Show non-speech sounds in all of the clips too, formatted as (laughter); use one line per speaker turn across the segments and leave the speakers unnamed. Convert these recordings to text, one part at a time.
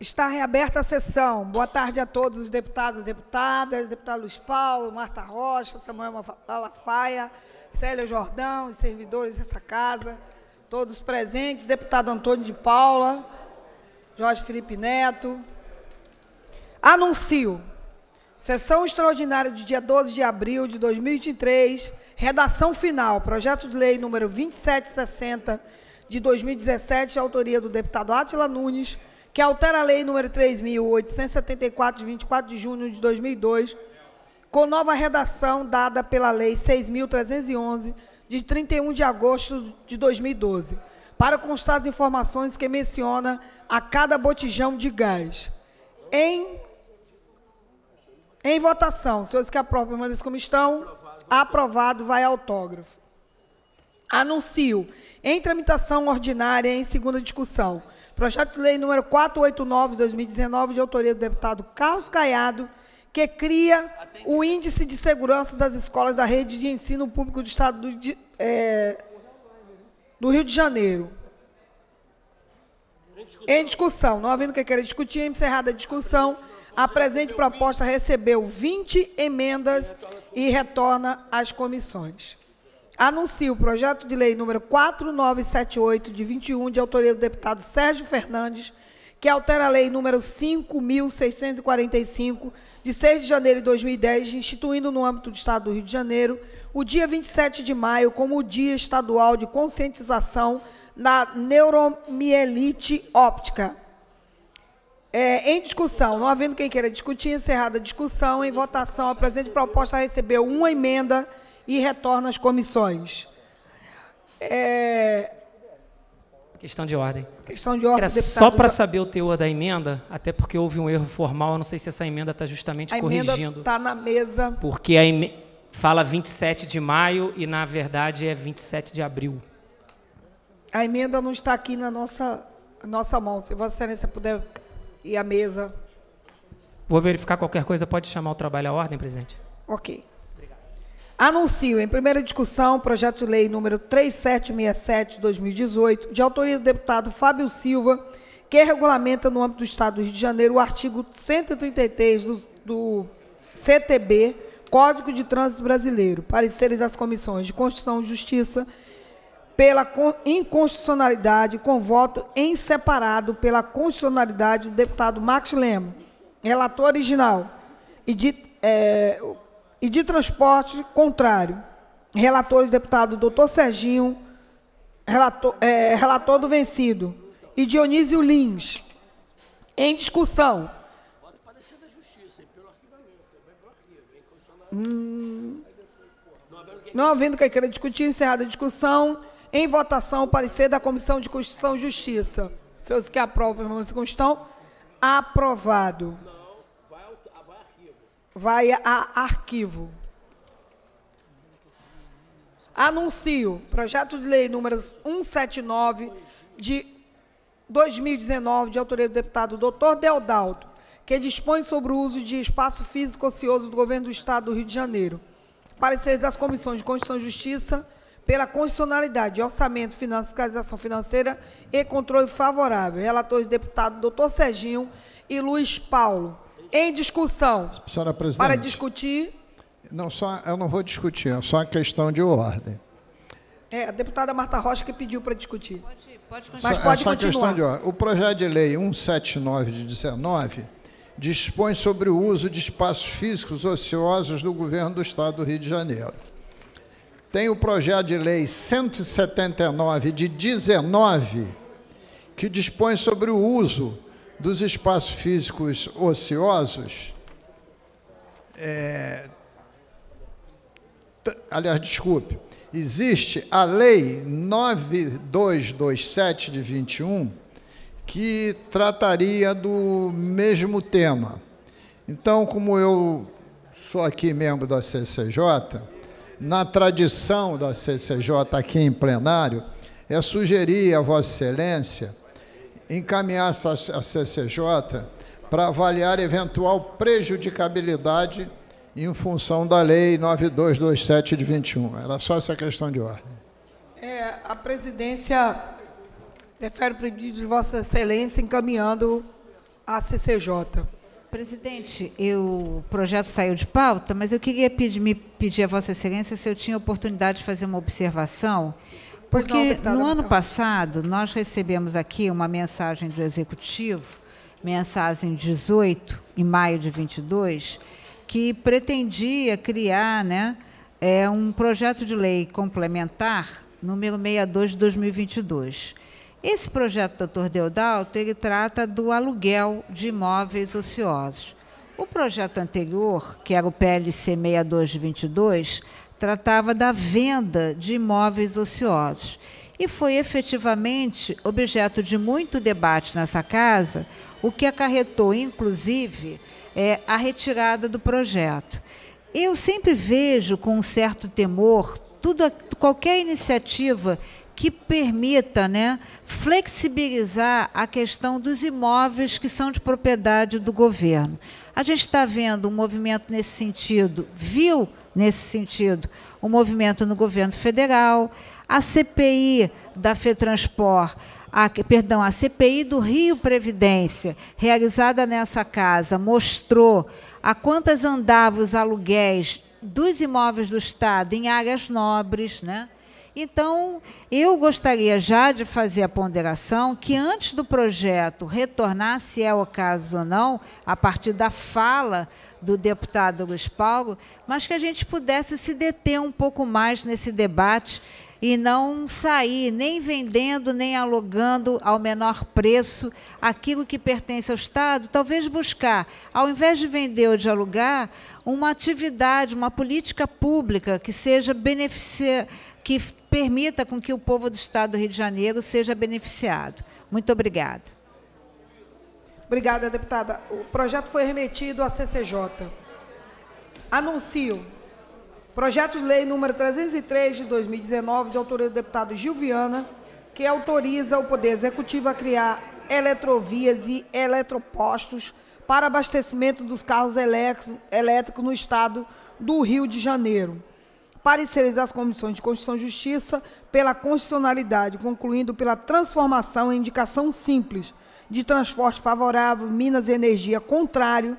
Está reaberta a sessão. Boa tarde a todos os deputados e deputadas, deputado Luiz Paulo, Marta Rocha, Samuel Malafaia, Célia Jordão, os servidores desta casa, todos presentes, deputado Antônio de Paula, Jorge Felipe Neto. Anuncio. Sessão extraordinária de dia 12 de abril de 2023, redação final, projeto de lei número 2760 de 2017, autoria do deputado Átila Nunes, que altera a Lei nº 3.874, de 24 de junho de 2002, com nova redação dada pela Lei 6.311, de 31 de agosto de 2012, para constar as informações que menciona a cada botijão de gás. Em, em votação, senhores que aprovam, permaneçam como estão. Aprovado, vai autógrafo. Anuncio, em tramitação ordinária, em segunda discussão, Projeto de lei número 489 de 2019, de autoria do deputado Carlos Caiado, que cria o Índice de Segurança das Escolas da Rede de Ensino Público do Estado do, de, é, do Rio de Janeiro. Em discussão. Não havendo que queira discutir, encerrada a discussão, a presente proposta recebeu 20 emendas e retorna às comissões. Anuncio o projeto de lei número 4978, de 21, de autoria do deputado Sérgio Fernandes, que altera a lei número 5.645, de 6 de janeiro de 2010, instituindo no âmbito do Estado do Rio de Janeiro o dia 27 de maio como o Dia Estadual de Conscientização na Neuromielite Óptica. É, em discussão, não havendo quem queira discutir, encerrada a discussão, em votação, a presente proposta recebeu uma emenda e retorna às comissões. É...
Questão de ordem. Questão de ordem. Era só para saber o teor da emenda, até porque houve um erro formal, eu não sei se essa emenda está justamente a corrigindo. Está na mesa. Porque a em... fala 27 de maio e, na verdade, é 27 de abril.
A emenda não está aqui na nossa, nossa mão. Se Vossa Excelência puder ir à mesa.
Vou verificar qualquer coisa, pode chamar o trabalho à ordem, presidente?
Ok. Anuncio em primeira discussão o projeto de lei número 3767-2018, de autoria do deputado Fábio Silva, que regulamenta no âmbito do Estado do Rio de Janeiro o artigo 133 do, do CTB, Código de Trânsito Brasileiro, pareceres às comissões de Constituição e Justiça, pela inconstitucionalidade, com voto em separado pela constitucionalidade do deputado Max Lemo, relator original, e de, é, e de transporte contrário. Relatores, deputado doutor Serginho, relator, é, relator do vencido, e Dionísio Lins. Em discussão.
Pode parecer da justiça, pelo arquivamento, arquivo,
Não havendo quem queira discutir, encerrada a discussão. Em votação, o parecer da Comissão de Constituição e Justiça. Senhores que aprovam, irmãos que estão. Aprovado. Não vai a arquivo. Anuncio projeto de lei número 179 de 2019, de autoria do deputado doutor Deodalto, que dispõe sobre o uso de espaço físico ocioso do governo do Estado do Rio de Janeiro. Pareceres das comissões de Constituição e Justiça pela constitucionalidade, orçamento, finanças, fiscalização financeira e controle favorável. Relatores deputado doutor Serginho e Luiz Paulo em discussão
Senhora presidente, para
discutir.
Não, só, eu não vou discutir, é só uma questão de ordem.
É, a deputada Marta Rocha que pediu para discutir. Pode, pode continuar. Mas pode é só continuar. Questão de
ordem. O projeto de lei 179 de 19 dispõe sobre o uso de espaços físicos ociosos do governo do Estado do Rio de Janeiro. Tem o projeto de lei 179 de 19 que dispõe sobre o uso dos espaços físicos ociosos, é, aliás, desculpe, existe a Lei 9227 de 21, que trataria do mesmo tema. Então, como eu sou aqui membro da CCJ, na tradição da CCJ aqui em plenário, é sugerir a Vossa Excelência encaminhar a CCJ para avaliar eventual prejudicabilidade em função da Lei 9227 de 21. Era só essa questão de ordem.
É, a presidência defere o pedido de Vossa Excelência encaminhando
a CCJ. Presidente, eu, o projeto saiu de pauta, mas eu queria pedir, me pedir a Vossa Excelência se eu tinha oportunidade de fazer uma observação. Porque tá, não, no ano passado nós recebemos aqui uma mensagem do executivo, mensagem 18, em maio de 22, que pretendia criar, né, é, um projeto de lei complementar número 62 de 2022. Esse projeto, doutor Deodalto, ele trata do aluguel de imóveis ociosos. O projeto anterior, que era o PLC 62 de 22 tratava da venda de imóveis ociosos. E foi efetivamente objeto de muito debate nessa casa, o que acarretou, inclusive, é, a retirada do projeto. Eu sempre vejo com um certo temor tudo, qualquer iniciativa que permita né, flexibilizar a questão dos imóveis que são de propriedade do governo. A gente está vendo um movimento nesse sentido, viu nesse sentido, o movimento no governo federal, a CPI da FETransport, a, perdão, a CPI do Rio Previdência, realizada nessa casa, mostrou a quantas andavam os aluguéis dos imóveis do Estado em áreas nobres, né? Então, eu gostaria já de fazer a ponderação que antes do projeto retornar, se é o caso ou não, a partir da fala do deputado Luiz Paulo, mas que a gente pudesse se deter um pouco mais nesse debate e não sair nem vendendo, nem alugando ao menor preço aquilo que pertence ao Estado, talvez buscar, ao invés de vender ou de alugar, uma atividade, uma política pública que seja beneficiar que permita com que o povo do Estado do Rio de Janeiro seja beneficiado. Muito obrigada.
Obrigada, deputada. O projeto foi remetido à CCJ. Anuncio. Projeto de lei número 303 de 2019, de autoria do deputado Gil Viana, que autoriza o Poder Executivo a criar eletrovias e eletropostos para abastecimento dos carros elétricos no estado do Rio de Janeiro pareceres das comissões de Constituição e Justiça pela constitucionalidade, concluindo pela transformação em indicação simples de transporte favorável, Minas e Energia contrário,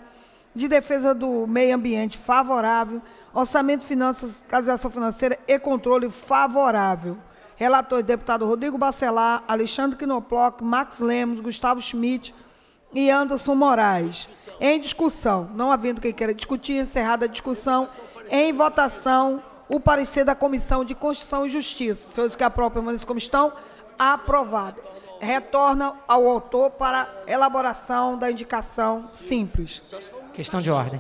de defesa do meio ambiente favorável, orçamento, finanças, casação financeira e controle favorável. relator deputado Rodrigo Bacelar, Alexandre Quinoploc, Max Lemos, Gustavo Schmidt e Anderson Moraes. Em discussão, não havendo quem queira discutir, encerrada a discussão, em votação, o parecer da Comissão de Constituição e Justiça. Senhores que própria permaneça como estão. Aprovado. Retorna ao autor para elaboração da indicação simples. Questão
de ordem.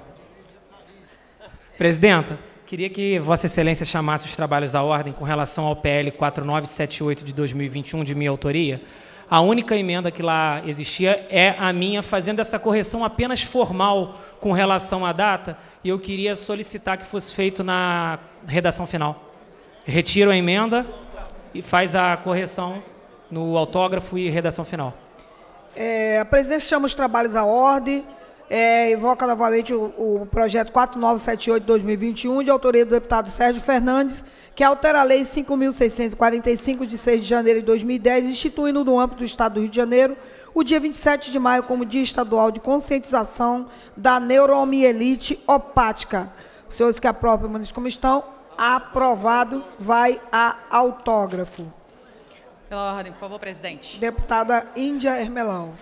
Presidenta, queria que Vossa Excelência chamasse os trabalhos à ordem com relação ao PL 4978 de 2021, de minha autoria. A única emenda que lá existia é a minha, fazendo essa correção apenas formal com relação à data, e eu queria solicitar que fosse feito na redação final. Retiro a emenda e faz a correção no autógrafo e redação final.
É, a presidência chama os trabalhos à ordem, é, evoca novamente o, o projeto 4978-2021, de autoria do deputado Sérgio Fernandes, que altera a Lei 5.645, de 6 de janeiro de 2010, instituindo no âmbito do Estado do Rio de Janeiro o dia 27 de maio como Dia Estadual de Conscientização da Neuromielite Opática senhores que aprovam permaneçam como estão. Aprovado, vai a autógrafo.
Pela ordem, por favor, presidente. Deputada Índia Hermelão.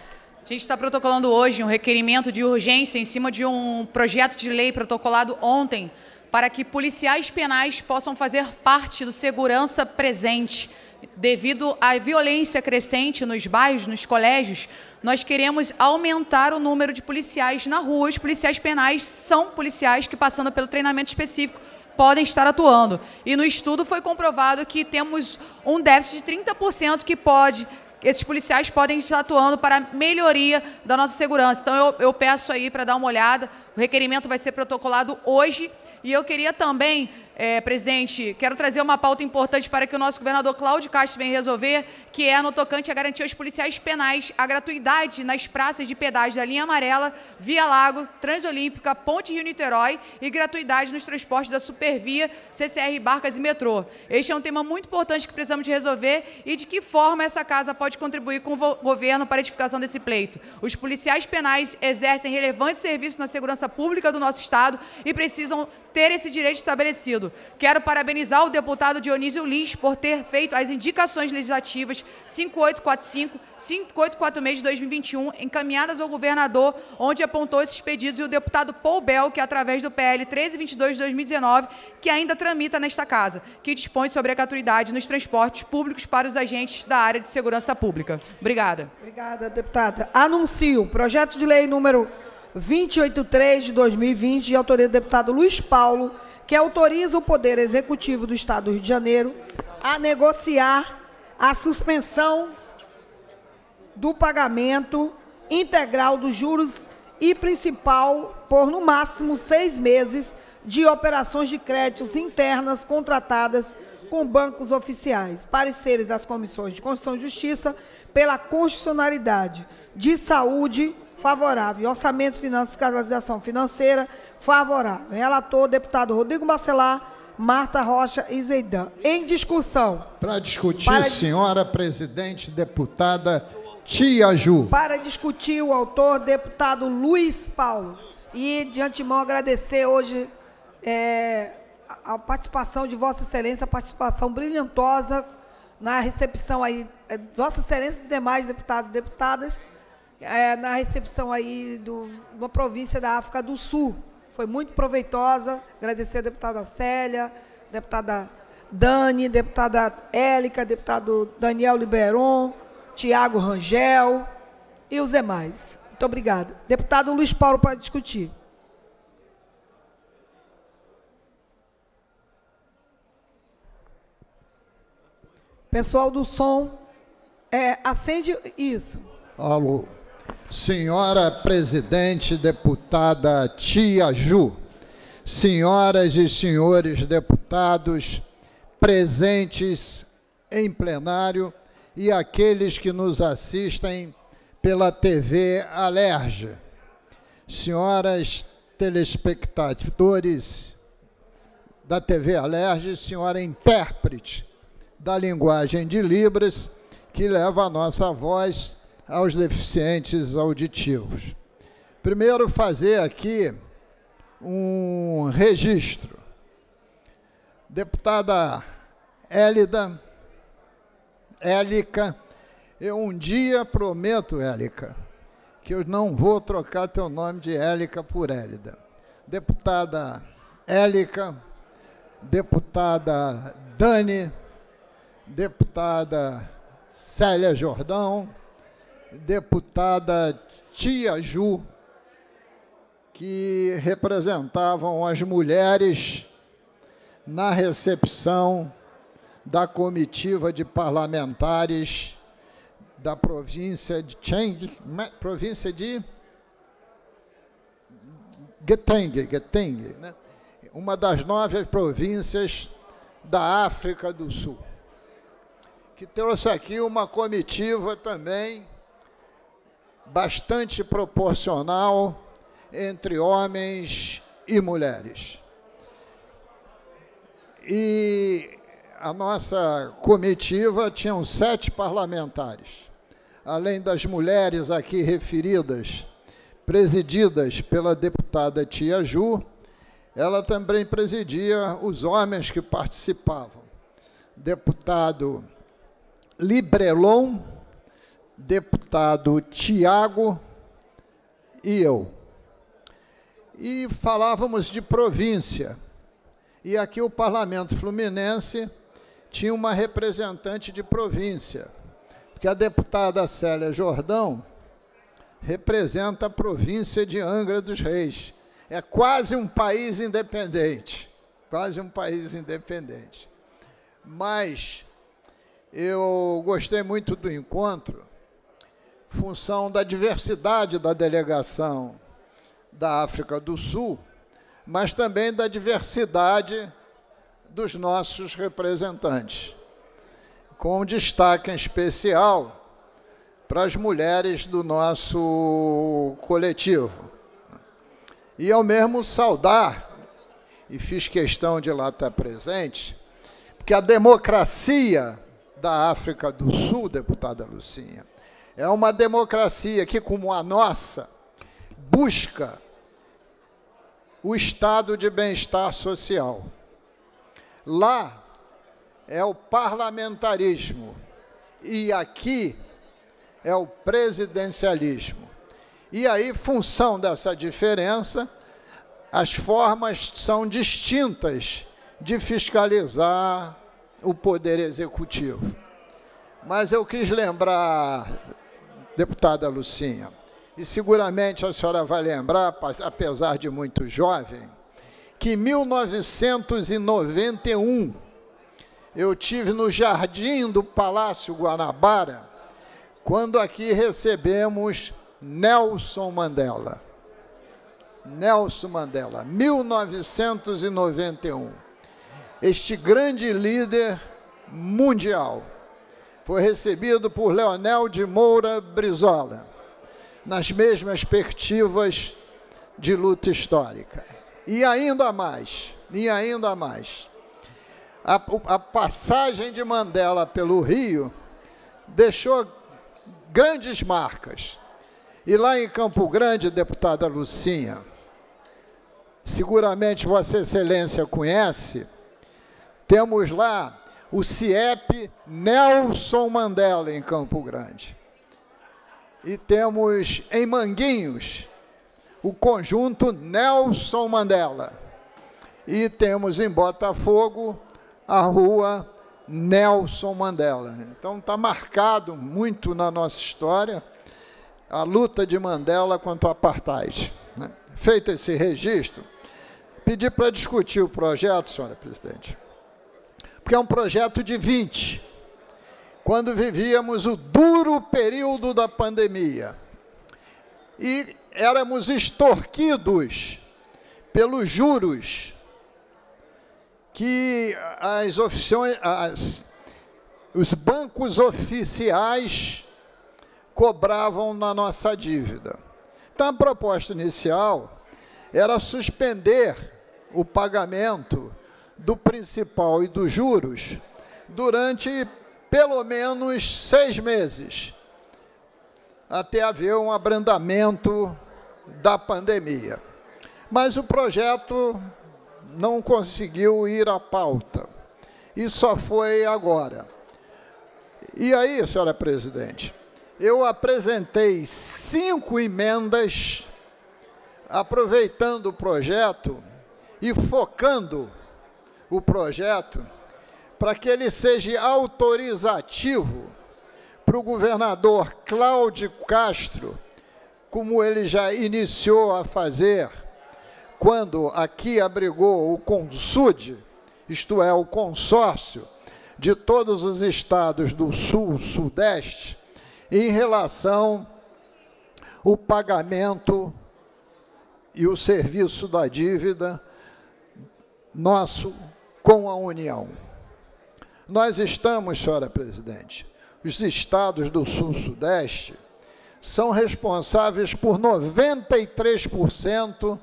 A gente está protocolando hoje um requerimento de urgência em cima de um projeto de lei protocolado ontem para que policiais penais possam fazer parte do segurança presente devido à violência crescente nos bairros, nos colégios, nós queremos aumentar o número de policiais na rua. Os policiais penais são policiais que, passando pelo treinamento específico, podem estar atuando. E no estudo foi comprovado que temos um déficit de 30% que pode esses policiais podem estar atuando para melhoria da nossa segurança. Então, eu, eu peço aí para dar uma olhada. O requerimento vai ser protocolado hoje. E eu queria também é, presidente, quero trazer uma pauta importante para que o nosso governador Cláudio Castro venha resolver, que é no tocante a garantir aos policiais penais a gratuidade nas praças de pedágio da linha amarela, Via Lago, Transolímpica, Ponte Rio-Niterói e gratuidade nos transportes da Supervia, CCR, Barcas e Metrô. Este é um tema muito importante que precisamos de resolver e de que forma essa casa pode contribuir com o governo para a edificação desse pleito. Os policiais penais exercem relevante serviço na segurança pública do nosso Estado e precisam ter esse direito estabelecido. Quero parabenizar o deputado Dionísio Lins por ter feito as indicações legislativas 5845, 5846 de 2021, encaminhadas ao governador, onde apontou esses pedidos, e o deputado Paul Bell, que é através do PL 1322 de 2019, que ainda tramita nesta casa, que dispõe sobre a gratuidade nos transportes públicos para os agentes da área de segurança pública. Obrigada. Obrigada, deputada. Anuncio o projeto
de lei número 283 de 2020, de autoria do deputado Luiz Paulo, que autoriza o Poder Executivo do Estado do Rio de Janeiro a negociar a suspensão do pagamento integral dos juros e principal por, no máximo, seis meses de operações de créditos internas contratadas com bancos oficiais. Pareceres das comissões de Constituição e Justiça pela constitucionalidade de saúde favorável. Orçamentos, finanças, canalização financeira, favorável. Relator, deputado Rodrigo Bacelar, Marta Rocha e Zeidan. Em discussão. Para discutir, para...
senhora presidente, deputada Tia Ju.
Para discutir, o autor, deputado Luiz Paulo. E, de antemão, agradecer hoje é, a participação de Vossa Excelência, a participação brilhantosa na recepção aí. É, Vossa Excelência e demais deputados e deputadas é, na recepção aí de uma província da África do Sul. Foi muito proveitosa. Agradecer a deputada Célia, deputada Dani, deputada Élica, deputado Daniel Liberon, Tiago Rangel e os demais. Muito obrigada. Deputado Luiz Paulo para discutir. Pessoal do som, é, acende isso.
Alô. Senhora presidente deputada Tia Ju, senhoras e senhores deputados presentes em plenário e aqueles que nos assistem pela TV Alerge. Senhoras telespectadores da TV Alerge, senhora intérprete da linguagem de Libras, que leva a nossa voz aos deficientes auditivos. Primeiro, fazer aqui um registro. Deputada Hélida, Élica, eu um dia prometo, Élica, que eu não vou trocar teu nome de Élica por Hélida. Deputada Élica, deputada Dani, deputada Célia Jordão, deputada Tia Ju, que representavam as mulheres na recepção da comitiva de parlamentares da província de Cheng, né, província de Geteng, Geteng, né? uma das nove províncias da África do Sul, que trouxe aqui uma comitiva também bastante proporcional entre homens e mulheres. E a nossa comitiva tinha sete parlamentares, além das mulheres aqui referidas, presididas pela deputada Tia Ju, ela também presidia os homens que participavam. Deputado Librelon, deputado Tiago e eu. E falávamos de província. E aqui o parlamento fluminense tinha uma representante de província, porque a deputada Célia Jordão representa a província de Angra dos Reis. É quase um país independente, quase um país independente. Mas eu gostei muito do encontro, função da diversidade da delegação da África do Sul, mas também da diversidade dos nossos representantes, com destaque especial para as mulheres do nosso coletivo. E ao mesmo saudar, e fiz questão de lá estar presente, porque a democracia da África do Sul, deputada Lucinha, é uma democracia que, como a nossa, busca o estado de bem-estar social. Lá é o parlamentarismo e aqui é o presidencialismo. E aí, função dessa diferença, as formas são distintas de fiscalizar o poder executivo. Mas eu quis lembrar deputada Lucinha. E seguramente a senhora vai lembrar, apesar de muito jovem, que em 1991 eu tive no jardim do Palácio Guanabara, quando aqui recebemos Nelson Mandela. Nelson Mandela, 1991. Este grande líder mundial foi recebido por Leonel de Moura Brizola, nas mesmas perspectivas de luta histórica. E ainda mais, e ainda mais. A, a passagem de Mandela pelo Rio deixou grandes marcas. E lá em Campo Grande, deputada Lucinha, seguramente Vossa Excelência conhece, temos lá o CIEP Nelson Mandela, em Campo Grande. E temos em Manguinhos o conjunto Nelson Mandela. E temos em Botafogo a rua Nelson Mandela. Então está marcado muito na nossa história a luta de Mandela contra o apartheid. Né? Feito esse registro, pedi para discutir o projeto, senhora presidente porque é um projeto de 20. Quando vivíamos o duro período da pandemia e éramos extorquidos pelos juros que as oficiões, as, os bancos oficiais cobravam na nossa dívida. Então, a proposta inicial era suspender o pagamento do principal e dos juros durante pelo menos seis meses, até haver um abrandamento da pandemia. Mas o projeto não conseguiu ir à pauta. E só foi agora. E aí, senhora presidente, eu apresentei cinco emendas, aproveitando o projeto e focando o projeto, para que ele seja autorizativo para o governador Cláudio Castro, como ele já iniciou a fazer quando aqui abrigou o CONSUD, isto é, o consórcio de todos os estados do Sul, Sudeste, em relação ao pagamento e o serviço da dívida nosso com a União. Nós estamos, senhora presidente, os estados do Sul-Sudeste são responsáveis por 93%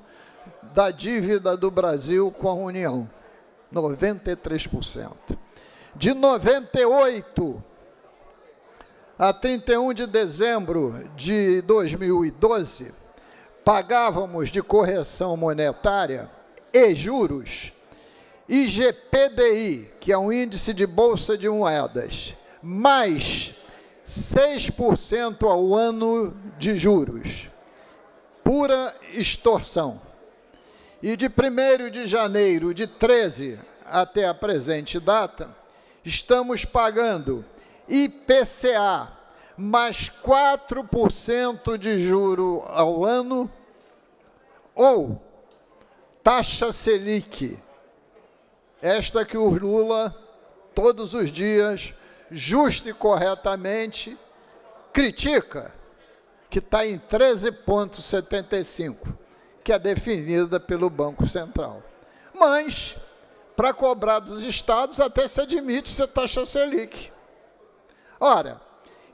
da dívida do Brasil com a União. 93%. De 98 a 31 de dezembro de 2012, pagávamos de correção monetária e juros IGPDI, que é um índice de bolsa de moedas, mais 6% ao ano de juros. Pura extorsão. E de 1 de janeiro de 13 até a presente data, estamos pagando IPCA mais 4% de juro ao ano ou taxa Selic esta que o Lula, todos os dias, justo e corretamente, critica, que está em 13,75, que é definida pelo Banco Central. Mas, para cobrar dos estados, até se admite ser taxa Selic. Ora,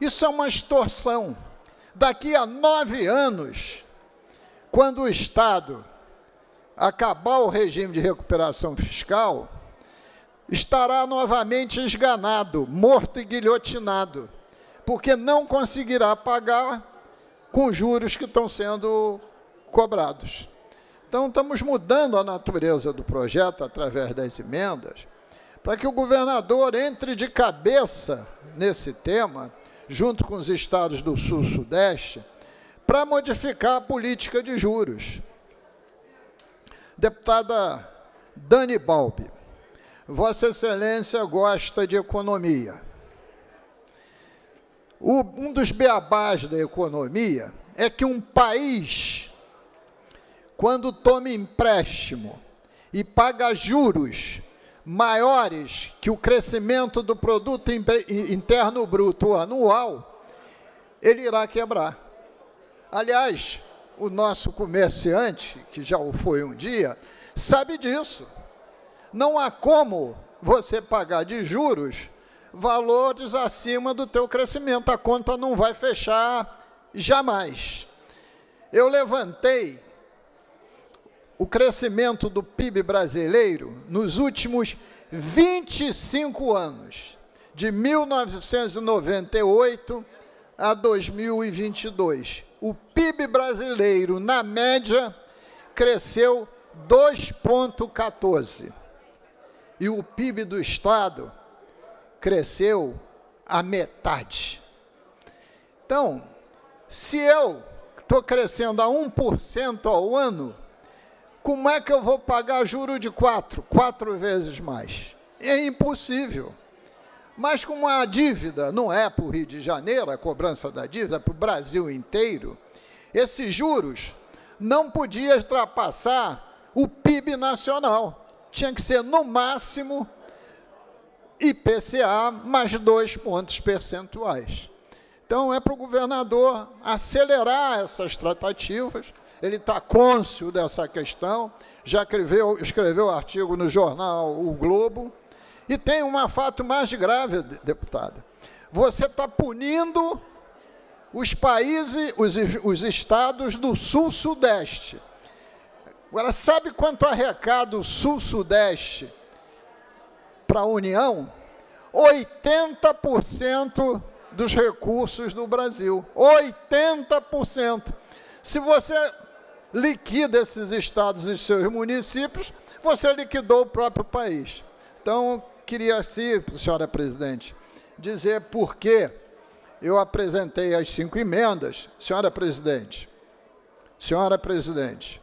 isso é uma extorsão. Daqui a nove anos, quando o Estado acabar o regime de recuperação fiscal, estará novamente esganado, morto e guilhotinado, porque não conseguirá pagar com juros que estão sendo cobrados. Então, estamos mudando a natureza do projeto através das emendas, para que o governador entre de cabeça nesse tema, junto com os estados do Sul-Sudeste, para modificar a política de juros. Deputada Dani Balbi, Vossa Excelência gosta de economia. O, um dos beabás da economia é que um país, quando toma empréstimo e paga juros maiores que o crescimento do produto interno bruto anual, ele irá quebrar. Aliás, o nosso comerciante, que já o foi um dia, sabe disso não há como você pagar de juros valores acima do teu crescimento. A conta não vai fechar jamais. Eu levantei o crescimento do PIB brasileiro nos últimos 25 anos, de 1998 a 2022. O PIB brasileiro, na média, cresceu 2,14 e o PIB do Estado cresceu a metade. Então, se eu estou crescendo a 1% ao ano, como é que eu vou pagar juro de 4, quatro vezes mais? É impossível. Mas com a dívida, não é para o Rio de Janeiro, a cobrança da dívida, é para o Brasil inteiro, esses juros não podiam ultrapassar o PIB nacional tinha que ser no máximo IPCA mais dois pontos percentuais. Então, é para o governador acelerar essas tratativas. Ele está côncio dessa questão, já escreveu, escreveu artigo no jornal O Globo. E tem um fato mais grave, deputada. Você está punindo os países, os, os estados do sul-sudeste Agora, sabe quanto arrecada o Sul-Sudeste para a União? 80% dos recursos do Brasil. 80%. Se você liquida esses estados e seus municípios, você liquidou o próprio país. Então, queria assim, senhora presidente, dizer por que eu apresentei as cinco emendas. Senhora presidente, senhora presidente,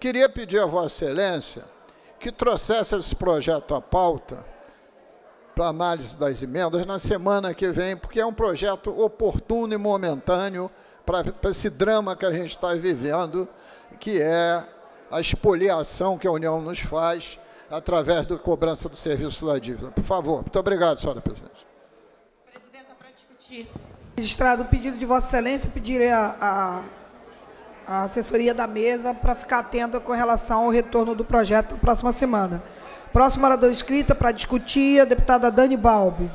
Queria pedir a Vossa Excelência que trouxesse esse projeto à pauta para análise das emendas na semana que vem, porque é um projeto oportuno e momentâneo para, esse drama que a gente está vivendo, que é a expoliação que a União nos faz através da cobrança do serviço da dívida. Por favor. Muito obrigado, senhora presidente.
Presidenta, para discutir.
Registrado o pedido de Vossa Excelência, pedirei a, a a assessoria da mesa para ficar atenta com relação ao retorno do projeto na próxima semana. Próxima oradora escrita para discutir, é a deputada Dani Balbi.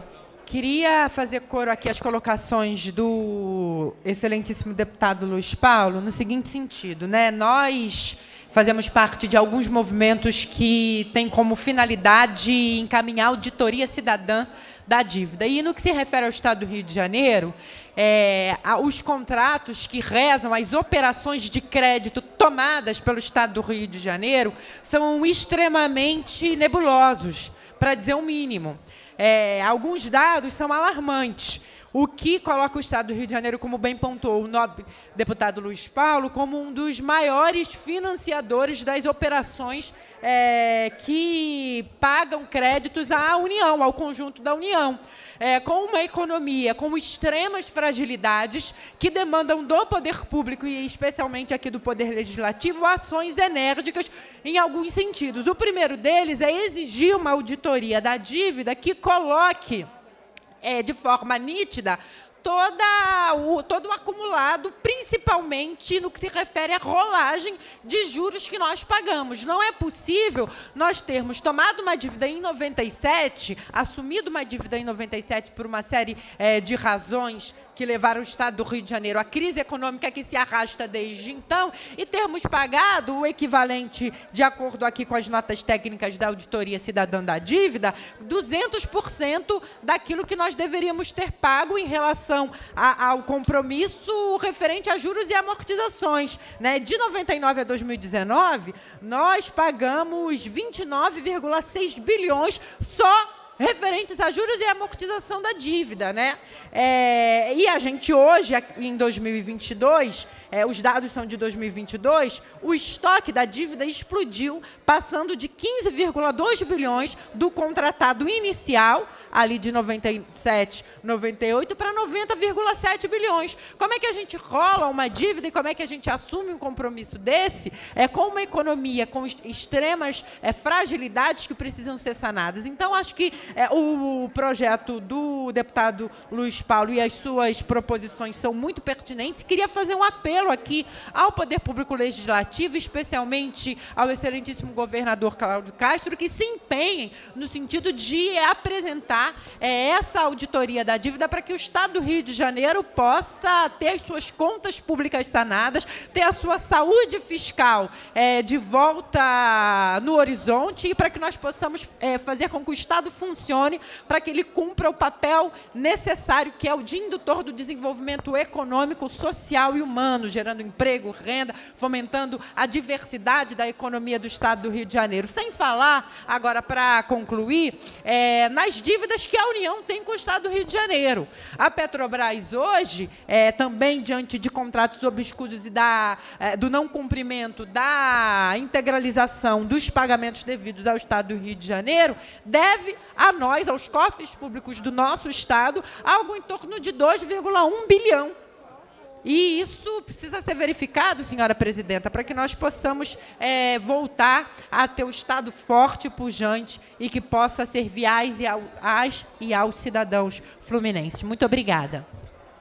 Queria fazer coro aqui às colocações do excelentíssimo deputado Luiz Paulo, no seguinte sentido, né? Nós fazemos parte de alguns movimentos que têm como finalidade encaminhar auditoria cidadã da dívida. E no que se refere ao Estado do Rio de Janeiro, é, os contratos que rezam as operações de crédito tomadas pelo Estado do Rio de Janeiro são extremamente nebulosos, para dizer o mínimo. É, alguns dados são alarmantes o que coloca o Estado do Rio de Janeiro, como bem pontuou o nobre deputado Luiz Paulo, como um dos maiores financiadores das operações é, que pagam créditos à União, ao conjunto da União, é, com uma economia com extremas fragilidades que demandam do poder público e especialmente aqui do poder legislativo ações enérgicas em alguns sentidos. O primeiro deles é exigir uma auditoria da dívida que coloque é, de forma nítida toda o, todo o acumulado, principalmente no que se refere à rolagem de juros que nós pagamos. Não é possível nós termos tomado uma dívida em 97, assumido uma dívida em 97 por uma série é, de razões que levaram o Estado do Rio de Janeiro à crise econômica que se arrasta desde então, e termos pagado o equivalente, de acordo aqui com as notas técnicas da Auditoria Cidadã da Dívida, 200% daquilo que nós deveríamos ter pago em relação a, ao compromisso referente a juros e amortizações. Né? De 99 a 2019, nós pagamos 29,6 bilhões só referentes a juros e amortização da dívida, né? É, e a gente hoje, em 2022, é, os dados são de 2022, o estoque da dívida explodiu, passando de 15,2 bilhões do contratado inicial ali de 97, 98 para 90,7 bilhões. Como é que a gente rola uma dívida e como é que a gente assume um compromisso desse? É com uma economia com extremas é, fragilidades que precisam ser sanadas. Então, acho que é, o projeto do deputado Luiz Paulo e as suas proposições são muito pertinentes. Queria fazer um apelo aqui ao Poder Público Legislativo, especialmente ao excelentíssimo governador Cláudio Castro, que se empenhem no sentido de apresentar Tá? é, essa auditoria da dívida para que o Estado do Rio de Janeiro possa ter as suas contas públicas sanadas, ter a sua saúde fiscal é, de volta no horizonte e para que nós possamos é, fazer com que o Estado funcione para que ele cumpra o papel necessário, que é o de indutor do desenvolvimento econômico, social e humano, gerando emprego, renda, fomentando a diversidade da economia do Estado do Rio de Janeiro. Sem falar, agora para concluir, é, nas dívidas dívidas que a União tem com o Estado do Rio de Janeiro. A Petrobras hoje, é, também diante de contratos obscuros e da, é, do não cumprimento da integralização dos pagamentos devidos ao Estado do Rio de Janeiro, deve a nós, aos cofres públicos do nosso Estado, algo em torno de 2,1 bilhão e isso precisa ser verificado, senhora presidenta, para que nós possamos é, voltar a ter um Estado forte e pujante e que possa servir às e, ao, às e aos cidadãos fluminenses. Muito obrigada.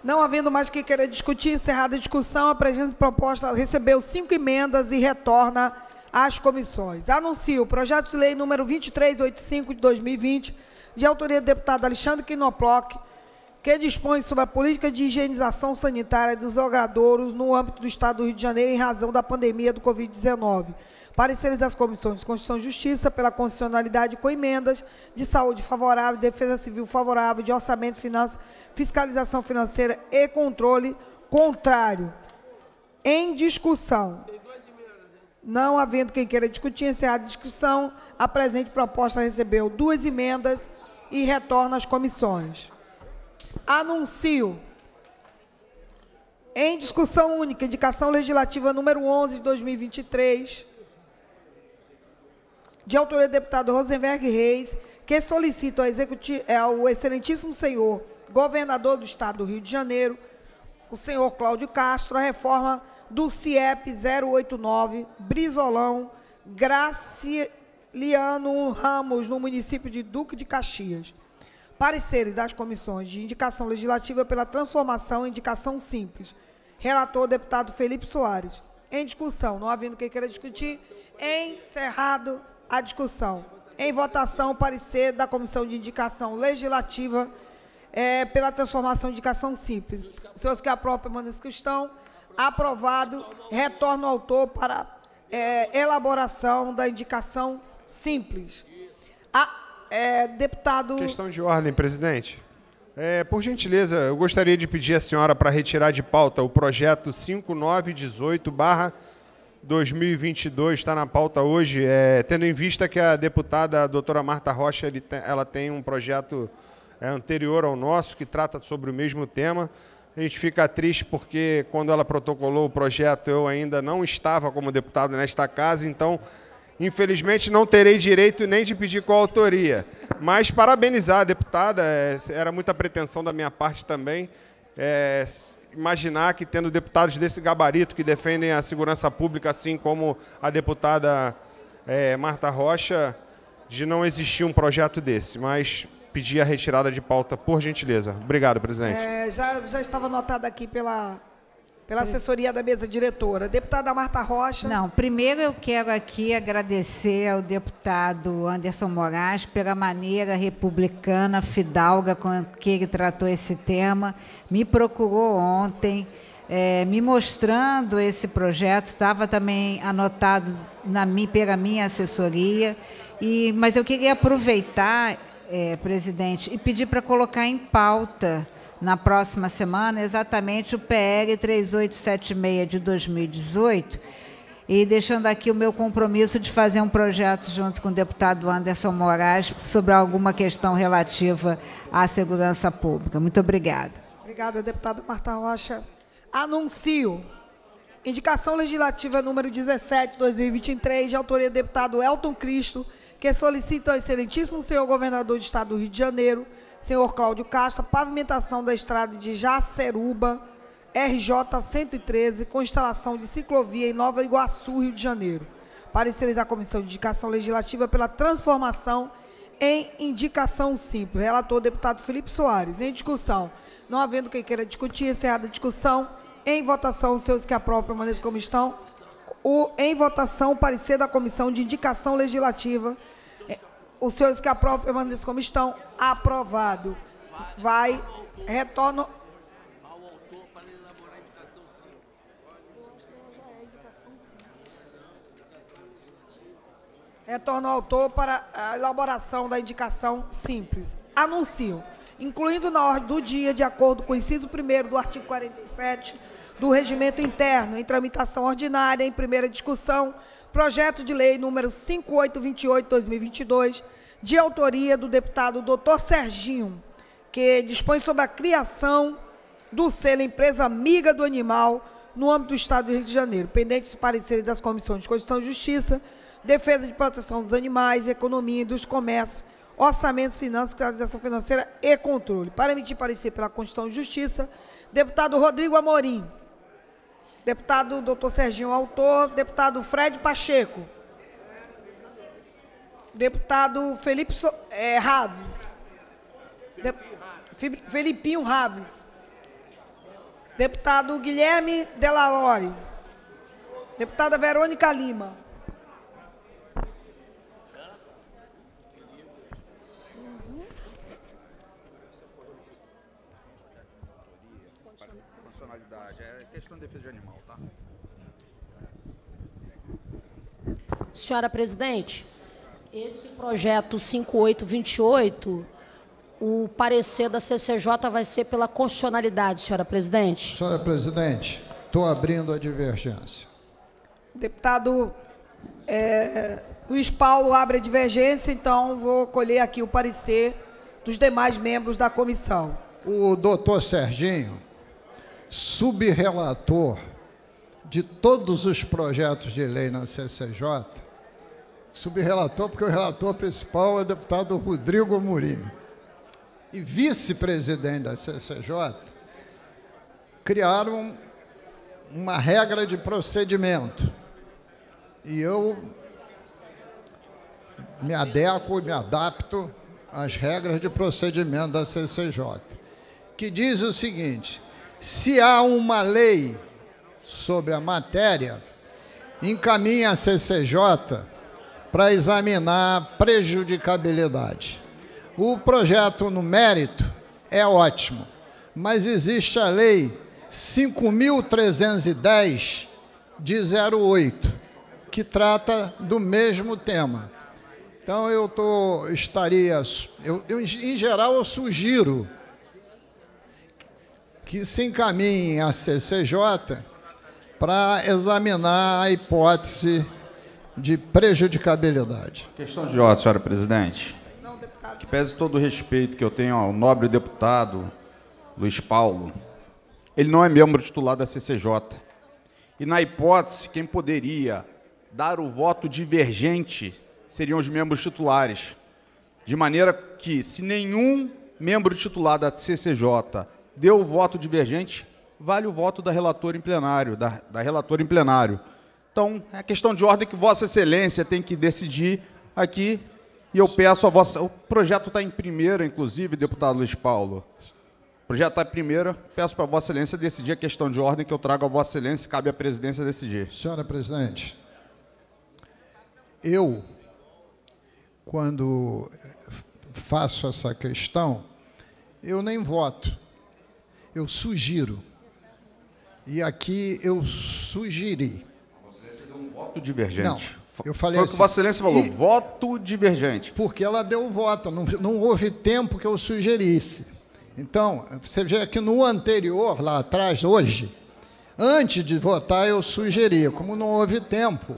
Não havendo mais quem queira discutir, encerrada a discussão, a presente proposta recebeu cinco emendas e retorna às comissões. Anuncio o projeto de lei número 2385 de 2020, de autoria do deputado Alexandre Quinoploc, que dispõe sobre a política de higienização sanitária dos agradouros no âmbito do Estado do Rio de Janeiro em razão da pandemia do Covid-19. Pareceres das comissões de Constituição e Justiça pela constitucionalidade com emendas de saúde favorável, defesa civil favorável, de orçamento, finanças, fiscalização financeira e controle contrário. Em discussão. Não havendo quem queira discutir, encerrada a discussão, a presente proposta recebeu duas emendas e retorna às comissões. Anuncio. Em discussão única, indicação legislativa número 11 de 2023, de autoria do deputado Rosenberg Reis, que solicita ao, é, ao excelentíssimo senhor governador do estado do Rio de Janeiro, o senhor Cláudio Castro, a reforma do CIEP 089 Brizolão Graciliano Ramos, no município de Duque de Caxias. Pareceres das comissões de indicação legislativa pela transformação em indicação simples. Relator, deputado Felipe Soares. Em discussão, não havendo quem queira discutir, encerrado a discussão. Em votação, parecer da Comissão de Indicação Legislativa é, pela transformação em indicação simples. Os senhores que aprovam permaneçam que estão. Aprovado, retorno ao autor para é, elaboração da indicação simples.
É, deputado. Questão de ordem, presidente. É, por gentileza, eu gostaria de pedir à senhora para retirar de pauta o projeto 5918-2022, está na pauta hoje, é, tendo em vista que a deputada a doutora Marta Rocha ele, ela tem um projeto é, anterior ao nosso que trata sobre o mesmo tema. A gente fica triste porque quando ela protocolou o projeto eu ainda não estava como deputado nesta casa, então Infelizmente não terei direito nem de pedir coautoria, mas parabenizar a deputada, é, era muita pretensão da minha parte também, é, imaginar que tendo deputados desse gabarito que defendem a segurança pública, assim como a deputada é, Marta Rocha, de não existir um projeto desse, mas pedir a retirada de pauta, por gentileza. Obrigado, presidente.
É, já, já estava anotado aqui pela pela assessoria da mesa diretora. Deputada
Marta Rocha. Não, primeiro eu quero aqui agradecer ao deputado Anderson Moraes pela maneira republicana, fidalga com que ele tratou esse tema. Me procurou ontem, é, me mostrando esse projeto, estava também anotado na, pela minha assessoria. E, mas eu queria aproveitar, é, presidente, e pedir para colocar em pauta na próxima semana exatamente o PR 3876 de 2018. E deixando aqui o meu compromisso de fazer um projeto junto com o deputado Anderson Moraes sobre alguma questão relativa à segurança pública. Muito obrigada.
Obrigada, deputada Marta Rocha. Anuncio. Indicação legislativa número 17, 2023, de autoria do deputado Elton Cristo, que solicita ao excelentíssimo senhor governador do estado do Rio de Janeiro senhor Cláudio Castro, pavimentação da estrada de Jaceruba, RJ 113, com instalação de ciclovia em Nova Iguaçu, Rio de Janeiro. Pareceres à Comissão de Indicação Legislativa pela transformação em indicação simples. Relator, deputado Felipe Soares. Em discussão. Não havendo quem queira discutir, encerrada a discussão. Em votação, os seus que aprovam permaneçam como estão. O, em votação, o parecer da Comissão de Indicação Legislativa os senhores que aprovam permaneçam como estão. Aprovado. Vai, retorno. Retorno ao autor para a elaboração da indicação simples. Anuncio, incluindo na ordem do dia, de acordo com o inciso 1 do artigo 47 do Regimento Interno, em tramitação ordinária, em primeira discussão, projeto de lei número 5828-2022, de autoria do deputado Dr. Serginho, que dispõe sobre a criação do selo Empresa Amiga do Animal no âmbito do Estado do Rio de Janeiro, Pendentes pareceres das comissões de Constituição e Justiça, Defesa de Proteção dos Animais, Economia, e dos Comércio, Orçamentos, Finanças, Criação Financeira e Controle. Para emitir parecer pela Constituição e Justiça, deputado Rodrigo Amorim. Deputado doutor Serginho Autor, deputado Fred Pacheco. Deputado Felipe so, é, Raves. De, Felipinho Raves. Deputado Guilherme Delalore. Deputada Verônica Lima.
Senhora presidente, esse projeto 5828, o parecer da CCJ vai ser pela
constitucionalidade, senhora presidente. Senhora presidente, estou abrindo a divergência.
Deputado é, Luiz Paulo abre a divergência, então vou colher aqui o parecer dos demais membros da
comissão. O doutor Serginho, subrelator de todos os projetos de lei na CCJ, subrelator, porque o relator principal é o deputado Rodrigo Murim, e vice-presidente da CCJ, criaram uma regra de procedimento. E eu me adequo e me adapto às regras de procedimento da CCJ, que diz o seguinte: se há uma lei sobre a matéria, encaminha a CCJ para examinar prejudicabilidade. O projeto no mérito é ótimo, mas existe a lei 5310 de 08 que trata do mesmo tema. Então eu tô, estaria, eu, eu, em geral eu sugiro que se encaminhe a CCJ para examinar a hipótese de prejudicabilidade. Questão de
ordem, senhora presidente. Que pese todo o respeito que eu tenho ao nobre deputado Luiz Paulo, ele não é membro titular da CCJ. E, na hipótese, quem poderia dar o voto divergente seriam os membros titulares. De maneira que, se nenhum membro titular da CCJ deu o voto divergente, vale o voto da relatora em plenário, da, da relatora em plenário. Então, é questão de ordem que Vossa Excelência tem que decidir aqui. E eu peço a vossa. O projeto está em primeira, inclusive, deputado Luiz Paulo. O projeto está em primeira. Peço para Vossa Excelência decidir a questão de ordem que eu trago a Vossa Excelência. Cabe à presidência decidir. Senhora
presidente, eu, quando faço essa questão, eu nem voto. Eu sugiro. E aqui eu sugeri. Você
deu um voto divergente. Não. Eu falei Foi o assim, Vossa Excelência falou, e,
voto divergente. Porque ela deu o voto, não, não houve tempo que eu sugerisse. Então, você vê que no anterior, lá atrás, hoje, antes de votar, eu sugeri, como não houve tempo,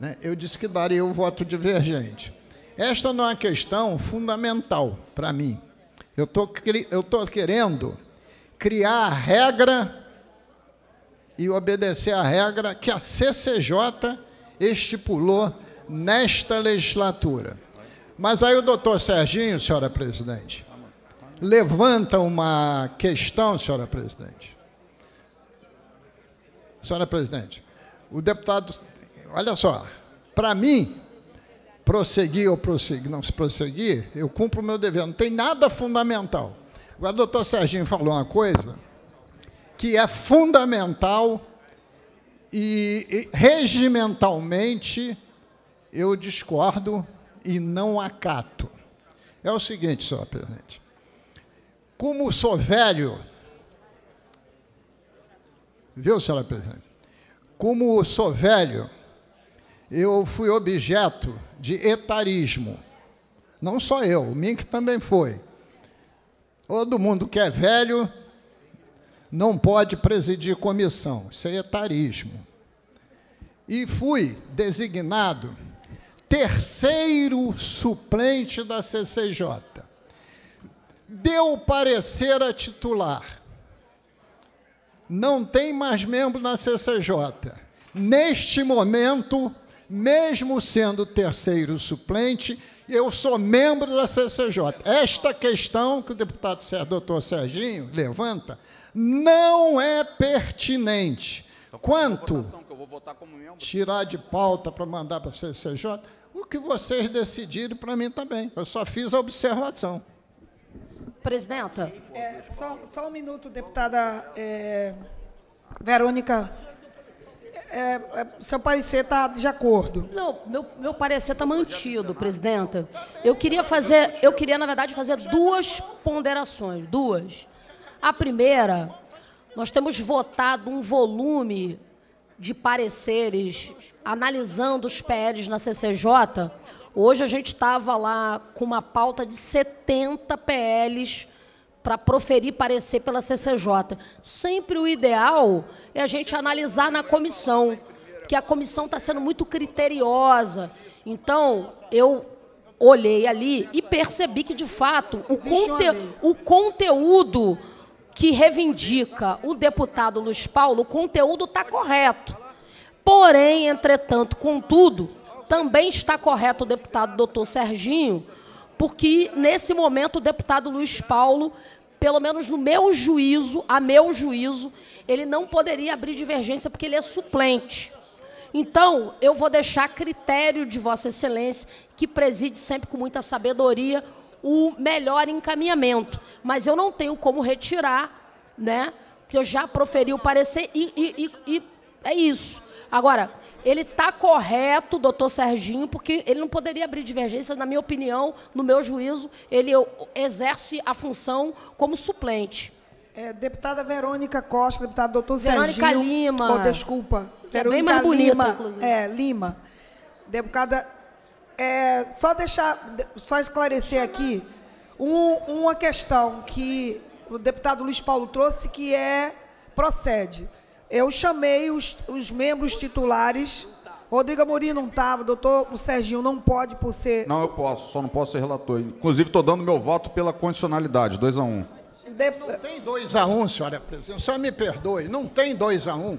né, eu disse que daria o voto divergente. Esta não é uma questão fundamental para mim. Eu tô, estou querendo criar a regra e obedecer à regra que a CCJ estipulou nesta legislatura. Mas aí o doutor Serginho, senhora presidente, levanta uma questão, senhora presidente. Senhora presidente, o deputado, olha só, para mim, prosseguir ou prosseguir, não se prosseguir, eu cumpro o meu dever, não tem nada fundamental. Agora, o doutor Serginho falou uma coisa que é fundamental e, e regimentalmente eu discordo e não acato. É o seguinte, senhor presidente. Como sou velho, viu, senhora presidente? Como sou velho, eu fui objeto de etarismo. Não só eu, o Mink também foi. Todo mundo que é velho não pode presidir comissão, isso é tarismo. E fui designado terceiro suplente da CCJ. Deu parecer a titular. Não tem mais membro na CCJ. Neste momento, mesmo sendo terceiro suplente, eu sou membro da CCJ. Esta questão que o deputado doutor Serginho levanta não é pertinente. Então, Quanto tirar de pauta para mandar para o CCJ, o que vocês decidirem para mim também. Tá eu só fiz a observação.
Presidenta. É, só, só, um minuto,
deputada é, Verônica. É, é
seu parecer está de acordo? Não, meu, meu parecer está mantido, presidenta. Eu queria fazer, eu queria na verdade fazer duas ponderações, duas. A primeira, nós temos votado um volume de pareceres analisando os PLs na CCJ. Hoje a gente estava lá com uma pauta de 70 PLs para proferir parecer pela CCJ. Sempre o ideal é a gente analisar na comissão, que a comissão está sendo muito criteriosa. Então, eu olhei ali e percebi que, de fato, o, conte o conteúdo que reivindica o deputado Luiz Paulo, o conteúdo está correto. Porém, entretanto, contudo, também está correto o deputado doutor Serginho, porque nesse momento o deputado Luiz Paulo, pelo menos no meu juízo, a meu juízo, ele não poderia abrir divergência porque ele é suplente. Então, eu vou deixar a critério de Vossa Excelência, que preside sempre com muita sabedoria o melhor encaminhamento. Mas eu não tenho como retirar, né? Porque eu já proferi o parecer e, e, e, e é isso. Agora, ele está correto, doutor Serginho, porque ele não poderia abrir divergência, na minha opinião, no meu juízo, ele exerce a função como suplente. É, deputada Verônica Costa, deputado doutor Verônica Serginho. Verônica Lima. Oh,
desculpa. Que Verônica é bem mais bonita, Lima. Inclusive. É, Lima. Deputada é, só deixar, só esclarecer aqui um, uma questão que o deputado Luiz Paulo trouxe, que é procede. Eu chamei os, os membros titulares. Rodrigo Amorim não estava, doutor o Serginho não pode por ser.
Não, eu posso, só não posso ser relator. Inclusive, estou dando meu voto pela condicionalidade, 2 a 1 um.
Não tem 2 a 1 um, senhora presidente. senhor me perdoe, não tem 2 a 1 um.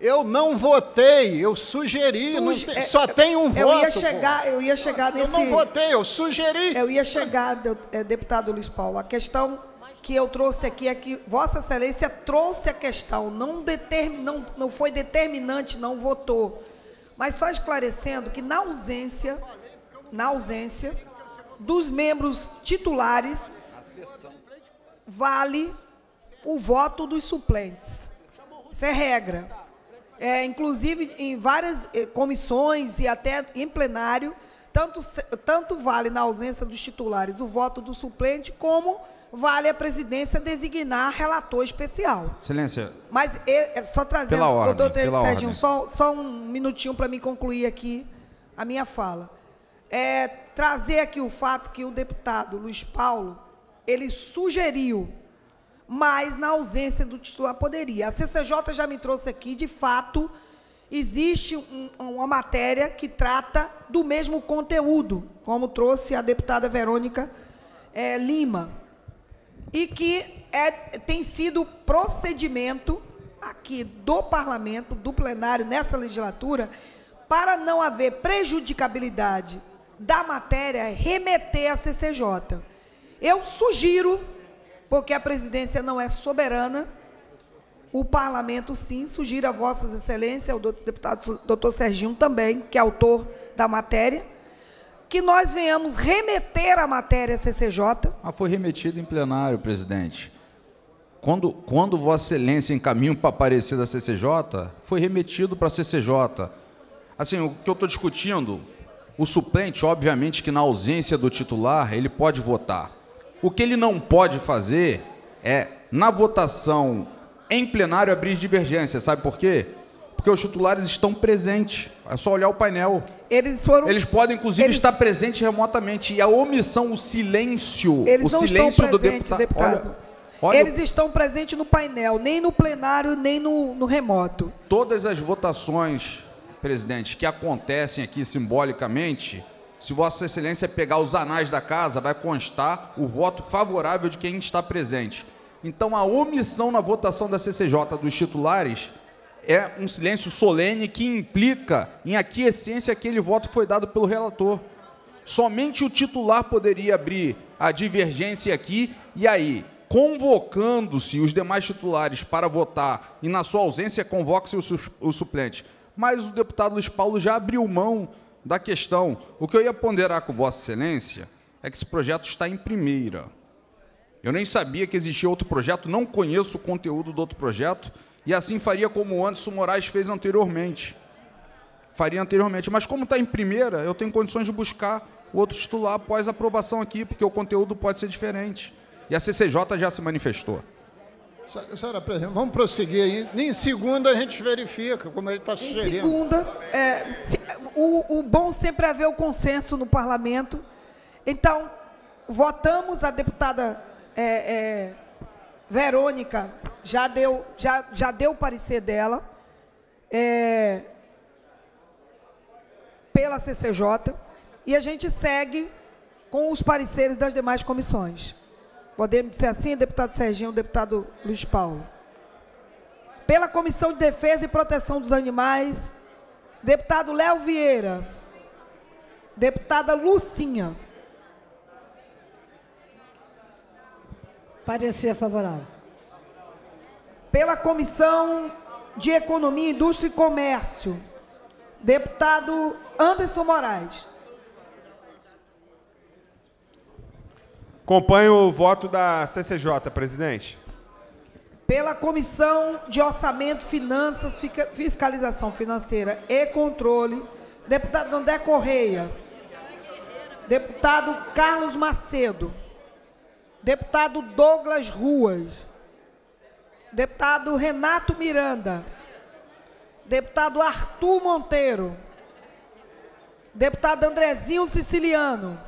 Eu não votei, eu sugeri, Suge... tem, é, só tem um eu voto. Ia chegar,
eu ia chegar nesse. Eu não votei,
eu sugeri.
Eu ia chegar, é, deputado Luiz Paulo. A questão que eu trouxe aqui é que Vossa Excelência trouxe a questão, não, determin, não, não foi determinante, não votou. Mas só esclarecendo que na ausência, na ausência dos membros titulares, vale o voto dos suplentes. Isso é regra é, inclusive em várias eh, comissões e até em plenário, tanto, tanto vale na ausência dos titulares o voto do suplente, como vale a presidência designar relator especial. Excelência. Mas eh, eh, só trazendo, pela ordem, doutor pela Serginho, ordem. Só, só um minutinho para me concluir aqui a minha fala. É, trazer aqui o fato que o deputado Luiz Paulo, ele sugeriu mas na ausência do titular poderia. A CCJ já me trouxe aqui, de fato, existe um, uma matéria que trata do mesmo conteúdo, como trouxe a deputada Verônica é, Lima, e que é, tem sido procedimento aqui do parlamento, do plenário, nessa legislatura, para não haver prejudicabilidade da matéria, remeter à CCJ. Eu sugiro porque a presidência não é soberana, o parlamento sim, sugiro a vossas excelências, o deputado doutor Serginho também, que é autor da matéria, que nós venhamos remeter a matéria à CCJ.
Mas foi remetido em plenário, presidente. Quando, quando Vossa Excelência encaminha para aparecer da CCJ, foi remetido para a CCJ. Assim, o que eu estou discutindo, o suplente, obviamente, que na ausência do titular, ele pode votar. O que ele não pode fazer é, na votação em plenário, abrir divergência. Sabe por quê? Porque os titulares estão presentes. É só olhar o painel. Eles foram. Eles podem, inclusive, eles... estar presentes remotamente. E a omissão, o silêncio. Eles o silêncio do deputado. deputado. Olha, olha... Eles estão presentes
no painel, nem no plenário, nem no, no remoto.
Todas as votações, presidente, que acontecem aqui simbolicamente, se Vossa Excelência pegar os anais da casa, vai constar o voto favorável de quem está presente. Então, a omissão na votação da CCJ dos titulares é um silêncio solene que implica em aquiescência aquele voto que foi dado pelo relator. Somente o titular poderia abrir a divergência aqui e aí, convocando-se os demais titulares para votar e, na sua ausência, convoca-se o suplente. Mas o deputado Luiz Paulo já abriu mão da questão. O que eu ia ponderar com Vossa Excelência é que esse projeto está em primeira. Eu nem sabia que existia outro projeto, não conheço o conteúdo do outro projeto, e assim faria como o Anderson Moraes fez anteriormente. Faria anteriormente. Mas como está em primeira, eu tenho condições de buscar o outro titular após aprovação aqui, porque o conteúdo pode ser diferente. E a CCJ já se manifestou.
Senhora presidente, vamos prosseguir aí. Em segunda a gente verifica como ele está sugerindo. Em segunda,
é, o, o, bom sempre é haver o consenso no parlamento. Então, votamos a deputada é, é, Verônica, já deu, já, já deu o parecer dela é, pela CCJ, e a gente segue com os pareceres das demais comissões. Podemos dizer assim, deputado Serginho, deputado Luiz Paulo. Pela Comissão de Defesa e Proteção dos Animais, deputado Léo Vieira. Deputada Lucinha.
Parecer favorável. Pela
Comissão de Economia, Indústria e Comércio, deputado Anderson Moraes.
Acompanho o voto da CCJ, presidente.
Pela Comissão de Orçamento, Finanças, Fiscalização Financeira e Controle, deputado André Correia. Deputado Carlos Macedo. Deputado Douglas Ruas. Deputado Renato Miranda. Deputado Arthur Monteiro. Deputado Andrezinho Siciliano.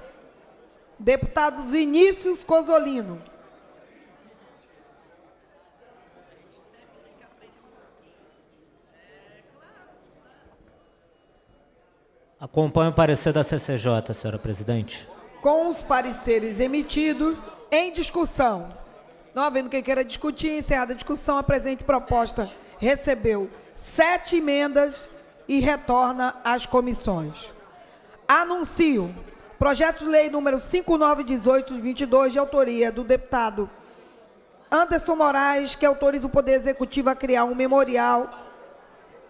Deputado Vinícius Cozolino.
Acompanho o parecer da CCJ, senhora presidente.
Com os pareceres emitidos, em discussão. Não havendo quem queira discutir, encerrada a discussão, a presente proposta recebeu sete emendas e retorna às comissões. Anuncio Projeto de lei número 5918 22 de autoria do deputado Anderson Moraes, que autoriza o Poder Executivo a criar um memorial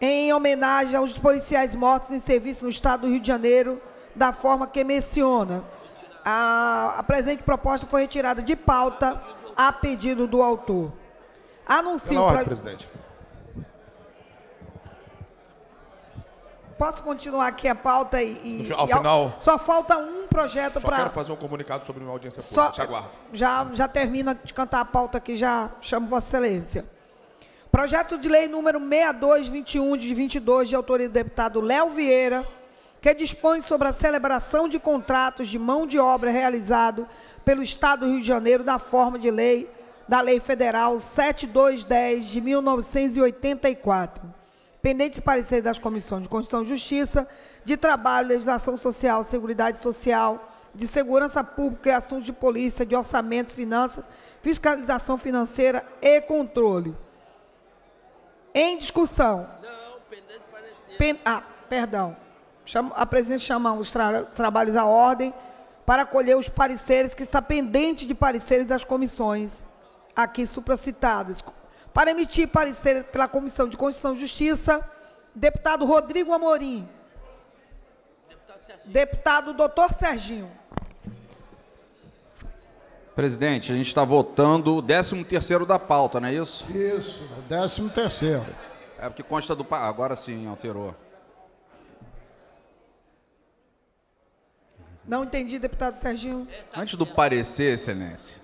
em homenagem aos policiais mortos em serviço no Estado do Rio de Janeiro, da forma que menciona. A, a presente proposta foi retirada de pauta a pedido do autor. Anuncio. o é, projeto. presidente. posso continuar aqui a pauta e. e ao e final. Ao, só falta um projeto para. Quero
fazer um comunicado sobre uma audiência só, Te aguardo.
Já, já termino de cantar a pauta aqui, já chamo Vossa Excelência. Projeto de lei número 6221 de 22, de autoria do deputado Léo Vieira, que dispõe sobre a celebração de contratos de mão de obra realizado pelo Estado do Rio de Janeiro na forma de lei da Lei Federal 7210 de 1984 pendente de parecer das comissões de Constituição e Justiça, de Trabalho, Legislação Social, Seguridade Social, de Segurança Pública e Assuntos de Polícia, de Orçamento, Finanças, Fiscalização Financeira e Controle. Em discussão. Não, pendente de parecer. Pen ah, perdão. a presidente chama os tra trabalhos à ordem para acolher os pareceres que está pendente de pareceres das comissões aqui supracitadas, para emitir parecer pela Comissão de Constituição e Justiça, deputado Rodrigo Amorim. Deputado doutor Serginho.
Presidente, a gente está votando o 13º da pauta, não é isso?
Isso, 13º.
É porque consta do... Agora sim, alterou.
Não entendi, deputado Serginho.
Antes do parecer, excelência,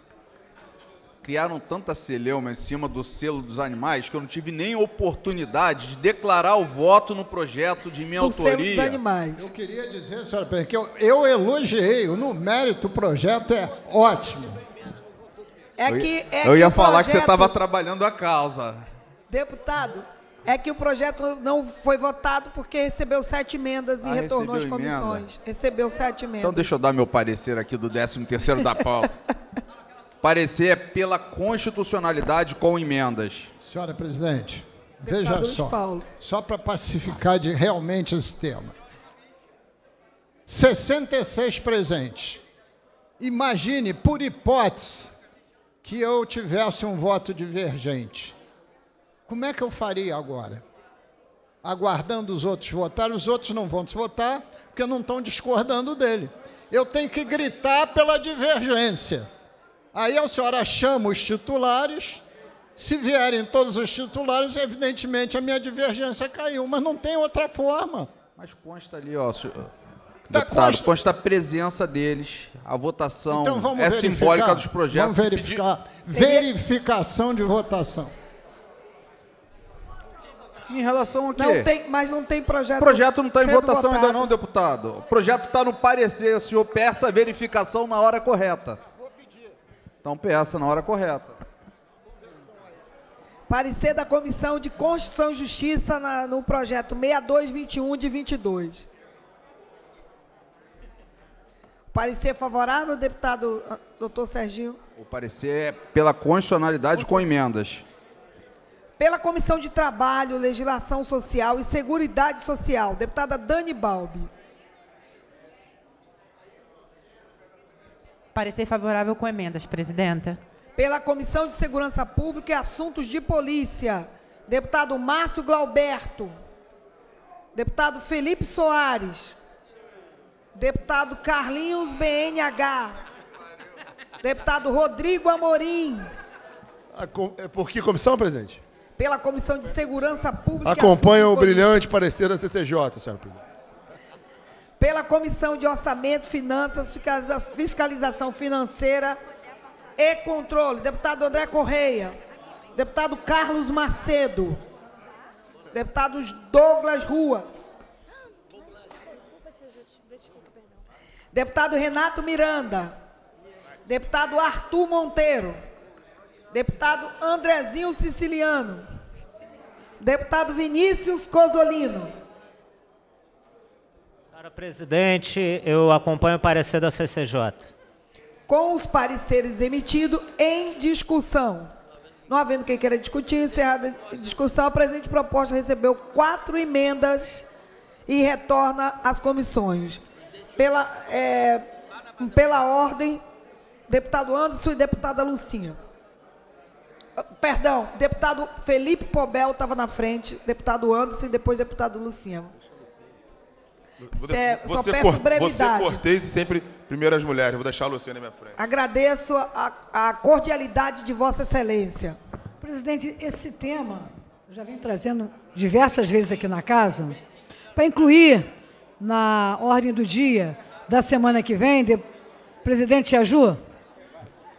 criaram tanta celeuma em cima do selo dos animais que eu não tive nem oportunidade de declarar o voto no projeto de
minha do autoria. Selo dos animais. Eu queria dizer, senhora Pérez, que eu, eu elogiei, no mérito o projeto é ótimo.
É que, é eu ia que falar projeto, que você estava
trabalhando a causa.
Deputado, é que o projeto não foi votado porque recebeu sete emendas e ah, retornou às comissões. Emenda. Recebeu sete emendas. Então deixa eu
dar meu parecer aqui do 13 terceiro da pauta. (laughs) Parecer pela constitucionalidade com emendas.
Senhora presidente, Deputado veja só. Paulo. Só para pacificar de, realmente esse tema. 66 presentes. Imagine, por hipótese, que eu tivesse um voto divergente. Como é que eu faria agora? Aguardando os outros votarem, os outros não vão se votar, porque não estão discordando dele. Eu tenho que gritar pela divergência. Aí a senhora chama os titulares, se vierem todos os titulares, evidentemente a minha divergência caiu, mas não tem outra forma.
Mas consta ali, ó, senhor. Tá, deputado, consta... consta a presença deles, a votação
então vamos é verificar. simbólica dos projetos. Vamos verificar. Pedir... É- verificação de votação.
Em relação a quê? Não tem, mas não tem projeto. O projeto não está em votação votado. ainda não,
deputado. O projeto está no parecer. O senhor peça a verificação na hora correta. Então peça na hora correta.
Parecer da Comissão de Constituição e Justiça na, no projeto 6221 de 22. Parecer é favorável, deputado ah, doutor Serginho?
O parecer é pela constitucionalidade com emendas.
Pela Comissão de Trabalho, Legislação Social e Seguridade Social, deputada Dani Balbi.
Parecer favorável com emendas, presidenta.
Pela Comissão de Segurança Pública e Assuntos de Polícia, deputado Márcio Glauberto. Deputado Felipe Soares. Deputado Carlinhos BNH. Deputado Rodrigo Amorim. É por que comissão, presidente? Pela Comissão de Segurança Pública. Acompanha o brilhante
parecer da CCJ, senhora presidente
pela Comissão de Orçamento, Finanças, Fiscalização Financeira e Controle, deputado André Correia, deputado Carlos Macedo, deputados Douglas Rua, deputado Renato Miranda, deputado Arthur Monteiro, deputado Andrezinho Siciliano, deputado Vinícius Cosolino,
para presidente, eu acompanho o parecer da CCJ.
Com os pareceres emitidos em discussão. Não havendo quem queira discutir, encerrada a discussão, a presente proposta recebeu quatro emendas e retorna às comissões. Pela, é, pela ordem, deputado Anderson e deputada Lucinha. Perdão, deputado Felipe Pobel estava na frente, deputado Anderson e depois deputado Lucinha
você, só peço cor, brevidade. Você, Cortez, e sempre primeiro as mulheres. Vou deixar a Luciana na minha frente.
Agradeço a, a cordialidade de Vossa Excelência.
Presidente, esse tema eu já vim trazendo diversas vezes aqui na casa para incluir na ordem do dia da semana que vem, de, presidente Jaju.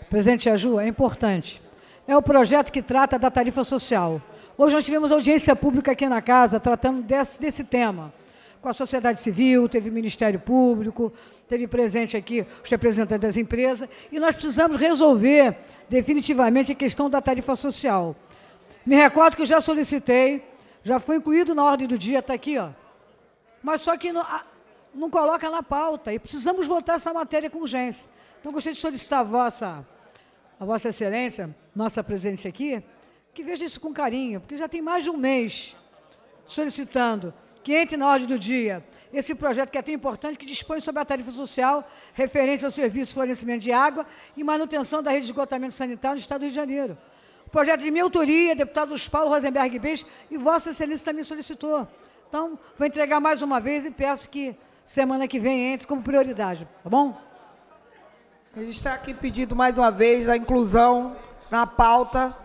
Presidente Jaju, é importante. É o projeto que trata da tarifa social. Hoje nós tivemos audiência pública aqui na casa tratando desse, desse tema com a sociedade civil, teve Ministério Público, teve presente aqui os representantes das empresas, e nós precisamos resolver definitivamente a questão da tarifa social. Me recordo que eu já solicitei, já foi incluído na ordem do dia, está aqui, ó. mas só que não, não coloca na pauta, e precisamos votar essa matéria com urgência. Então, gostaria de solicitar a vossa, a vossa Excelência, nossa presidente aqui, que veja isso com carinho, porque já tem mais de um mês solicitando que entre na ordem do dia esse projeto que é tão importante, que dispõe sobre a tarifa social referente ao serviço de fornecimento de água e manutenção da rede de esgotamento sanitário no Estado do Rio de Janeiro. Projeto de minha autoria, deputados Paulo Rosenberg Beis e Vossa Excelência também solicitou. Então, vou entregar mais uma vez e peço que semana que vem entre como prioridade, tá bom?
A gente está aqui pedindo mais uma vez a inclusão na pauta.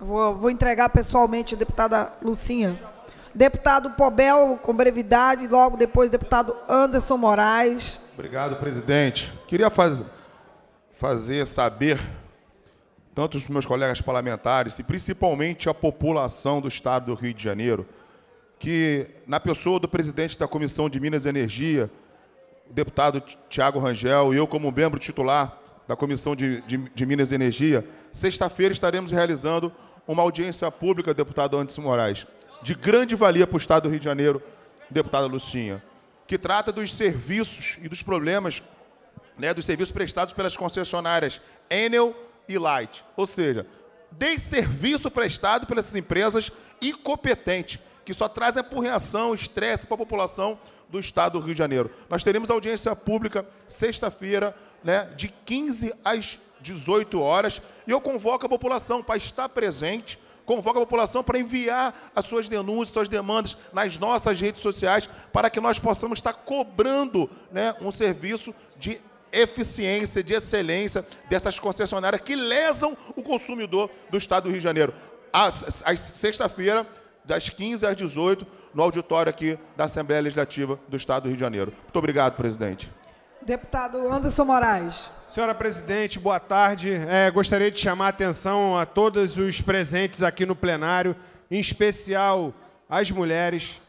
Vou, vou entregar pessoalmente, deputada Lucinha. Deputado Pobel, com brevidade, logo depois, deputado Anderson Moraes.
Obrigado, presidente. Queria faz, fazer saber, tanto os meus colegas parlamentares, e principalmente a população do Estado do Rio de Janeiro, que, na pessoa do presidente da Comissão de Minas e Energia, o deputado Tiago Rangel, e eu, como membro titular da Comissão de, de, de Minas e Energia, sexta-feira estaremos realizando uma audiência pública, deputado Anderson Moraes, de grande valia para o Estado do Rio de Janeiro, deputada Lucinha, que trata dos serviços e dos problemas né, dos serviços prestados pelas concessionárias Enel e Light. Ou seja, desserviço prestado pelas essas empresas incompetentes, que só trazem apurreação, estresse para a população do Estado do Rio de Janeiro. Nós teremos audiência pública sexta-feira, né, de 15 às 18 horas, e eu convoco a população para estar presente, convoca a população para enviar as suas denúncias, suas demandas nas nossas redes sociais, para que nós possamos estar cobrando né, um serviço de eficiência, de excelência dessas concessionárias que lesam o consumidor do Estado do Rio de Janeiro. Às, às sexta-feira, das 15 às 18, no auditório aqui da Assembleia Legislativa do Estado do Rio de Janeiro. Muito obrigado, presidente.
Deputado Anderson Moraes. Senhora presidente, boa tarde. É, gostaria de chamar a atenção a todos os presentes aqui no plenário, em especial as mulheres.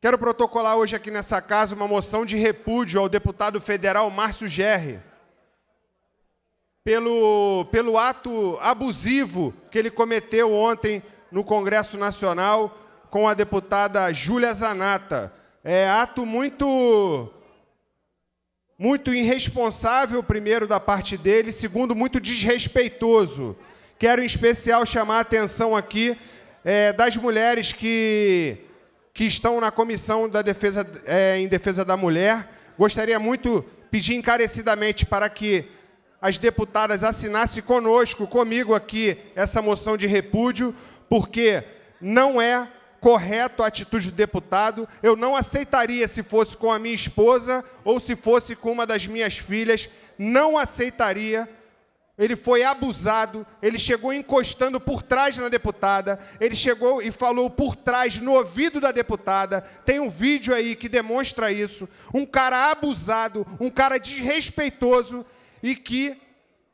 Quero protocolar hoje aqui nessa casa uma moção de repúdio ao deputado federal Márcio Gerri pelo, pelo ato abusivo que ele cometeu ontem no Congresso Nacional com a deputada Júlia Zanata é ato muito muito irresponsável, primeiro, da parte dele, segundo, muito desrespeitoso. Quero, em especial, chamar a atenção aqui é, das mulheres que, que estão na comissão da defesa, é, em defesa da mulher. Gostaria muito pedir encarecidamente para que as deputadas assinassem conosco, comigo aqui, essa moção de repúdio, porque não é correto a atitude do deputado. Eu não aceitaria se fosse com a minha esposa ou se fosse com uma das minhas filhas. Não aceitaria. Ele foi abusado, ele chegou encostando por trás na deputada, ele chegou e falou por trás no ouvido da deputada. Tem um vídeo aí que demonstra isso. Um cara abusado, um cara desrespeitoso e que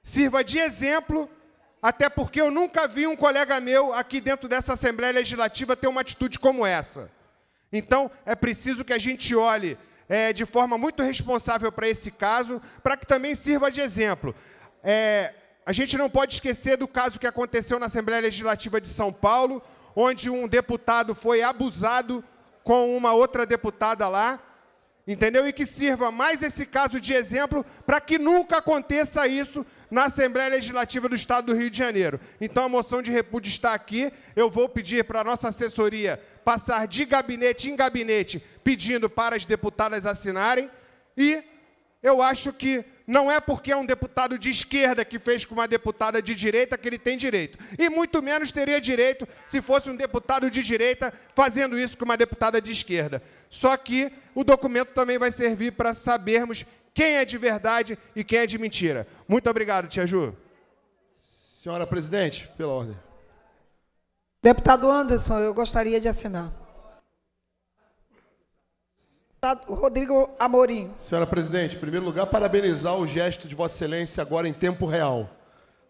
sirva de exemplo até porque eu nunca vi um colega meu aqui dentro dessa Assembleia Legislativa ter uma atitude como essa. Então, é preciso que a gente olhe é, de forma muito responsável para esse caso, para que também sirva de exemplo. É, a gente não pode esquecer do caso que aconteceu na Assembleia Legislativa de São Paulo, onde um deputado foi abusado com uma outra deputada lá, entendeu? E que sirva mais esse caso de exemplo para que nunca aconteça isso na Assembleia Legislativa do Estado do Rio de Janeiro. Então a moção de repúdio está aqui. Eu vou pedir para a nossa assessoria passar de gabinete em gabinete pedindo para as deputadas assinarem e eu acho que não é porque é um deputado de esquerda que fez com uma deputada de direita que ele tem direito. E muito menos teria direito se fosse um deputado de direita fazendo isso com uma deputada de esquerda. Só que o documento também vai servir para sabermos quem é de verdade e quem é de mentira. Muito obrigado, Tia Ju. Senhora presidente, pela ordem. Deputado Anderson, eu gostaria de assinar
deputado Rodrigo Amorim. Senhora presidente, em primeiro lugar, parabenizar o gesto de Vossa Excelência agora em tempo real.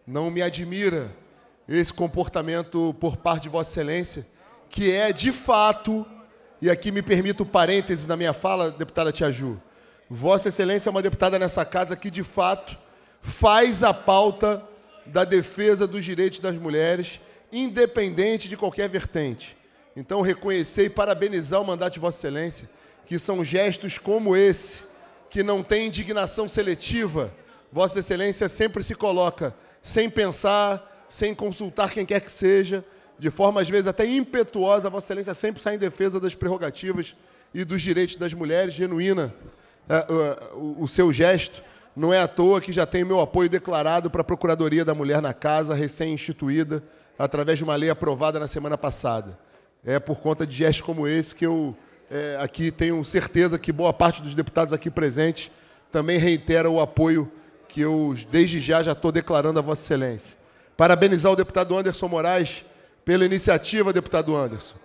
Não me admira esse comportamento por parte de Vossa Excelência, que é de fato, e aqui me permito parênteses um na minha fala, deputada Tiaju, Vossa Excelência é uma deputada nessa casa que de fato faz a pauta da defesa dos direitos das mulheres, independente de qualquer vertente. Então, reconhecer e parabenizar o mandato de Vossa Excelência que são gestos como esse, que não tem indignação seletiva, Vossa Excelência sempre se coloca sem pensar, sem consultar quem quer que seja, de forma às vezes até impetuosa, Vossa Excelência sempre sai em defesa das prerrogativas e dos direitos das mulheres, genuína é, é, o, o seu gesto. Não é à toa que já tem meu apoio declarado para a Procuradoria da Mulher na Casa, recém-instituída, através de uma lei aprovada na semana passada. É por conta de gestos como esse que eu é, aqui tenho certeza que boa parte dos deputados aqui presentes também reitera o apoio que eu, desde já, já estou declarando a Vossa Excelência. Parabenizar o deputado Anderson Moraes pela iniciativa, deputado Anderson.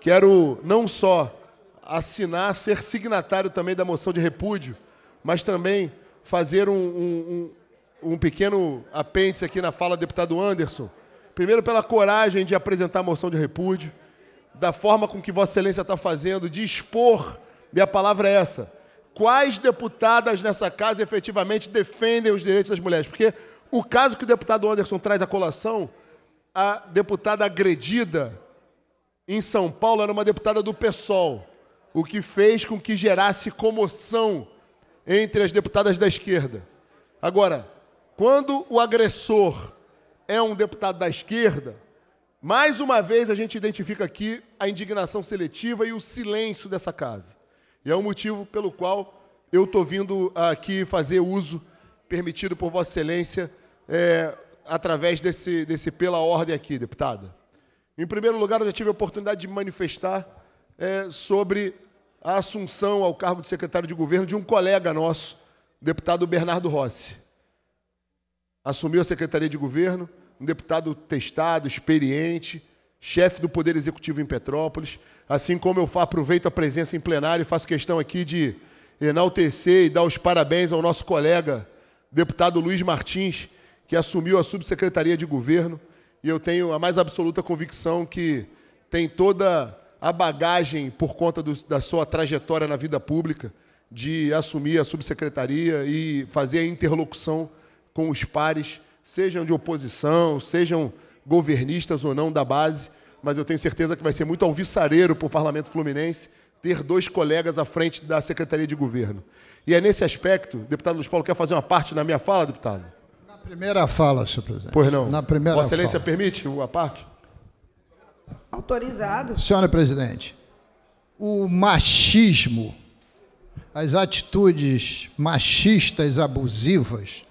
Quero não só assinar, ser signatário também da moção de repúdio, mas também fazer um, um, um, pequeno apêndice aqui na fala do deputado Anderson. Primeiro, pela coragem de apresentar a moção de repúdio da forma com que Vossa Excelência está fazendo, de expor, e a palavra é essa, quais deputadas nessa casa efetivamente defendem os direitos das mulheres. Porque o caso que o deputado Anderson traz à colação, a deputada agredida em São Paulo era uma deputada do PSOL, o que fez com que gerasse comoção entre as deputadas da esquerda. Agora, quando o agressor é um deputado da esquerda, mais uma vez a gente identifica aqui a indignação seletiva e o silêncio dessa casa. E é o um motivo pelo qual eu estou vindo aqui fazer uso permitido por Vossa Excelência é, através desse, desse pela ordem aqui, deputada. Em primeiro lugar, eu já tive a oportunidade de manifestar é, sobre a assunção ao cargo de secretário de governo de um colega nosso, deputado Bernardo Rossi. Assumiu a secretaria de governo, um deputado testado, experiente, chefe do Poder Executivo em Petrópolis, assim como eu aproveito a presença em plenário e faço questão aqui de enaltecer e dar os parabéns ao nosso colega, deputado Luiz Martins, que assumiu a subsecretaria de governo, e eu tenho a mais absoluta convicção que tem toda a bagagem por conta do, da sua trajetória na vida pública de assumir a subsecretaria e fazer a interlocução com os pares sejam de oposição, sejam governistas ou não da base, mas eu tenho certeza que vai ser muito alvissareiro para o parlamento fluminense ter dois colegas à frente da Secretaria de Governo. E é nesse aspecto, deputado Luiz Paulo, quer fazer uma parte na minha fala, deputado?
Na primeira fala, senhor presidente. Pois não. Na primeira Vossa Excelência fala.
permite a parte? Autorizado.
Senhora presidente, o machismo, as atitudes machistas abusivas,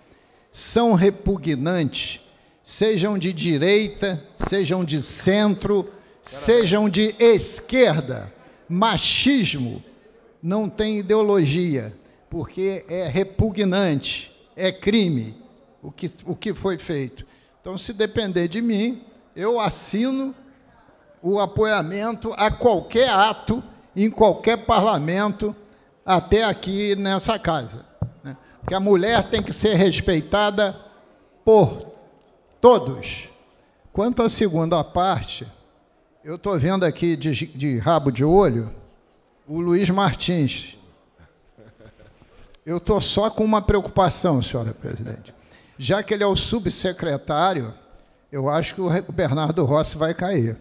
são repugnantes, sejam de direita, sejam de centro, sejam de esquerda. Machismo não tem ideologia, porque é repugnante, é crime o que, o que foi feito. Então, se depender de mim, eu assino o apoiamento a qualquer ato, em qualquer parlamento, até aqui nessa casa que a mulher tem que ser respeitada por todos. Quanto à segunda parte, eu estou vendo aqui de, de, rabo de olho o Luiz Martins. Eu estou só com uma preocupação, senhora presidente. Já que ele é o subsecretário, eu acho que o Bernardo Rossi vai cair.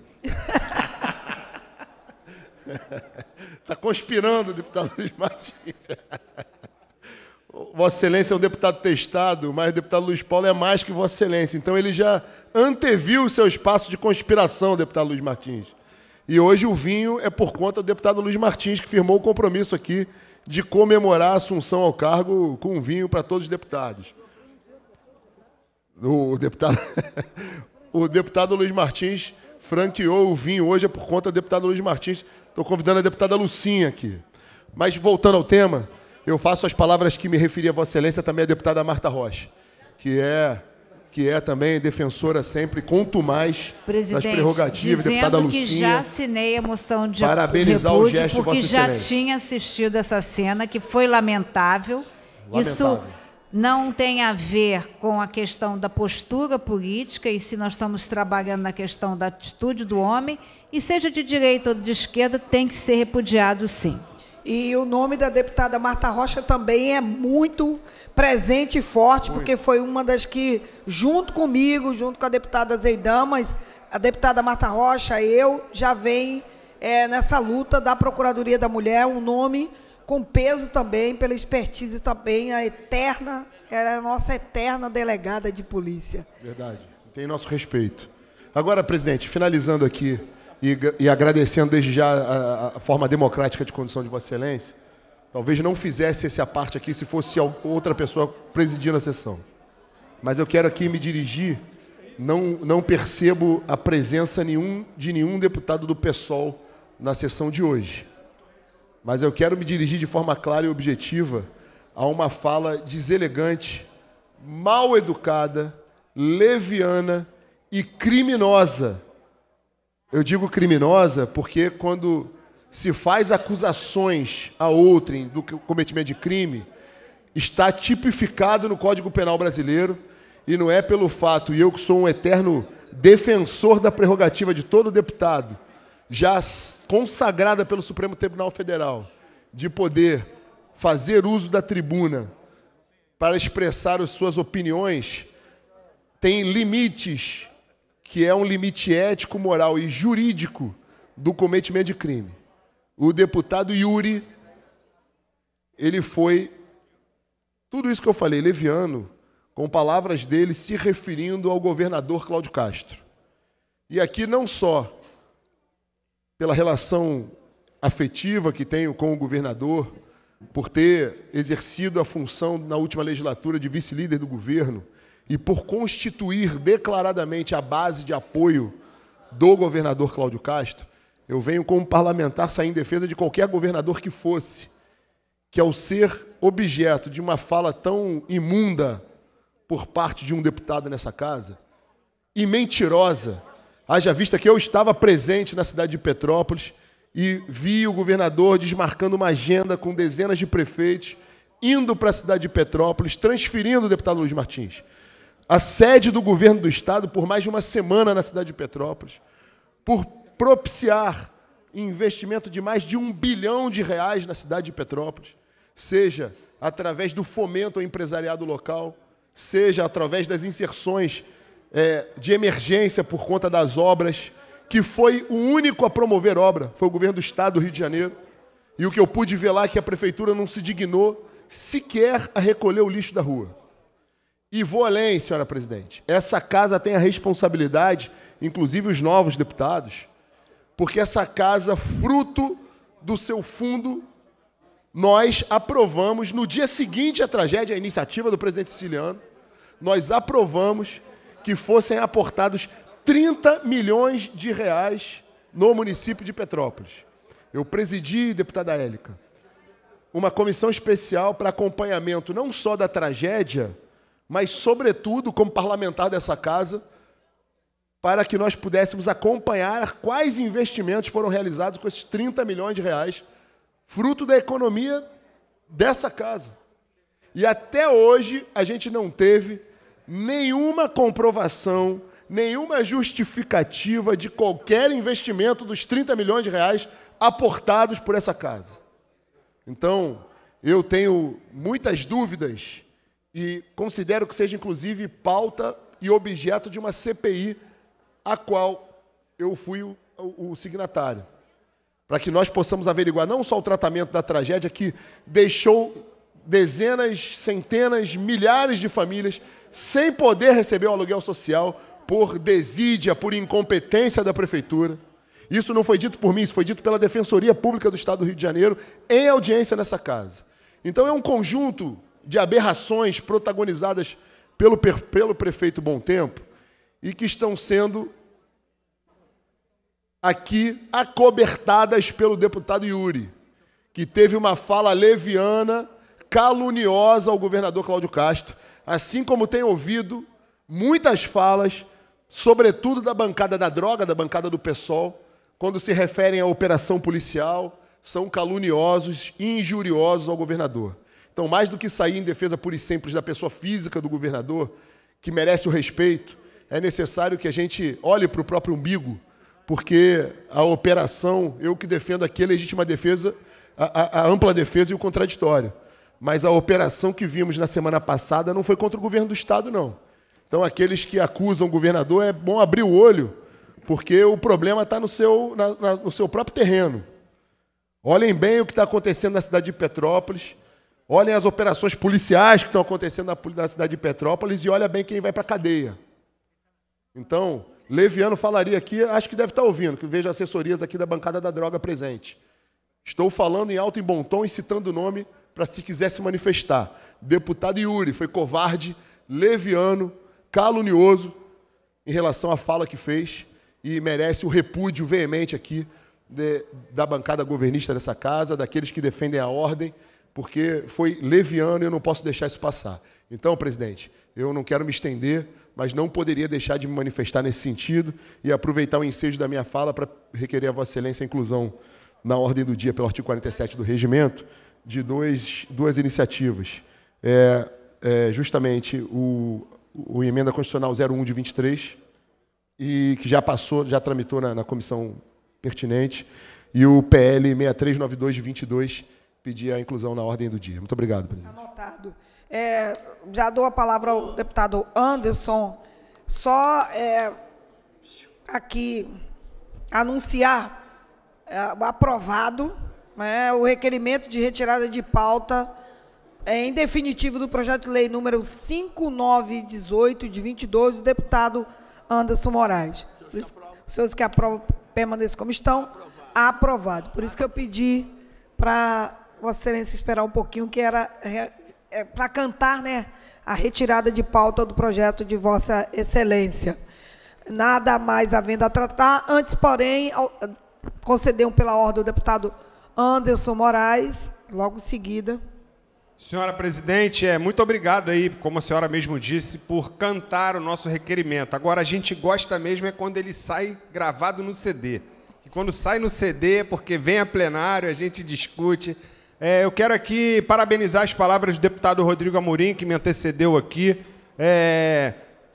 Está (laughs) conspirando, deputado Luiz Martins. Vossa Excelência é um deputado testado, mas o deputado Luiz Paulo é mais que Vossa Excelência. Então ele já anteviu o seu espaço de conspiração, deputado Luiz Martins. E hoje o vinho é por conta do deputado Luiz Martins, que firmou o compromisso aqui de comemorar a assunção ao cargo com vinho para todos os deputados. O deputado, (laughs) o deputado Luiz Martins franqueou o vinho hoje é por conta do deputado Luiz Martins. Estou convidando a deputada Lucinha aqui. Mas voltando ao tema eu faço as palavras que me referi a Vossa Excelência também a deputada Marta Rocha, que é que é também defensora sempre, quanto mais das prerrogativas, deputada Lucinha. que já
assinei a moção de parabenizar o gesto porque de Vossa Excelência. já tinha assistido essa cena, que foi lamentável. lamentável. Isso não tem a ver com a questão da postura política e se nós estamos trabalhando na questão da atitude do homem, e seja de direita ou de esquerda, tem que ser repudiado sim.
E o nome da deputada Marta Rocha também é muito presente e forte, muito. porque foi uma das que, junto comigo, junto com a deputada Zeidamas, a deputada Marta Rocha, eu, já vem é, nessa luta da Procuradoria da Mulher, um nome com peso também, pela expertise também, a eterna, era a nossa eterna delegada de polícia.
Verdade. Tem nosso respeito. Agora, presidente, finalizando aqui e, e agradecendo desde já a, a, forma democrática de condução de Vossa Excelência, talvez não fizesse essa parte aqui se fosse outra pessoa presidindo a sessão. Mas eu quero aqui me dirigir, não, não percebo a presença nenhum, de nenhum deputado do PSOL na sessão de hoje. Mas eu quero me dirigir de forma clara e objetiva a uma fala deselegante, mal educada, leviana e criminosa eu digo criminosa porque quando se faz acusações a outrem do cometimento de crime, está tipificado no Código Penal brasileiro e não é pelo fato, e eu que sou um eterno defensor da prerrogativa de todo deputado, já consagrada pelo Supremo Tribunal Federal, de poder fazer uso da tribuna para expressar as suas opiniões, tem limites que é um limite ético, moral e jurídico do cometimento de crime. O deputado Yuri, ele foi. Tudo isso que eu falei, leviano, com palavras dele se referindo ao governador Cláudio Castro. E aqui não só pela relação afetiva que tenho com o governador, por ter exercido a função na última legislatura de vice-líder do governo, e por constituir declaradamente a base de apoio do governador Cláudio Castro, eu venho como parlamentar sair em defesa de qualquer governador que fosse, que ao ser objeto de uma fala tão imunda por parte de um deputado nessa casa e mentirosa, haja vista que eu estava presente na cidade de Petrópolis e vi o governador desmarcando uma agenda com dezenas de prefeitos indo para a cidade de Petrópolis, transferindo o deputado Luiz Martins a sede do governo do Estado por mais de uma semana na cidade de Petrópolis, por propiciar investimento de mais de um bilhão de reais na cidade de Petrópolis, seja através do fomento ao empresariado local, seja através das inserções é, de emergência por conta das obras, que foi o único a promover obra, foi o governo do Estado do Rio de Janeiro. E o que eu pude ver lá é que a prefeitura não se dignou sequer a recolher o lixo da rua. E vou além, senhora presidente. Essa casa tem a responsabilidade, inclusive os novos deputados, porque essa casa, fruto do seu fundo, nós aprovamos no dia seguinte à tragédia, a iniciativa do presidente siciliano, nós aprovamos que fossem aportados 30 milhões de reais no município de Petrópolis. Eu presidi, deputada Élica, uma comissão especial para acompanhamento não só da tragédia, mas, sobretudo, como parlamentar dessa casa, para que nós pudéssemos acompanhar quais investimentos foram realizados com esses 30 milhões de reais, fruto da economia dessa casa. E até hoje a gente não teve nenhuma comprovação, nenhuma justificativa de qualquer investimento dos 30 milhões de reais aportados por essa casa. Então, eu tenho muitas dúvidas e considero que seja inclusive pauta e objeto de uma CPI a qual eu fui o, o, o signatário, para que nós possamos averiguar não só o tratamento da tragédia que deixou dezenas, centenas, milhares de famílias sem poder receber o aluguel social por desídia, por incompetência da prefeitura. Isso não foi dito por mim, isso foi dito pela Defensoria Pública do Estado do Rio de Janeiro em audiência nessa casa. Então é um conjunto de aberrações protagonizadas pelo, pelo prefeito Bom Tempo e que estão sendo aqui acobertadas pelo deputado Yuri, que teve uma fala leviana, caluniosa ao governador Cláudio Castro, assim como tem ouvido muitas falas, sobretudo da bancada da droga, da bancada do PSOL, quando se referem à operação policial, são caluniosos e injuriosos ao governador. Então, mais do que sair em defesa pura e simples da pessoa física do governador, que merece o respeito, é necessário que a gente olhe para o próprio umbigo, porque a operação, eu que defendo aqui a é legítima defesa, a, a, a ampla defesa e o contraditório. Mas a operação que vimos na semana passada não foi contra o governo do Estado, não. Então, aqueles que acusam o governador, é bom abrir o olho, porque o problema está no seu, no seu próprio terreno. Olhem bem o que está acontecendo na cidade de Petrópolis Olhem as operações policiais que estão acontecendo na, na cidade de Petrópolis e olha bem quem vai para a cadeia. Então, Leviano falaria aqui, acho que deve estar tá ouvindo, que vejo assessorias aqui da bancada da droga presente. Estou falando em alto e bom tom e citando o nome para se quiser se manifestar. Deputado Yuri foi covarde, leviano, calunioso em relação à fala que fez e merece o repúdio veemente aqui de, da bancada governista dessa casa, daqueles que defendem a ordem porque foi leviano e eu não posso deixar isso passar. Então, presidente, eu não quero me estender, mas não poderia deixar de me manifestar nesse sentido e aproveitar o ensejo da minha fala para requerer a Vossa Excelência a inclusão na ordem do dia, pelo artigo 47 do regimento, de dois, duas iniciativas. É, é justamente o, o Emenda Constitucional 01 de 23, e que já passou, já tramitou na, na comissão pertinente, e o PL 6392 de 22, pedir a inclusão na ordem do dia. Muito obrigado, presidente. Anotado.
É, já dou a palavra ao deputado Anderson. Só é, aqui anunciar é, aprovado né, o requerimento de retirada de pauta em definitivo do projeto de lei número 5918 de 22 do deputado Anderson Moraes. Os senhores que aprovam permaneçam como estão. Aprovado. aprovado. Por isso que eu pedi para Vossa Excelência esperar um pouquinho, que era é, é, para cantar né, a retirada de pauta do projeto de Vossa Excelência. Nada mais havendo a tratar. Antes, porém, concedeu pela ordem o deputado Anderson Moraes, logo em
seguida. Senhora presidente, é, muito obrigado aí, como a senhora mesmo disse, por cantar o nosso requerimento. Agora, a gente gosta mesmo é quando ele sai gravado no CD. E quando sai no CD é porque vem a plenário, a gente discute, é, eu quero aqui parabenizar as palavras do deputado Rodrigo Amorim, que me antecedeu aqui. É,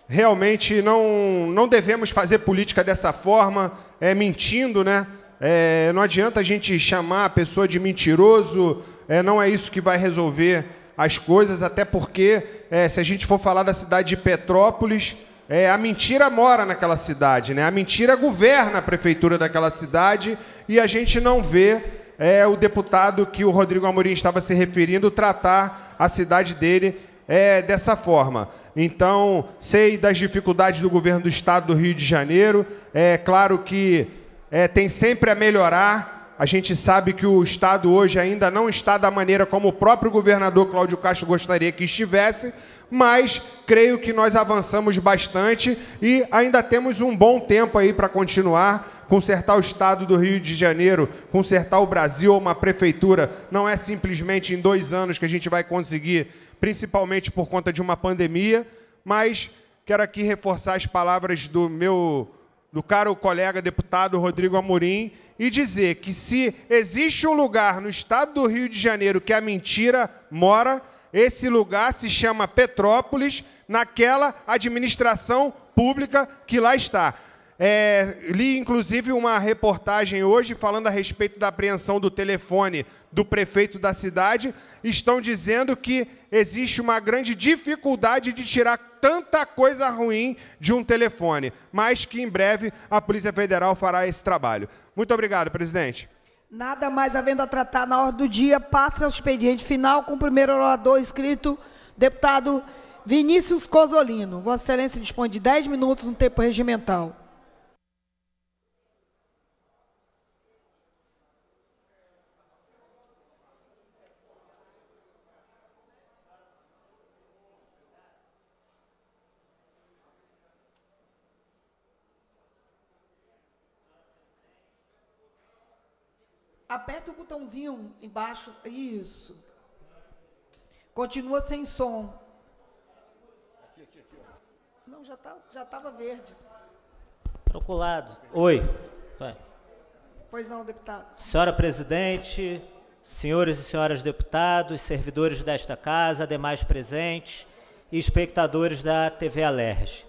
realmente não, não devemos fazer política dessa forma, é, mentindo, né? É, não adianta a gente chamar a pessoa de mentiroso, é, não é isso que vai resolver as coisas, até porque é, se a gente for falar da cidade de Petrópolis, é, a mentira mora naquela cidade, né? A mentira governa a prefeitura daquela cidade e a gente não vê é o deputado que o Rodrigo Amorim estava se referindo tratar a cidade dele é, dessa forma. Então, sei das dificuldades do governo do estado do Rio de Janeiro, é claro que é, tem sempre a melhorar, a gente sabe que o Estado hoje ainda não está da maneira como o próprio governador Cláudio Castro gostaria que estivesse, mas creio que nós avançamos bastante e ainda temos um bom tempo aí para continuar. Consertar o Estado do Rio de Janeiro, consertar o Brasil, uma prefeitura, não é simplesmente em dois anos que a gente vai conseguir, principalmente por conta de uma pandemia, mas quero aqui reforçar as palavras do meu do caro colega deputado Rodrigo Amorim e dizer que se existe um lugar no estado do Rio de Janeiro que a mentira mora, esse lugar se chama Petrópolis, naquela administração pública que lá está. É, li inclusive uma reportagem hoje falando a respeito da apreensão do telefone do prefeito da cidade. Estão dizendo que existe uma grande dificuldade de tirar tanta coisa ruim de um telefone, mas que em breve a Polícia Federal fará esse trabalho. Muito obrigado, presidente. Nada mais havendo a tratar
na ordem do dia, passa ao expediente final com o primeiro orador escrito, deputado Vinícius Cosolino. Vossa Excelência dispõe de 10 minutos no tempo regimental. aperta o botãozinho embaixo. Isso. Continua sem som. Aqui, aqui, aqui. Não, já tá, já estava verde.
Proculado. Oi. Vai.
Pois não, deputado.
Senhora presidente, senhores e senhoras deputados, servidores desta casa, demais presentes e espectadores da TV Alerj.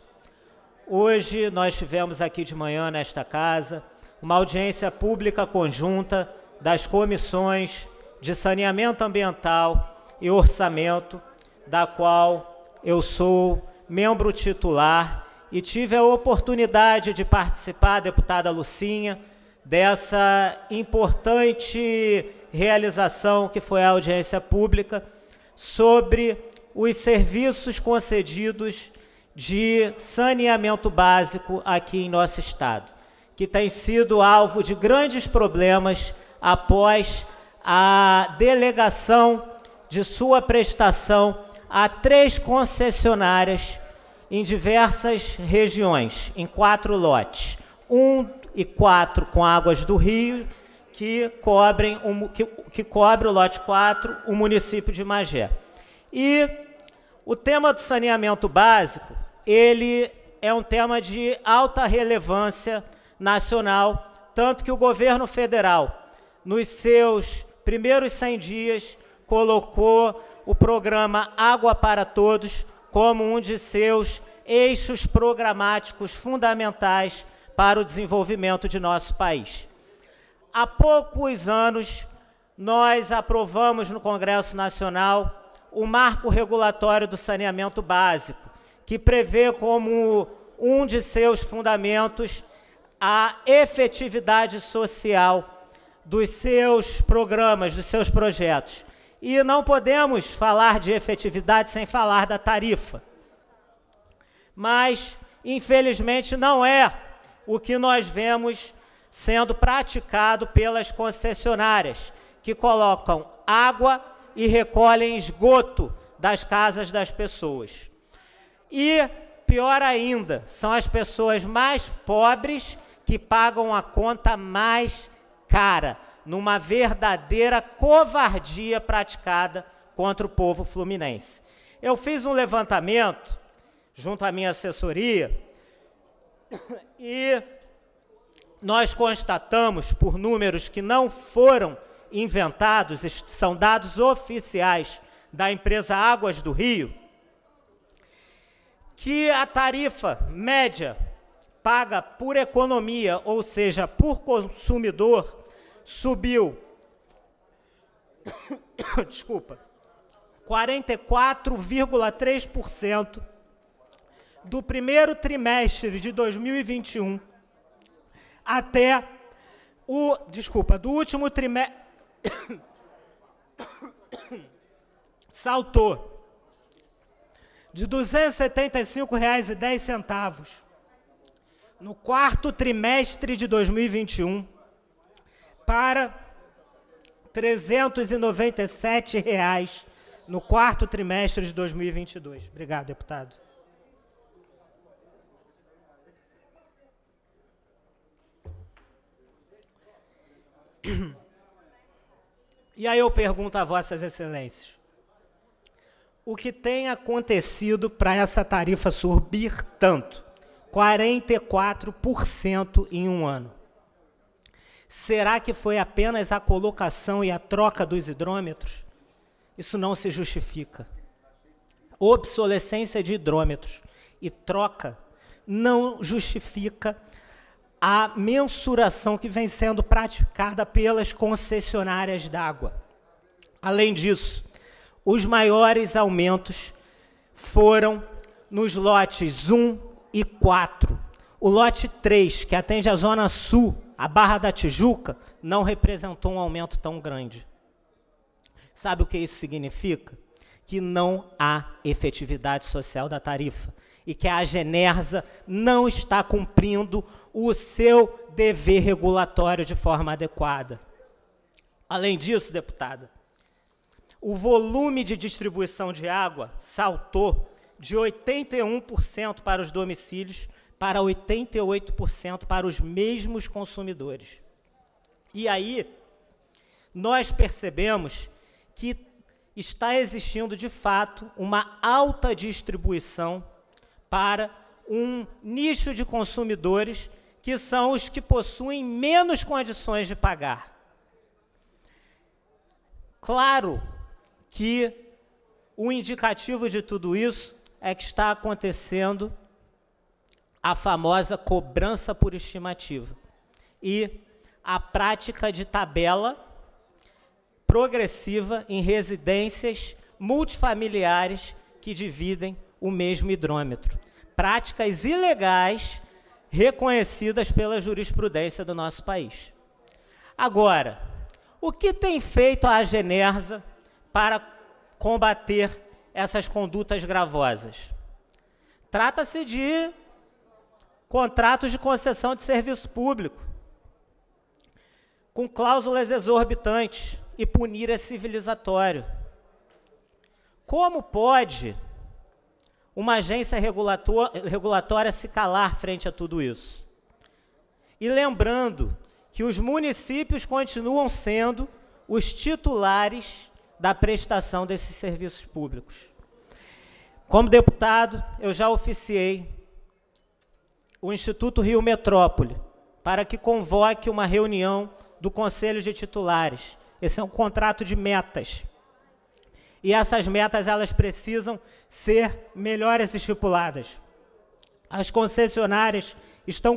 Hoje nós tivemos aqui de manhã nesta casa uma audiência pública conjunta das comissões de saneamento ambiental e orçamento, da qual eu sou membro titular e tive a oportunidade de participar, deputada Lucinha, dessa importante realização que foi a audiência pública sobre os serviços concedidos de saneamento básico aqui em nosso estado, que tem sido alvo de grandes problemas após a delegação de sua prestação a três concessionárias em diversas regiões, em quatro lotes. Um e quatro com águas do Rio, que, cobrem um, que, que cobre o lote 4, o município de Magé. E o tema do saneamento básico, ele é um tema de alta relevância nacional, tanto que o governo federal, nos seus primeiros 100 dias, colocou o programa Água para Todos como um de seus eixos programáticos fundamentais para o desenvolvimento de nosso país. Há poucos anos, nós aprovamos no Congresso Nacional o marco regulatório do saneamento básico, que prevê como um de seus fundamentos a efetividade social dos seus programas, dos seus projetos. E não podemos falar de efetividade sem falar da tarifa. Mas, infelizmente, não é o que nós vemos sendo praticado pelas concessionárias, que colocam água e recolhem esgoto das casas das pessoas. E, pior ainda, são as pessoas mais pobres que pagam a conta mais cara numa verdadeira covardia praticada contra o povo fluminense. Eu fiz um levantamento junto à minha assessoria (coughs) e nós constatamos por números que não foram inventados, são dados oficiais da empresa Águas do Rio, que a tarifa média paga por economia, ou seja, por consumidor, subiu. (coughs) Desculpa. 44,3% do primeiro trimestre de 2021 até o, desculpa, do último trimestre (coughs) saltou de R$ 275,10 no quarto trimestre de 2021 para R$ 397,00 no quarto trimestre de 2022. Obrigado, deputado. E aí eu pergunto a vossas excelências, o que tem acontecido para essa tarifa subir tanto? 44% em um ano. Será que foi apenas a colocação e a troca dos hidrômetros? Isso não se justifica. Obsolescência de hidrômetros e troca não justifica a mensuração que vem sendo praticada pelas concessionárias d'água. Além disso, os maiores aumentos foram nos lotes 1 e 4. O lote 3, que atende a Zona Sul a Barra da Tijuca não representou um aumento tão grande. Sabe o que isso significa? Que não há efetividade social da tarifa e que a Genersa não está cumprindo o seu dever regulatório de forma adequada. Além disso, deputada, o volume de distribuição de água saltou de 81% para os domicílios para 88% para os mesmos consumidores. E aí, nós percebemos que está existindo, de fato, uma alta distribuição para um nicho de consumidores que são os que possuem menos condições de pagar. Claro que o indicativo de tudo isso é que está acontecendo a famosa cobrança por estimativa e a prática de tabela progressiva em residências multifamiliares que dividem o mesmo hidrômetro. Práticas ilegais reconhecidas pela jurisprudência do nosso país. Agora, o que tem feito a Genersa para combater essas condutas gravosas? Trata-se de contratos de concessão de serviço público, com cláusulas exorbitantes e punir é civilizatório. Como pode uma agência regulatória se calar frente a tudo isso? E lembrando que os municípios continuam sendo os titulares da prestação desses serviços públicos. Como deputado, eu já oficiei o Instituto Rio Metrópole para que convoque uma reunião do Conselho de Titulares. Esse é um contrato de metas. E essas metas elas precisam ser melhores estipuladas. As concessionárias estão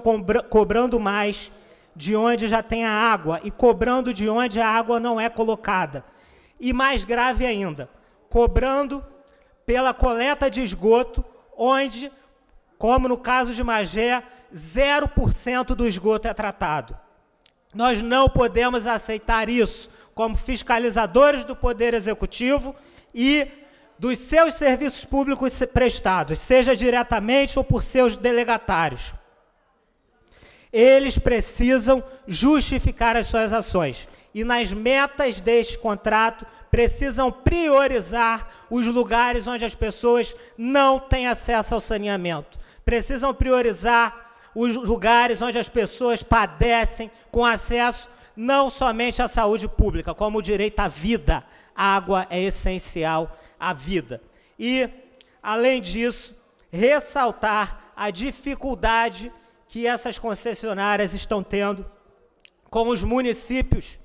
cobrando mais de onde já tem a água e cobrando de onde a água não é colocada. E mais grave ainda, cobrando pela coleta de esgoto onde como no caso de Magé, 0% do esgoto é tratado. Nós não podemos aceitar isso como fiscalizadores do Poder Executivo e dos seus serviços públicos prestados, seja diretamente ou por seus delegatários. Eles precisam justificar as suas ações e nas metas deste contrato precisam priorizar os lugares onde as pessoas não têm acesso ao saneamento precisam priorizar os lugares onde as pessoas padecem com acesso não somente à saúde pública, como o direito à vida. A água é essencial à vida. E, além disso, ressaltar a dificuldade que essas concessionárias estão tendo com os municípios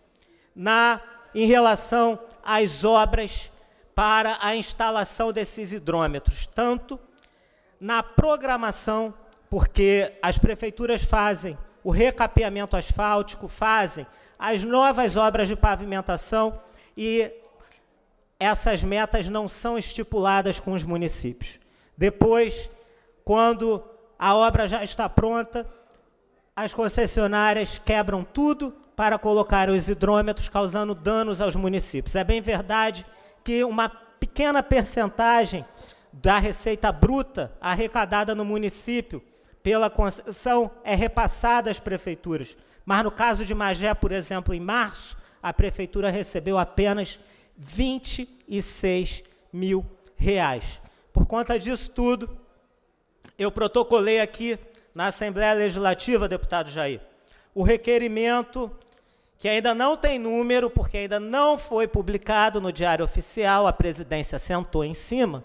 na, em relação às obras para a instalação desses hidrômetros, tanto na programação, porque as prefeituras fazem o recapeamento asfáltico, fazem as novas obras de pavimentação e essas metas não são estipuladas com os municípios. Depois, quando a obra já está pronta, as concessionárias quebram tudo para colocar os hidrômetros, causando danos aos municípios. É bem verdade que uma pequena percentagem da receita bruta arrecadada no município pela concessão é repassada às prefeituras. Mas no caso de Magé, por exemplo, em março, a prefeitura recebeu apenas 26 mil reais. Por conta disso tudo, eu protocolei aqui na Assembleia Legislativa, deputado Jair, o requerimento que ainda não tem número, porque ainda não foi publicado no Diário Oficial, a presidência sentou em cima,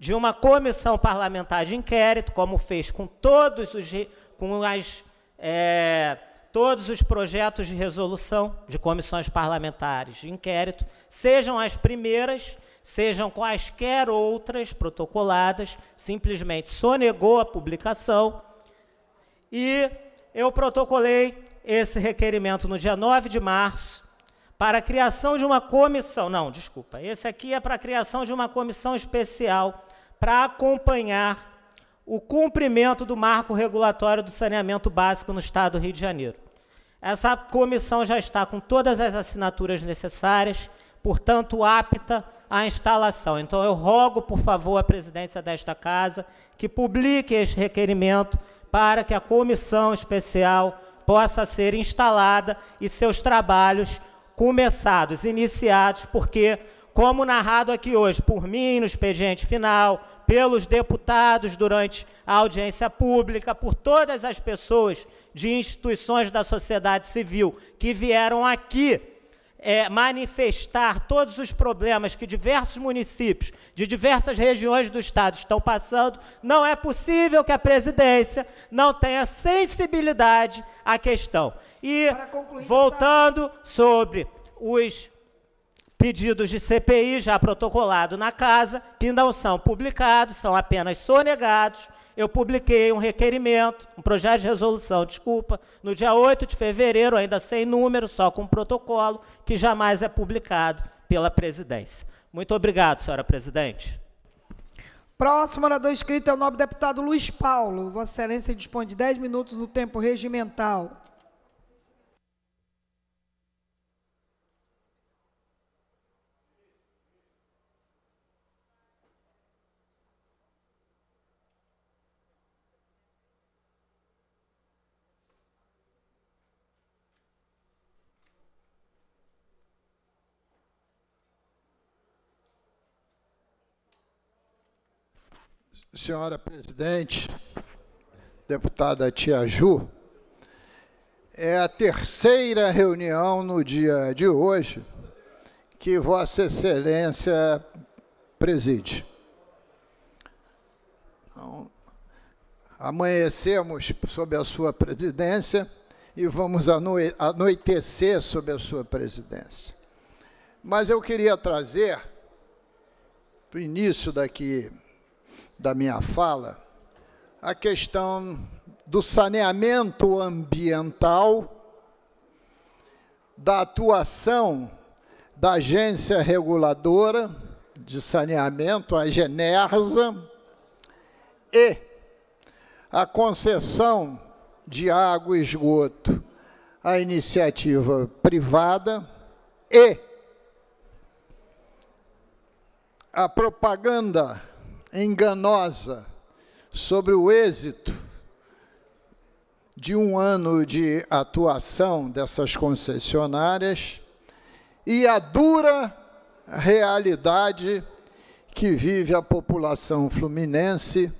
de uma comissão parlamentar de inquérito, como fez com todos os, com as, é, todos os projetos de resolução de comissões parlamentares de inquérito, sejam as primeiras, sejam quaisquer outras protocoladas, simplesmente sonegou a publicação e eu protocolei esse requerimento no dia 9 de março para a criação de uma comissão, não, desculpa, esse aqui é para a criação de uma comissão especial para acompanhar o cumprimento do marco regulatório do saneamento básico no Estado do Rio de Janeiro. Essa comissão já está com todas as assinaturas necessárias, portanto, apta à instalação. Então, eu rogo, por favor, à presidência desta Casa que publique este requerimento para que a comissão especial possa ser instalada e seus trabalhos começados, iniciados, porque como narrado aqui hoje por mim no expediente final, pelos deputados durante a audiência pública, por todas as pessoas de instituições da sociedade civil que vieram aqui é, manifestar todos os problemas que diversos municípios de diversas regiões do Estado estão passando, não é possível que a presidência não tenha sensibilidade à questão. E, voltando sobre os Pedidos de CPI já protocolado na casa, que não são publicados, são apenas sonegados. Eu publiquei um requerimento, um projeto de resolução, desculpa, no dia 8 de fevereiro, ainda sem número, só com protocolo, que jamais é publicado pela presidência. Muito obrigado, senhora presidente.
Próximo orador inscrito é o nobre deputado Luiz Paulo. Vossa Excelência dispõe de 10 minutos no tempo regimental.
Senhora presidente, deputada Tia Ju, é a terceira reunião no dia de hoje que Vossa Excelência preside. Então, amanhecemos sob a sua presidência e vamos anoitecer sob a sua presidência. Mas eu queria trazer, no o início daqui da minha fala, a questão do saneamento ambiental, da atuação da agência reguladora de saneamento, a Genersa, e a concessão de água e esgoto à iniciativa privada e a propaganda enganosa sobre o êxito de um ano de atuação dessas concessionárias e a dura realidade que vive a população fluminense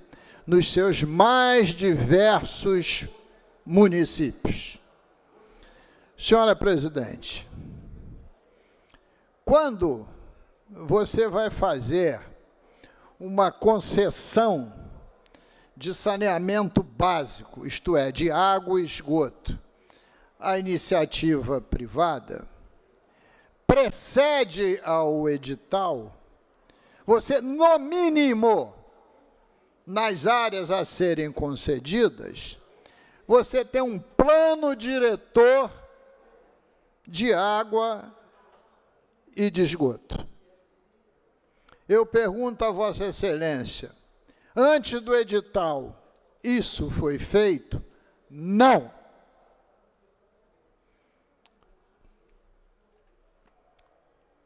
nos seus mais diversos municípios. Senhora presidente, quando você vai fazer uma concessão de saneamento básico, isto é, de água e esgoto, à iniciativa privada, precede ao edital, você, no mínimo, nas áreas a serem concedidas, você tem um plano diretor de água e de esgoto. Eu pergunto a Vossa Excelência: antes do edital, isso foi feito? Não.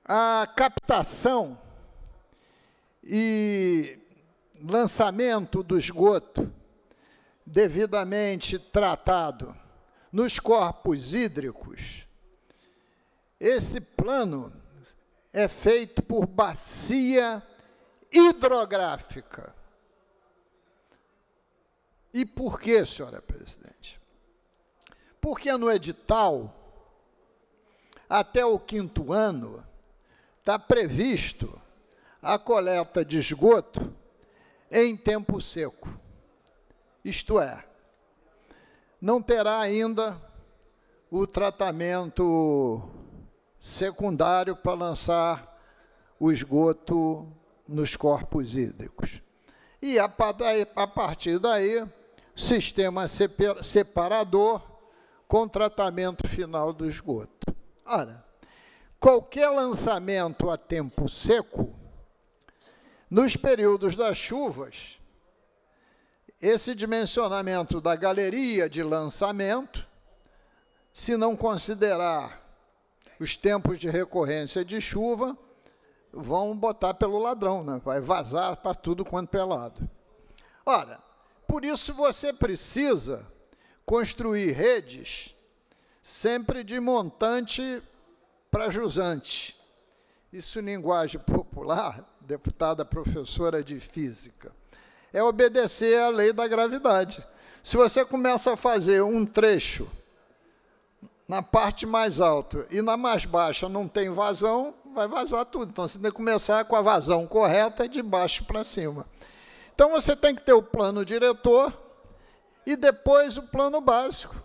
A captação e lançamento do esgoto devidamente tratado nos corpos hídricos, esse plano é feito por bacia hidrográfica. E por que, senhora presidente? Porque no edital, até o quinto ano, está previsto a coleta de esgoto em tempo seco. Isto é, não terá ainda o tratamento secundário para lançar o esgoto nos corpos hídricos. E a partir daí, sistema separador com tratamento final do esgoto. Ora, qualquer lançamento a tempo seco, nos períodos das chuvas, esse dimensionamento da galeria de lançamento, se não considerar os tempos de recorrência de chuva vão botar pelo ladrão, né? vai vazar para tudo quanto é lado. Ora, por isso você precisa construir redes sempre de montante para jusante. Isso em linguagem popular, deputada professora de física, é obedecer à lei da gravidade. Se você começa a fazer um trecho na parte mais alta e na mais baixa não tem vazão, vai vazar tudo. Então você tem que começar com a vazão correta de baixo para cima. Então você tem que ter o plano diretor e depois o plano básico.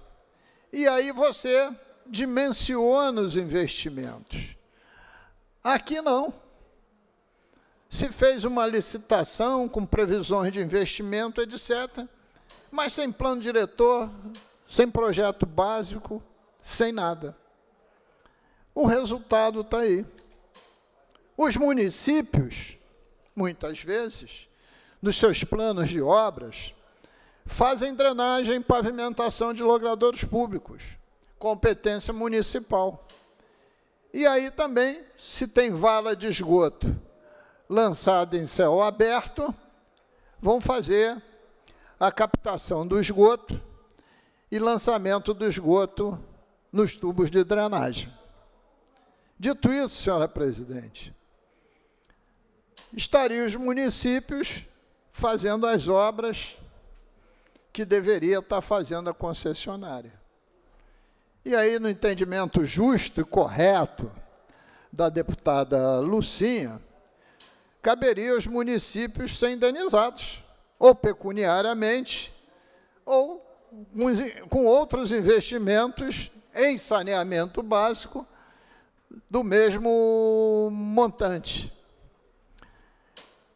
E aí você dimensiona os investimentos. Aqui não. Se fez uma licitação com previsões de investimento, etc., mas sem plano diretor, sem projeto básico, sem nada. O resultado está aí. Os municípios, muitas vezes, nos seus planos de obras, fazem drenagem e pavimentação de logradouros públicos, competência municipal. E aí também, se tem vala de esgoto lançada em céu aberto, vão fazer a captação do esgoto e lançamento do esgoto nos tubos de drenagem. Dito isso, senhora presidente, estariam os municípios fazendo as obras que deveria estar fazendo a concessionária. E aí, no entendimento justo e correto da deputada Lucinha, caberia aos municípios ser indenizados, ou pecuniariamente, ou com outros investimentos em saneamento básico do mesmo montante.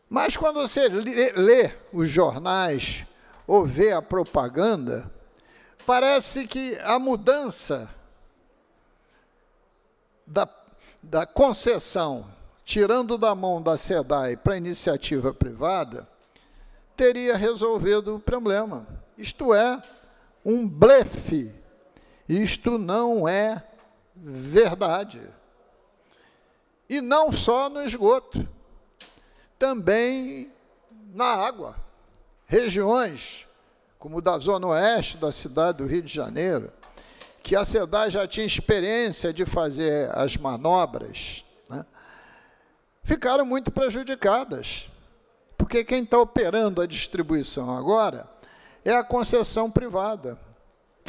Mas quando você lê, lê os jornais ou vê a propaganda, parece que a mudança da, da concessão, tirando da mão da SEDAI para a iniciativa privada, teria resolvido o problema. Isto é, um blefe isto não é verdade. E não só no esgoto, também na água. Regiões como da zona oeste da cidade do Rio de Janeiro, que a cidade já tinha experiência de fazer as manobras, né, ficaram muito prejudicadas. Porque quem está operando a distribuição agora é a concessão privada,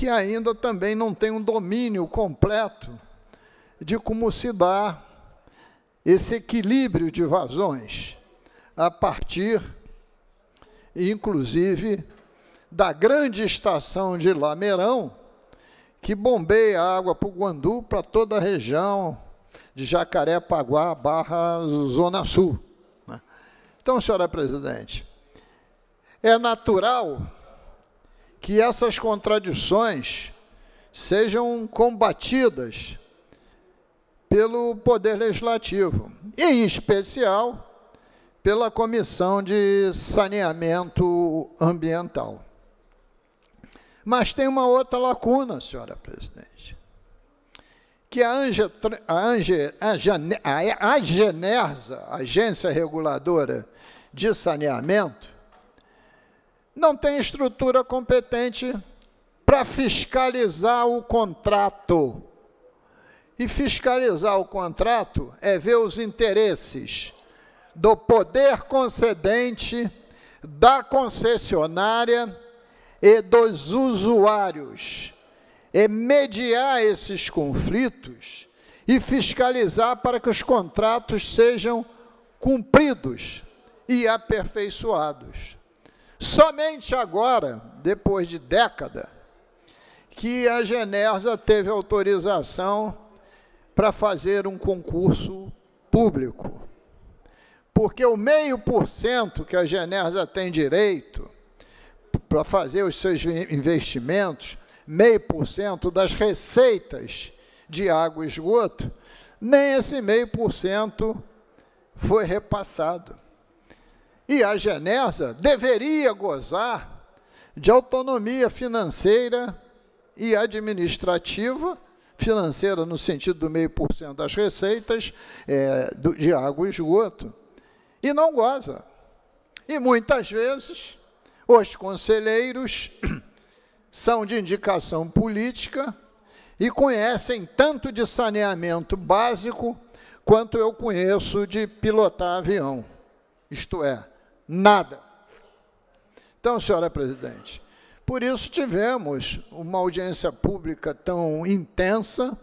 que ainda também não tem um domínio completo de como se dá esse equilíbrio de vazões, a partir, inclusive, da grande estação de Lameirão, que bombeia água para o Guandu, para toda a região de Jacarepaguá, barra Zona Sul. Né? Então, senhora presidente, é natural que essas contradições sejam combatidas pelo Poder Legislativo, em especial pela Comissão de Saneamento Ambiental. Mas tem uma outra lacuna, senhora presidente, que a, Ange, a, Ange, a, Jane, a, a Genersa, Agência Reguladora de Saneamento, não tem estrutura competente para fiscalizar o contrato. E fiscalizar o contrato é ver os interesses do poder concedente, da concessionária e dos usuários. É mediar esses conflitos e fiscalizar para que os contratos sejam cumpridos e aperfeiçoados. Somente agora, depois de década, que a Genersa teve autorização para fazer um concurso público. Porque o meio por cento que a Genersa tem direito para fazer os seus investimentos, meio por cento das receitas de água e esgoto, nem esse meio por cento foi repassado e a Genesa deveria gozar de autonomia financeira e administrativa, financeira no sentido do meio por cento das receitas é, de água e esgoto, e não goza. E muitas vezes os conselheiros (clears throat) são de indicação política e conhecem tanto de saneamento básico quanto eu conheço de pilotar avião. Isto é, nada. Então, senhora presidente, por isso tivemos uma audiência pública tão intensa,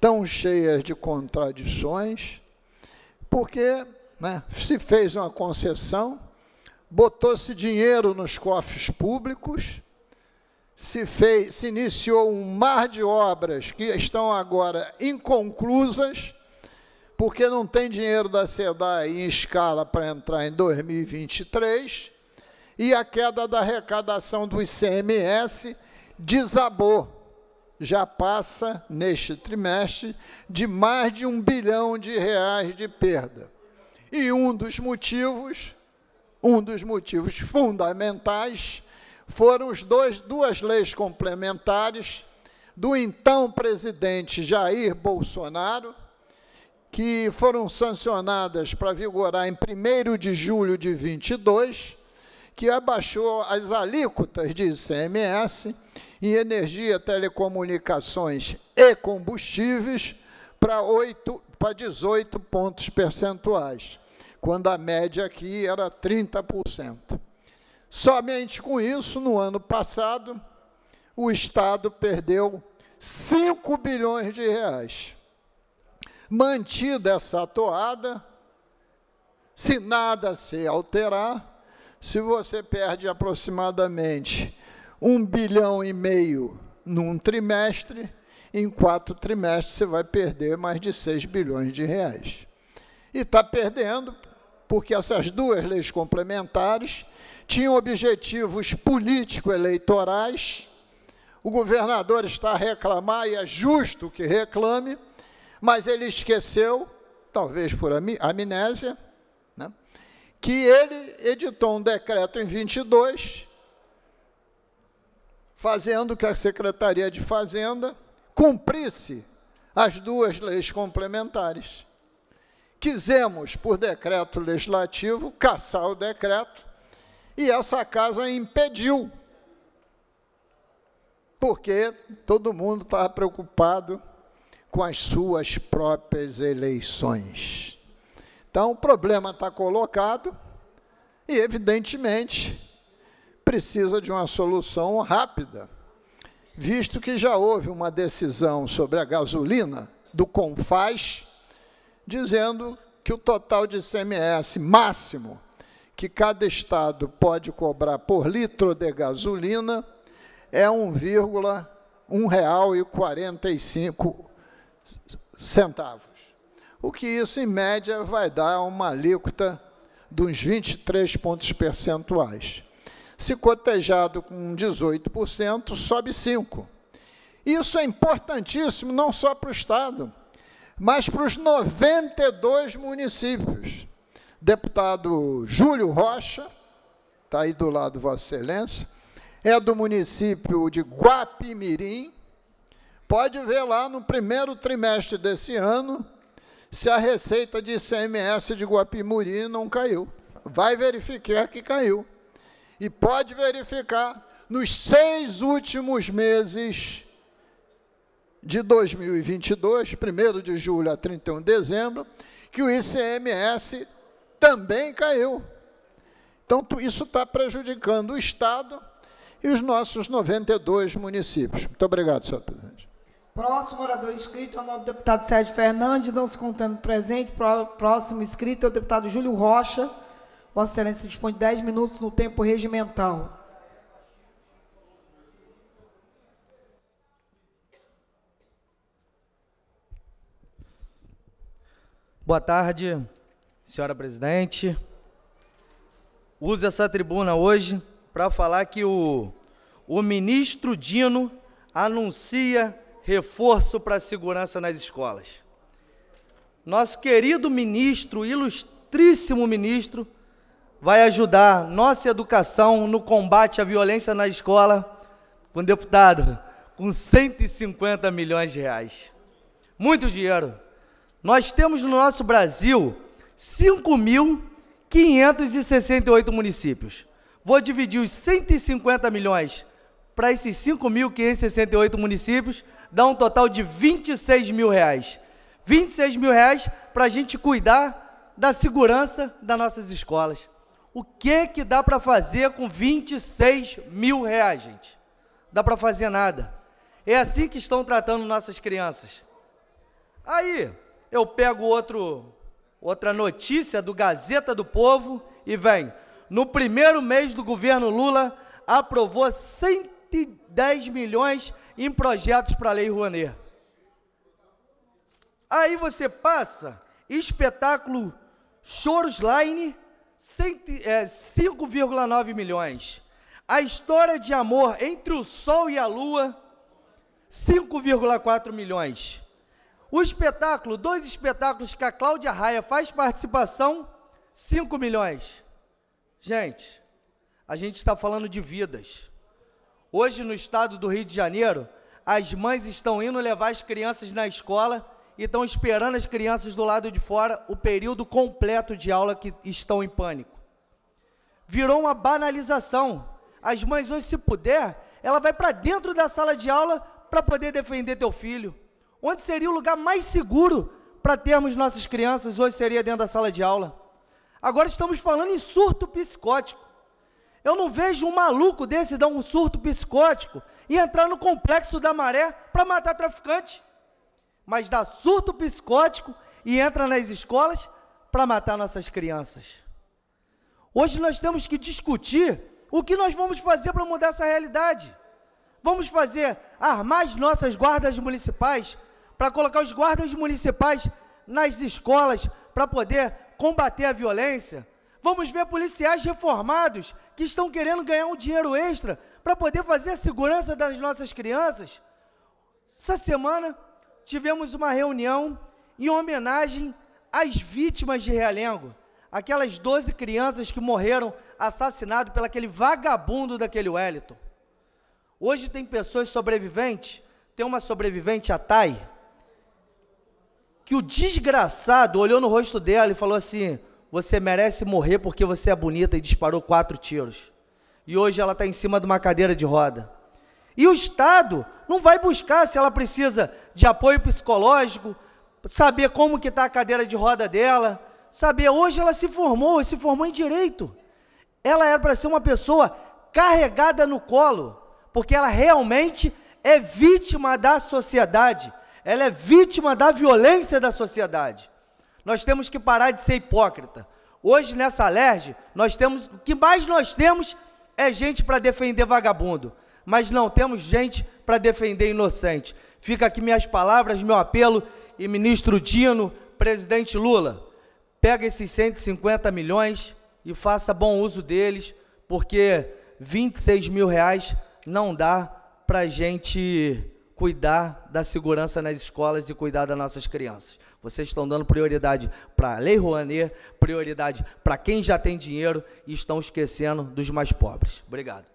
tão cheia de contradições, porque né, se fez uma concessão, botou-se dinheiro nos cofres públicos, se, fez, se iniciou um mar de obras que estão agora inconclusas, porque não tem dinheiro da SEDAI em escala para entrar em 2023, e a queda da arrecadação do ICMS desabou. Já passa, neste trimestre, de mais de um bilhão de reais de perda. E um dos motivos, um dos motivos fundamentais, foram os dois, duas leis complementares do então presidente Jair Bolsonaro, que foram sancionadas para vigorar em 1 de julho de 22, que abaixou as alíquotas de ICMS em energia, telecomunicações e combustíveis para 8 para 18 pontos percentuais, quando a média aqui era 30%. Somente com isso, no ano passado, o estado perdeu 5 bilhões de reais mantida essa toada, se nada se alterar, se você perde aproximadamente um bilhão e meio num trimestre, em quatro trimestres você vai perder mais de 6 bilhões de reais. E está perdendo porque essas duas leis complementares tinham objetivos político-eleitorais. O governador está a reclamar, e é justo que reclame, mas ele esqueceu, talvez por amnésia, né, que ele editou um decreto em 22, fazendo que a Secretaria de Fazenda cumprisse as duas leis complementares. Quisemos, por decreto legislativo, caçar o decreto e essa casa impediu, porque todo mundo estava preocupado com as suas próprias eleições. Então, o problema está colocado e, evidentemente, precisa de uma solução rápida, visto que já houve uma decisão sobre a gasolina do Confaz, dizendo que o total de CMS máximo que cada estado pode cobrar por litro de gasolina é 1,1 real e 45 centavos. O que isso, em média, vai dar uma alíquota de uns 23 pontos percentuais. Se cotejado com 18%, sobe 5%. Isso é importantíssimo não só para o Estado, mas para os 92 municípios. Deputado Júlio Rocha, está aí do lado, Vossa Excelência, é do município de Guapimirim, Pode ver lá no primeiro trimestre desse ano se a receita de ICMS de Guapimuri não caiu. Vai verificar que caiu. E pode verificar nos seis últimos meses de 2022, 1 de julho a 31 de dezembro, que o ICMS também caiu. Então, isso está prejudicando o Estado e os nossos 92 municípios. Muito obrigado, senhor presidente.
Próximo orador inscrito é o nome do deputado
Sérgio Fernandes, não se contando presente.
Próximo inscrito é o deputado Júlio Rocha. Vossa Excelência dispõe de 10 minutos no tempo
regimental. Boa tarde, senhora presidente. Uso essa tribuna hoje para falar que o, o ministro Dino anuncia reforço para a segurança nas escolas. Nosso querido ministro, ilustríssimo ministro, vai ajudar nossa educação no combate à violência na escola com um deputado, com 150 milhões de reais. Muito dinheiro. Nós temos no nosso Brasil 5.568 municípios. Vou dividir os 150 milhões para esses 5.568 municípios dá um total de 26 mil reais. 26 mil reais para a gente cuidar da segurança das nossas escolas. O que que dá para fazer com 26 mil reais, gente? Dá para fazer nada. É assim que estão tratando nossas crianças. Aí eu pego outro, outra notícia do Gazeta do Povo e vem. No primeiro mês do governo Lula, aprovou 110 milhões em projetos para a Lei Rouanet. Aí você passa espetáculo Choros 5,9 é, milhões. A história de amor entre o Sol e a Lua, 5,4 milhões. O espetáculo, dois espetáculos que a Cláudia Raia faz participação, 5 milhões. Gente, a gente está falando de vidas. Hoje, no estado do Rio de Janeiro, as mães estão indo levar as crianças na escola e estão esperando as crianças do lado de fora o período completo de aula que estão em pânico. Virou uma banalização. As mães hoje, se puder, ela vai para dentro da sala de aula para poder defender teu filho. Onde seria o lugar mais seguro para termos nossas crianças hoje seria dentro da sala de aula. Agora estamos falando em surto psicótico. Eu não vejo um maluco desse dar um surto psicótico e entrar no complexo da maré para matar traficante. Mas dá surto psicótico e entra nas escolas para matar nossas crianças. Hoje nós temos que discutir o que nós vamos fazer para mudar essa realidade. Vamos fazer armar as nossas guardas municipais para colocar os guardas municipais nas escolas para poder combater a violência? Vamos ver policiais reformados que estão querendo ganhar um dinheiro extra para poder fazer a segurança das nossas crianças. Essa semana tivemos uma reunião em homenagem às vítimas de Realengo, aquelas 12 crianças que morreram assassinadas pelo aquele vagabundo daquele Wellington. Hoje tem pessoas sobreviventes, tem uma sobrevivente, a Thay, que o desgraçado olhou no rosto dela e falou assim: você merece morrer porque você é bonita e disparou quatro tiros. E hoje ela está em cima de uma cadeira de roda. E o Estado não vai buscar se ela precisa de apoio psicológico, saber como que está a cadeira de roda dela, saber hoje ela se formou, se formou em direito. Ela era para ser uma pessoa carregada no colo, porque ela realmente é vítima da sociedade, ela é vítima da violência da sociedade. Nós temos que parar de ser hipócrita. Hoje, nessa alerge, nós temos. O que mais nós temos é gente para defender vagabundo. Mas não temos gente para defender inocente. Fica aqui minhas palavras, meu apelo, e ministro Dino, presidente Lula, pega esses 150 milhões e faça bom uso deles, porque 26 mil reais não dá para a gente cuidar da segurança nas escolas e cuidar das nossas crianças. Vocês estão dando prioridade para a Lei Rouanet, prioridade para quem já tem dinheiro e estão esquecendo dos mais pobres. Obrigado.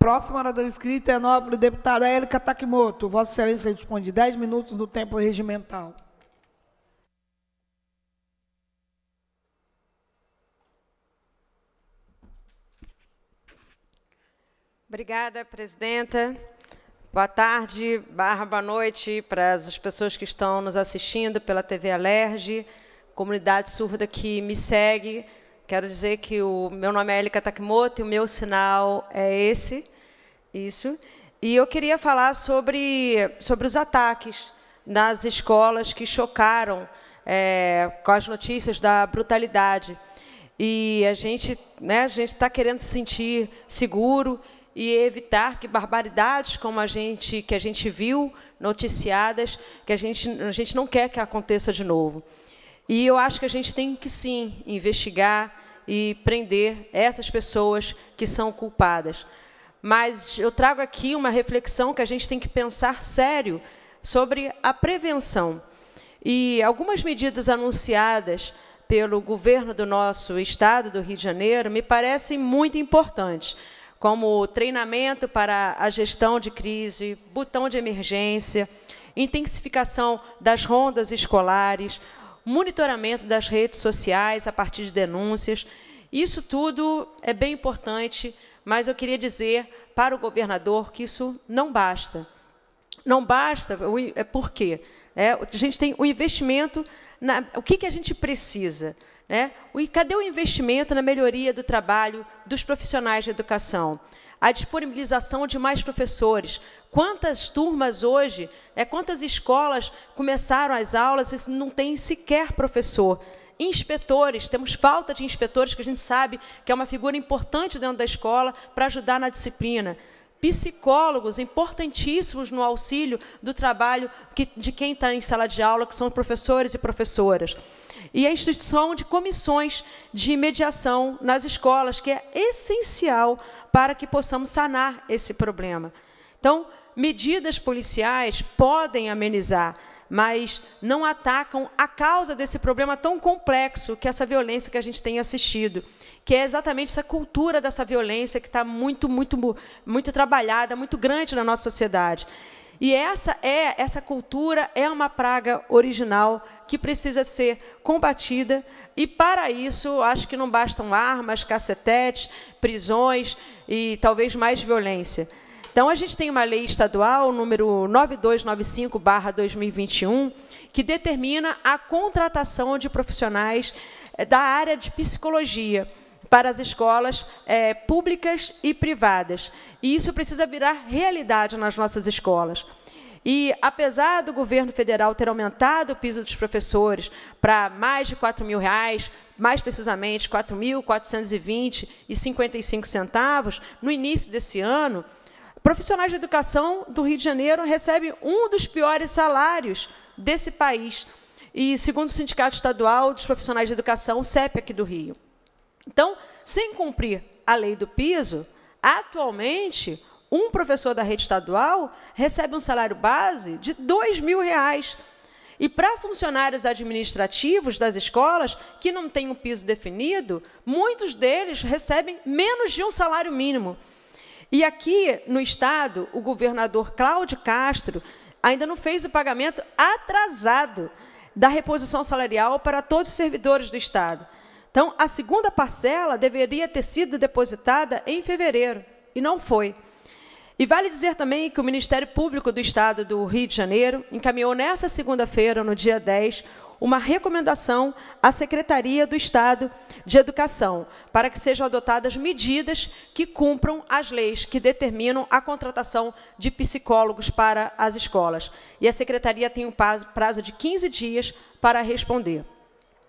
Próxima orador escrito
é nobre deputada Érica Takimoto. Vossa Excelência dispõe de 10 minutos do tempo regimental.
Obrigada, presidenta. Boa tarde, Barra, boa noite para as pessoas que estão nos assistindo pela TV Alerj, comunidade surda que me segue. Quero dizer que o meu nome é Elika Takimoto e o meu sinal é esse, isso. E eu queria falar sobre, sobre os ataques nas escolas que chocaram é, com as notícias da brutalidade. E a gente né, está querendo se sentir seguro e evitar que barbaridades como a gente que a gente viu noticiadas, que a gente a gente não quer que aconteça de novo. E eu acho que a gente tem que sim investigar e prender essas pessoas que são culpadas. Mas eu trago aqui uma reflexão que a gente tem que pensar sério sobre a prevenção. E algumas medidas anunciadas pelo governo do nosso estado do Rio de Janeiro me parecem muito importantes como treinamento para a gestão de crise, botão de emergência, intensificação das rondas escolares, monitoramento das redes sociais a partir de denúncias. Isso tudo é bem importante, mas eu queria dizer para o governador que isso não basta. Não basta, é por quê? É, a gente tem o um investimento. Na, o que, que a gente precisa? Né? E cadê o investimento na melhoria do trabalho dos profissionais de educação? A disponibilização de mais professores. Quantas turmas hoje, né, quantas escolas começaram as aulas e não tem sequer professor? inspetores, temos falta de inspetores, que a gente sabe que é uma figura importante dentro da escola para ajudar na disciplina. Psicólogos importantíssimos no auxílio do trabalho que, de quem está em sala de aula, que são professores e professoras e a instituição de comissões de mediação nas escolas, que é essencial para que possamos sanar esse problema. Então, medidas policiais podem amenizar, mas não atacam a causa desse problema tão complexo que é essa violência que a gente tem assistido, que é exatamente essa cultura dessa violência que está muito, muito, muito trabalhada, muito grande na nossa sociedade. E essa é essa cultura é uma praga original que precisa ser combatida e para isso acho que não bastam armas, cacetetes, prisões e talvez mais violência. Então a gente tem uma lei estadual número 9295/2021 que determina a contratação de profissionais eh, da área de psicologia para as escolas é, públicas e privadas. E isso precisa virar realidade nas nossas escolas. E, apesar do governo federal ter aumentado o piso dos professores para mais de R$ mil, reais, mais precisamente R$ 4.420,55 centavos, no início desse ano, profissionais de educação do Rio de Janeiro recebem um dos piores salários desse país. E, segundo o Sindicato Estadual dos Profissionais de Educação, o CEP aqui do Rio. Então, sem cumprir a lei do piso, atualmente um professor da rede estadual recebe um salário base de dois mil reais. E para funcionários administrativos das escolas que não têm um piso definido, muitos deles recebem menos de um salário mínimo. E aqui no estado, o governador Cláudio Castro ainda não fez o pagamento atrasado da reposição salarial para todos os servidores do estado. Então, a segunda parcela deveria ter sido depositada em fevereiro e não foi. E vale dizer também que o Ministério Público do Estado do Rio de Janeiro encaminhou nessa segunda-feira, no dia 10, uma recomendação à Secretaria do Estado de Educação para que sejam adotadas medidas que cumpram as leis que determinam a contratação de psicólogos para as escolas. E a Secretaria tem um prazo de 15 dias para responder.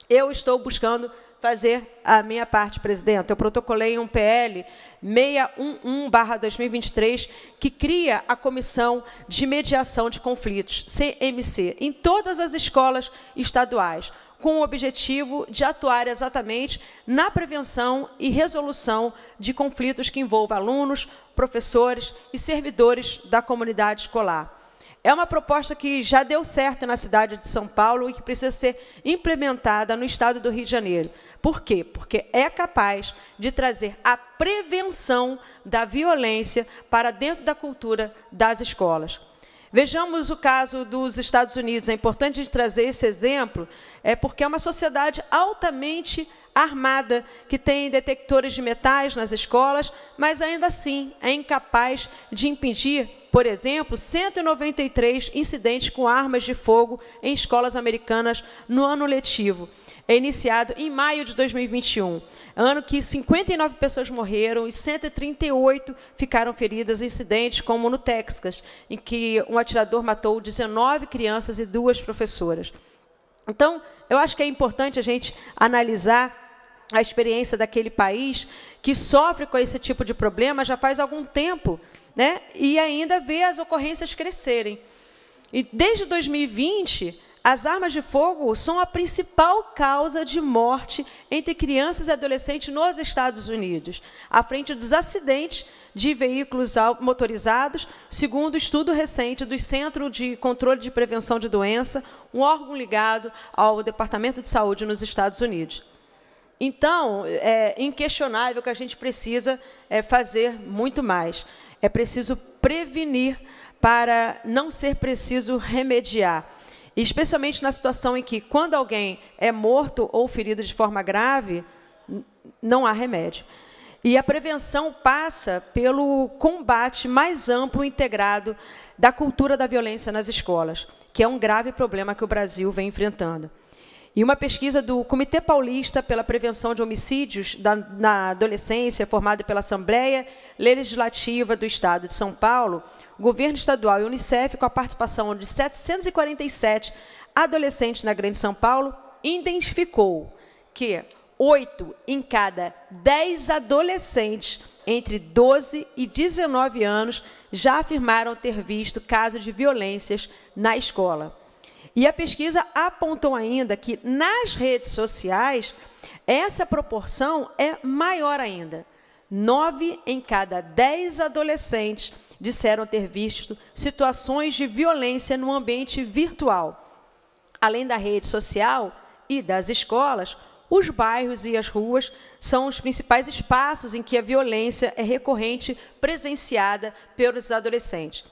Eu estou buscando fazer a minha parte, presidenta. Eu protocolei um PL 611-2023, que cria a Comissão de Mediação de Conflitos, CMC, em todas as escolas estaduais, com o objetivo de atuar exatamente na prevenção e resolução de conflitos que envolvam alunos, professores e servidores da comunidade escolar. É uma proposta que já deu certo na cidade de São Paulo e que precisa ser implementada no estado do Rio de Janeiro. Por quê? Porque é capaz de trazer a prevenção da violência para dentro da cultura das escolas. Vejamos o caso dos Estados Unidos. É importante trazer esse exemplo, é porque é uma sociedade altamente armada, que tem detectores de metais nas escolas, mas ainda assim é incapaz de impedir, por exemplo, 193 incidentes com armas de fogo em escolas americanas no ano letivo é iniciado em maio de 2021, ano que 59 pessoas morreram e 138 ficaram feridas em incidentes como no Texas, em que um atirador matou 19 crianças e duas professoras. Então, eu acho que é importante a gente analisar a experiência daquele país que sofre com esse tipo de problema já faz algum tempo, né? E ainda vê as ocorrências crescerem. E desde 2020, as armas de fogo são a principal causa de morte entre crianças e adolescentes nos Estados Unidos, à frente dos acidentes de veículos motorizados, segundo um estudo recente do Centro de Controle de Prevenção de Doença, um órgão ligado ao Departamento de Saúde nos Estados Unidos. Então, é inquestionável que a gente precisa é, fazer muito mais. É preciso prevenir para não ser preciso remediar especialmente na situação em que, quando alguém é morto ou ferido de forma grave, não há remédio. E a prevenção passa pelo combate mais amplo e integrado da cultura da violência nas escolas, que é um grave problema que o Brasil vem enfrentando. E uma pesquisa do Comitê Paulista pela Prevenção de Homicídios da, na Adolescência, formada pela Assembleia Legislativa do Estado de São Paulo, Governo Estadual e Unicef, com a participação de 747 adolescentes na Grande São Paulo, identificou que oito em cada dez adolescentes entre 12 e 19 anos já afirmaram ter visto casos de violências na escola. E a pesquisa apontou ainda que nas redes sociais essa proporção é maior ainda. Nove em cada dez adolescentes disseram ter visto situações de violência no ambiente virtual. Além da rede social e das escolas, os bairros e as ruas são os principais espaços em que a violência é recorrente presenciada pelos adolescentes.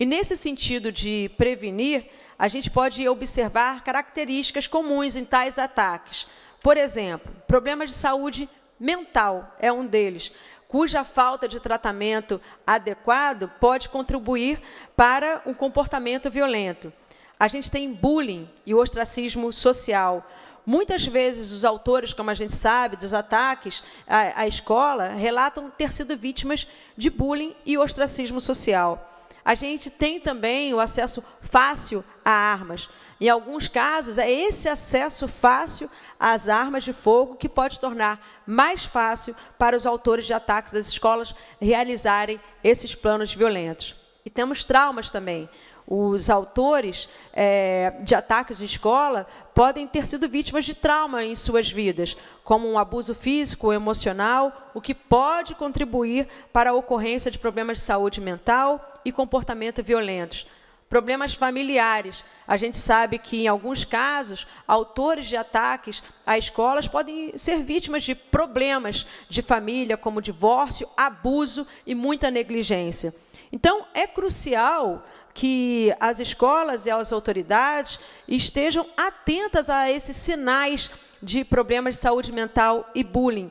E nesse sentido de prevenir, a gente pode observar características comuns em tais ataques. Por exemplo, problemas de saúde mental é um deles, cuja falta de tratamento adequado pode contribuir para um comportamento violento. A gente tem bullying e ostracismo social. Muitas vezes, os autores, como a gente sabe, dos ataques à, escola, relatam ter sido vítimas de bullying e ostracismo social a gente tem também o acesso fácil a armas. Em alguns casos, é esse acesso fácil às armas de fogo que pode tornar mais fácil para os autores de ataques das escolas realizarem esses planos violentos. E temos traumas também. Os autores é, de ataques de escola podem ter sido vítimas de trauma em suas vidas, como um abuso físico ou emocional, o que pode contribuir para a ocorrência de problemas de saúde mental e comportamento violentos. Problemas familiares. A gente sabe que, em alguns casos, autores de ataques a escolas podem ser vítimas de problemas de família, como divórcio, abuso e muita negligência. Então, é crucial que as escolas e as autoridades estejam atentas a esses sinais de problemas de saúde mental e bullying,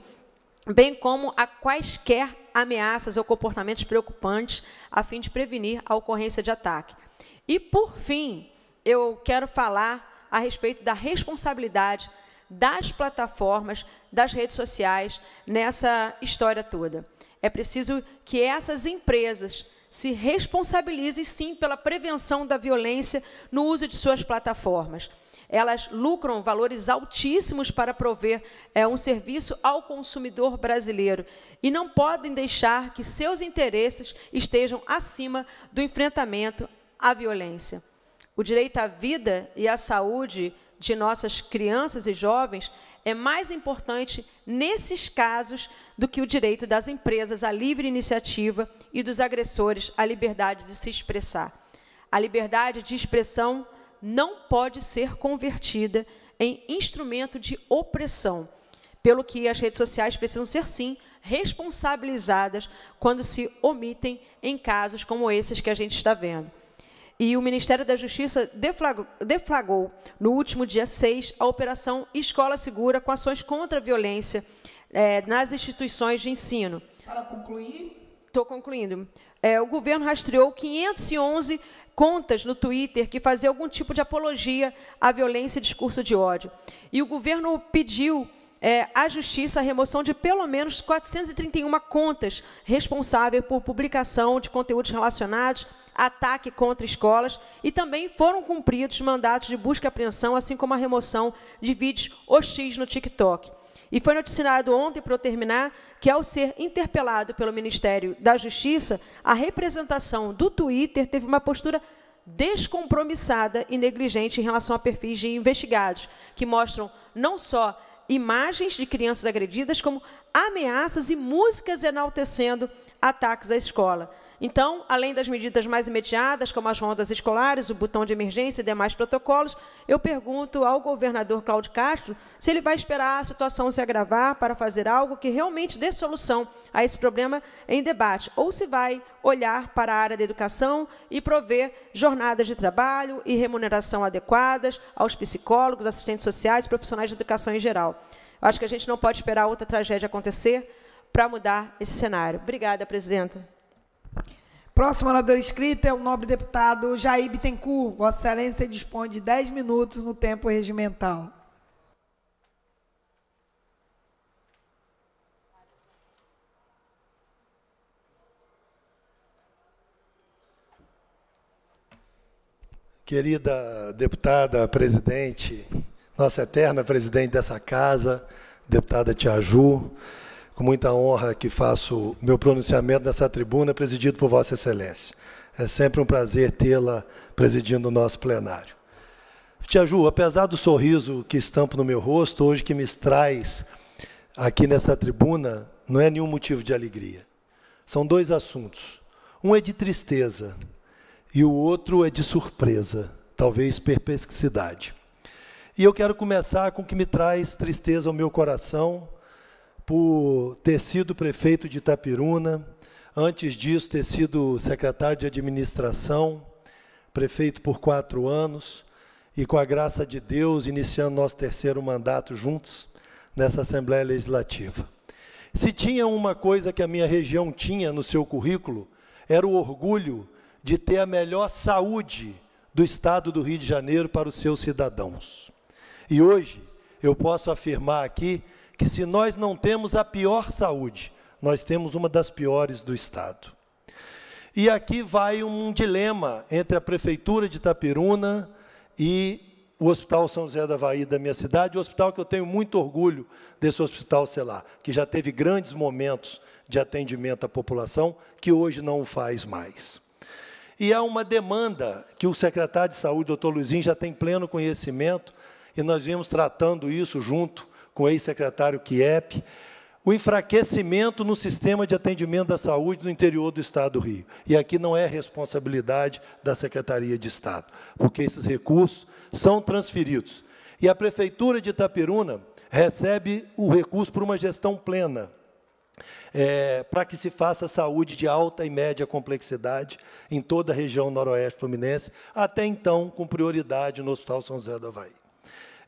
bem como a quaisquer ameaças ou comportamentos preocupantes, a fim de prevenir a ocorrência de ataque. E, por fim, eu quero falar a respeito da responsabilidade das plataformas, das redes sociais nessa história toda. É preciso que essas empresas se responsabilize sim pela prevenção da violência no uso de suas plataformas. Elas lucram valores altíssimos para prover é, um serviço ao consumidor brasileiro e não podem deixar que seus interesses estejam acima do enfrentamento à violência. O direito à vida e à saúde de nossas crianças e jovens é mais importante nesses casos do que o direito das empresas à livre iniciativa e dos agressores à liberdade de se expressar. A liberdade de expressão não pode ser convertida em instrumento de opressão, pelo que as redes sociais precisam ser, sim, responsabilizadas quando se omitem em casos como esses que a gente está vendo. E o Ministério da Justiça deflagrou, deflagrou no último dia 6 a Operação Escola Segura com ações contra a violência é, nas instituições de ensino.
Para concluir.
Estou concluindo. É, o governo rastreou 511 contas no Twitter que faziam algum tipo de apologia à violência e discurso de ódio. E o governo pediu é, à justiça a remoção de pelo menos 431 contas responsáveis por publicação de conteúdos relacionados ataque contra escolas e também foram cumpridos mandatos de busca e apreensão, assim como a remoção de vídeos hostis no TikTok. E foi noticiado ontem, para eu terminar, que ao ser interpelado pelo Ministério da Justiça, a representação do Twitter teve uma postura descompromissada e negligente em relação a perfis de investigados, que mostram não só imagens de crianças agredidas, como ameaças e músicas enaltecendo ataques à escola. Então, além das medidas mais imediatas, como as rondas escolares, o botão de emergência e demais protocolos, eu pergunto ao governador Cláudio Castro se ele vai esperar a situação se agravar para fazer algo que realmente dê solução a esse problema em debate, ou se vai olhar para a área da educação e prover jornadas de trabalho e remuneração adequadas aos psicólogos, assistentes sociais, profissionais de educação em geral. Eu acho que a gente não pode esperar outra tragédia acontecer para mudar esse cenário. Obrigada, presidenta. Próximo orador
inscrito é o nobre deputado Jair Bittencourt. Vossa Excelência dispõe de 10 minutos no tempo regimental.
Querida deputada presidente, nossa eterna presidente dessa casa, deputada Tiaju, Ju, com muita honra que faço meu pronunciamento nessa tribuna, presidido por Vossa Excelência. É sempre um prazer tê-la presidindo o nosso plenário. Tia Ju, apesar do sorriso que estampo no meu rosto, hoje que me traz aqui nessa tribuna, não é nenhum motivo de alegria. São dois assuntos. Um é de tristeza e o outro é de surpresa, talvez perplexidade. E eu quero começar com o que me traz tristeza ao meu coração, por ter sido prefeito de Itapiruna, antes disso ter sido secretário de administração, prefeito por quatro anos, e com a graça de Deus, iniciando nosso terceiro mandato juntos nessa Assembleia Legislativa. Se tinha uma coisa que a minha região tinha no seu currículo, era o orgulho de ter a melhor saúde do estado do Rio de Janeiro para os seus cidadãos. E hoje eu posso afirmar aqui que se nós não temos a pior saúde, nós temos uma das piores do Estado. E aqui vai um dilema entre a Prefeitura de Itapiruna e o Hospital São José da Bahia da minha cidade, o hospital que eu tenho muito orgulho desse hospital, sei lá, que já teve grandes momentos de atendimento à população, que hoje não o faz mais. E há uma demanda que o secretário de Saúde, doutor Luizinho, já tem pleno conhecimento, e nós viemos tratando isso junto com o ex-secretário Kiep, o enfraquecimento no sistema de atendimento da saúde no interior do Estado do Rio. E aqui não é responsabilidade da Secretaria de Estado, porque esses recursos são transferidos. E a Prefeitura de Itapiruna recebe o recurso por uma gestão plena, é, para que se faça saúde de alta e média complexidade em toda a região noroeste fluminense, até então com prioridade no Hospital São José do Havaí.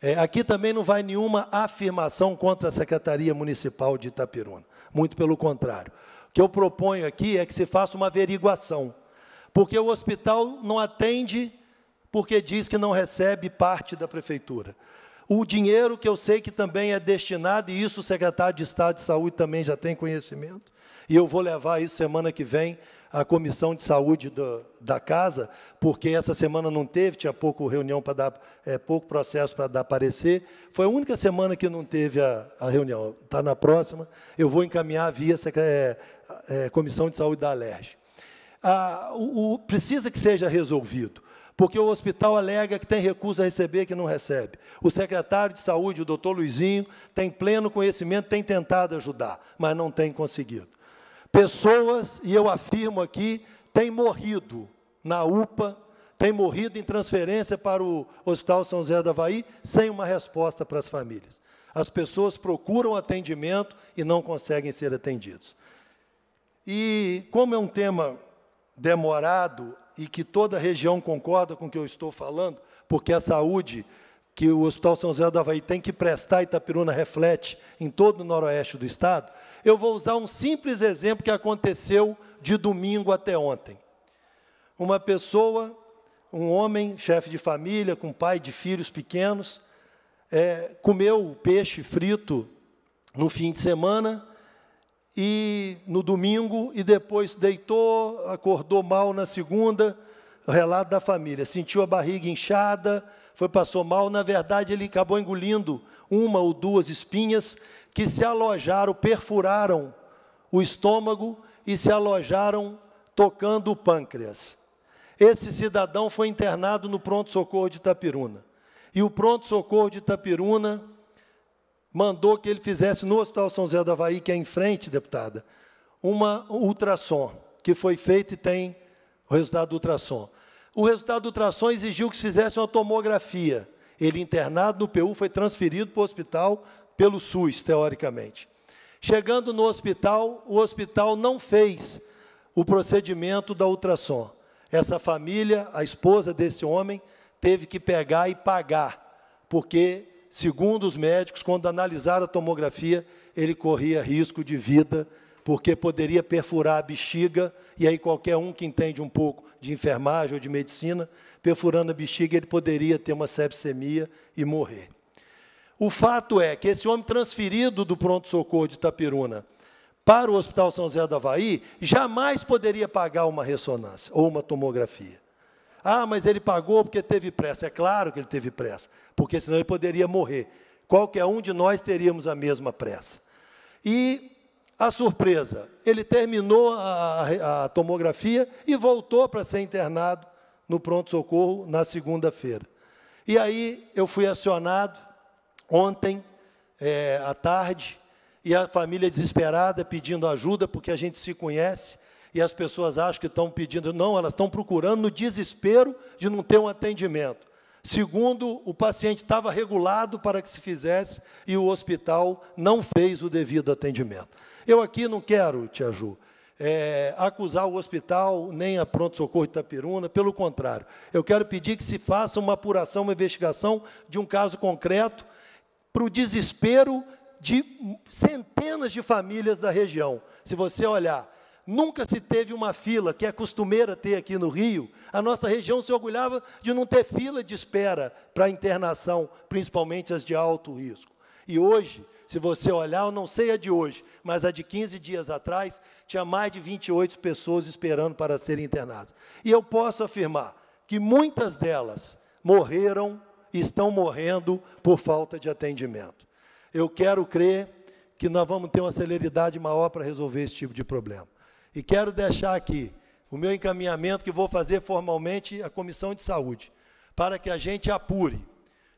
É, aqui também não vai nenhuma afirmação contra a Secretaria Municipal de Itapiruna, muito pelo contrário. O que eu proponho aqui é que se faça uma averiguação, porque o hospital não atende porque diz que não recebe parte da prefeitura. O dinheiro que eu sei que também é destinado, e isso o secretário de Estado de Saúde também já tem conhecimento, e eu vou levar isso semana que vem a comissão de saúde do, da casa, porque essa semana não teve, tinha pouco reunião para dar, é, pouco processo para dar parecer. Foi a única semana que não teve a, a reunião. Está na próxima, eu vou encaminhar via é, é, comissão de saúde da Alerj. Ah, o, o, precisa que seja resolvido porque o hospital alega que tem recurso a receber que não recebe. O secretário de saúde, o doutor Luizinho, tem pleno conhecimento, tem tentado ajudar, mas não tem conseguido. Pessoas, e eu afirmo aqui, têm morrido na UPA, têm morrido em transferência para o Hospital São José da Havaí, sem uma resposta para as famílias. As pessoas procuram atendimento e não conseguem ser atendidos. E como é um tema demorado e que toda a região concorda com o que eu estou falando, porque a saúde que o Hospital São José da Havaí tem que prestar, Itapiruna reflete em todo o noroeste do estado, eu vou usar um simples exemplo que aconteceu de domingo até ontem. Uma pessoa, um homem, chefe de família, com pai de filhos pequenos, é, comeu peixe frito no fim de semana e no domingo e depois deitou, acordou mal na segunda, relato da família, sentiu a barriga inchada, foi passou mal, na verdade ele acabou engolindo uma ou duas espinhas que se alojaram, perfuraram o estômago e se alojaram tocando o pâncreas. Esse cidadão foi internado no pronto-socorro de Itapiruna. E o pronto-socorro de Itapiruna mandou que ele fizesse no Hospital São José da Havaí, que é em frente, deputada, uma ultrassom, que foi feito e tem o resultado do ultrassom. O resultado do ultrassom exigiu que se fizesse uma tomografia. Ele, internado no PU, foi transferido para o hospital pelo SUS, teoricamente. Chegando no hospital, o hospital não fez o procedimento da ultrassom. Essa família, a esposa desse homem, teve que pegar e pagar, porque, segundo os médicos, quando analisaram a tomografia, ele corria risco de vida, porque poderia perfurar a bexiga, e aí qualquer um que entende um pouco de enfermagem ou de medicina, perfurando a bexiga, ele poderia ter uma sepsemia e morrer. O fato é que esse homem transferido do pronto-socorro de Itapiruna para o Hospital São José da Havaí, jamais poderia pagar uma ressonância ou uma tomografia. Ah, mas ele pagou porque teve pressa. É claro que ele teve pressa, porque senão ele poderia morrer. Qualquer um de nós teríamos a mesma pressa. E a surpresa, ele terminou a, a tomografia e voltou para ser internado no pronto-socorro na segunda-feira. E aí eu fui acionado ontem é, à tarde, e a família desesperada pedindo ajuda, porque a gente se conhece, e as pessoas acham que estão pedindo, não, elas estão procurando no desespero de não ter um atendimento. Segundo, o paciente estava regulado para que se fizesse e o hospital não fez o devido atendimento. Eu aqui não quero, Tia Ju, é, acusar o hospital nem a Pronto Socorro Itapiruna, pelo contrário, eu quero pedir que se faça uma apuração, uma investigação de um caso concreto para o desespero de centenas de famílias da região. Se você olhar, nunca se teve uma fila, que é costumeira ter aqui no Rio. A nossa região se orgulhava de não ter fila de espera para internação, principalmente as de alto risco. E hoje, se você olhar, eu não sei a de hoje, mas a de 15 dias atrás, tinha mais de 28 pessoas esperando para serem internadas. E eu posso afirmar que muitas delas morreram estão morrendo por falta de atendimento. Eu quero crer que nós vamos ter uma celeridade maior para resolver esse tipo de problema. E quero deixar aqui o meu encaminhamento que vou fazer formalmente à Comissão de Saúde, para que a gente apure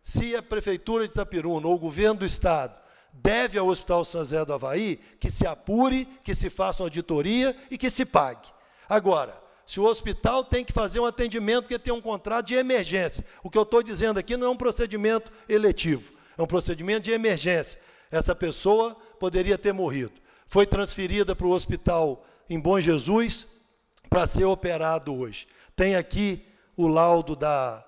se a Prefeitura de Itapiruna ou o Governo do Estado deve ao Hospital São José do Havaí, que se apure, que se faça uma auditoria e que se pague. Agora, se o hospital tem que fazer um atendimento porque tem um contrato de emergência. O que eu estou dizendo aqui não é um procedimento eletivo, é um procedimento de emergência. Essa pessoa poderia ter morrido. Foi transferida para o hospital em Bom Jesus para ser operado hoje. Tem aqui o laudo da,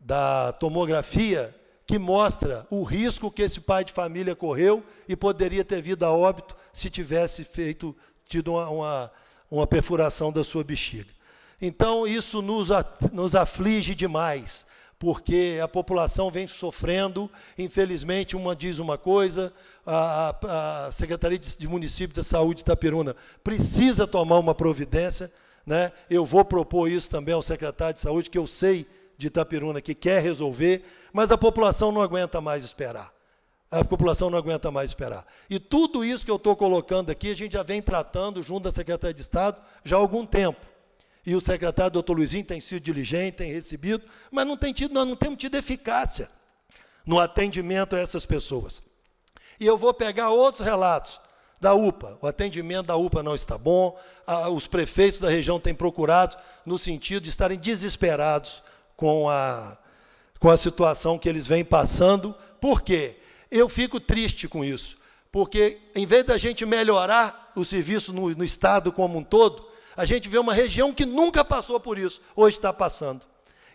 da tomografia que mostra o risco que esse pai de família correu e poderia ter vindo a óbito se tivesse feito tido uma, uma uma perfuração da sua bexiga. Então, isso nos, nos aflige demais, porque a população vem sofrendo. Infelizmente, uma diz uma coisa, a, a Secretaria de, de Município da Saúde de Itapiruna precisa tomar uma providência. Né? Eu vou propor isso também ao secretário de Saúde, que eu sei de Itapiruna que quer resolver, mas a população não aguenta mais esperar a população não aguenta mais esperar. E tudo isso que eu estou colocando aqui, a gente já vem tratando junto da Secretaria de Estado já há algum tempo. E o secretário doutor Luizinho tem sido diligente, tem recebido, mas não tem tido, nós não temos tido eficácia no atendimento a essas pessoas. E eu vou pegar outros relatos da UPA. O atendimento da UPA não está bom, a, os prefeitos da região têm procurado no sentido de estarem desesperados com a, com a situação que eles vêm passando. Por quê? Eu fico triste com isso, porque em vez da gente melhorar o serviço no, no Estado como um todo, a gente vê uma região que nunca passou por isso, hoje está passando.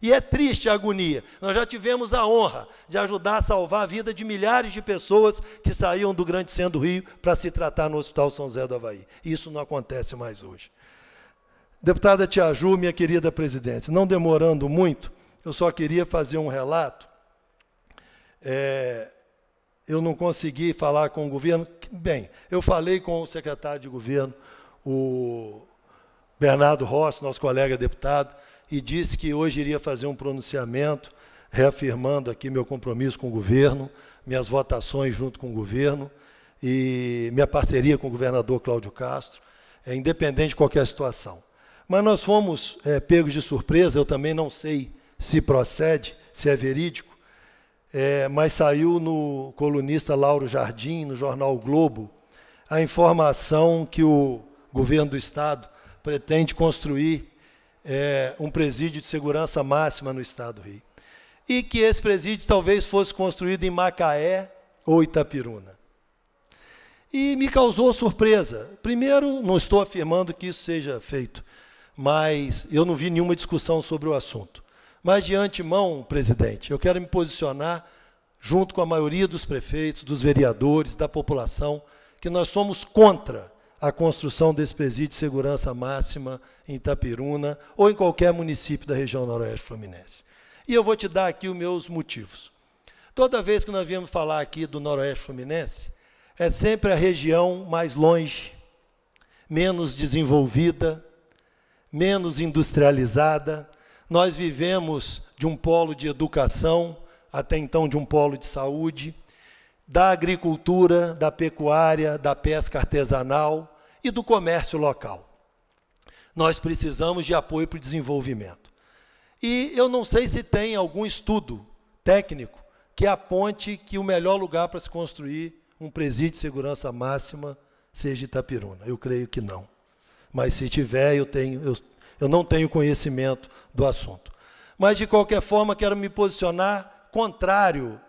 E é triste a agonia. Nós já tivemos a honra de ajudar a salvar a vida de milhares de pessoas que saíam do grande centro do Rio para se tratar no Hospital São José do Havaí. Isso não acontece mais hoje. Deputada Tiaju, minha querida presidente, não demorando muito, eu só queria fazer um relato é, eu não consegui falar com o governo. Bem, eu falei com o secretário de governo, o Bernardo Rossi, nosso colega deputado, e disse que hoje iria fazer um pronunciamento reafirmando aqui meu compromisso com o governo, minhas votações junto com o governo e minha parceria com o governador Cláudio Castro, é, independente de qualquer situação. Mas nós fomos é, pegos de surpresa, eu também não sei se procede, se é verídico, é, mas saiu no colunista Lauro Jardim, no jornal o Globo, a informação que o governo do Estado pretende construir é, um presídio de segurança máxima no Estado do Rio. E que esse presídio talvez fosse construído em Macaé ou Itapiruna. E me causou surpresa. Primeiro, não estou afirmando que isso seja feito, mas eu não vi nenhuma discussão sobre o assunto. Mas, de antemão, presidente, eu quero me posicionar junto com a maioria dos prefeitos, dos vereadores, da população, que nós somos contra a construção desse presídio de segurança máxima em Itapiruna ou em qualquer município da região noroeste fluminense. E eu vou te dar aqui os meus motivos. Toda vez que nós viemos falar aqui do noroeste fluminense, é sempre a região mais longe, menos desenvolvida, menos industrializada, nós vivemos de um polo de educação, até então de um polo de saúde, da agricultura, da pecuária, da pesca artesanal e do comércio local. Nós precisamos de apoio para o desenvolvimento. E eu não sei se tem algum estudo técnico que aponte que o melhor lugar para se construir um presídio de segurança máxima seja Itapiruna. Eu creio que não. Mas se tiver, eu tenho, eu eu não tenho conhecimento do assunto. Mas, de qualquer forma, quero me posicionar contrário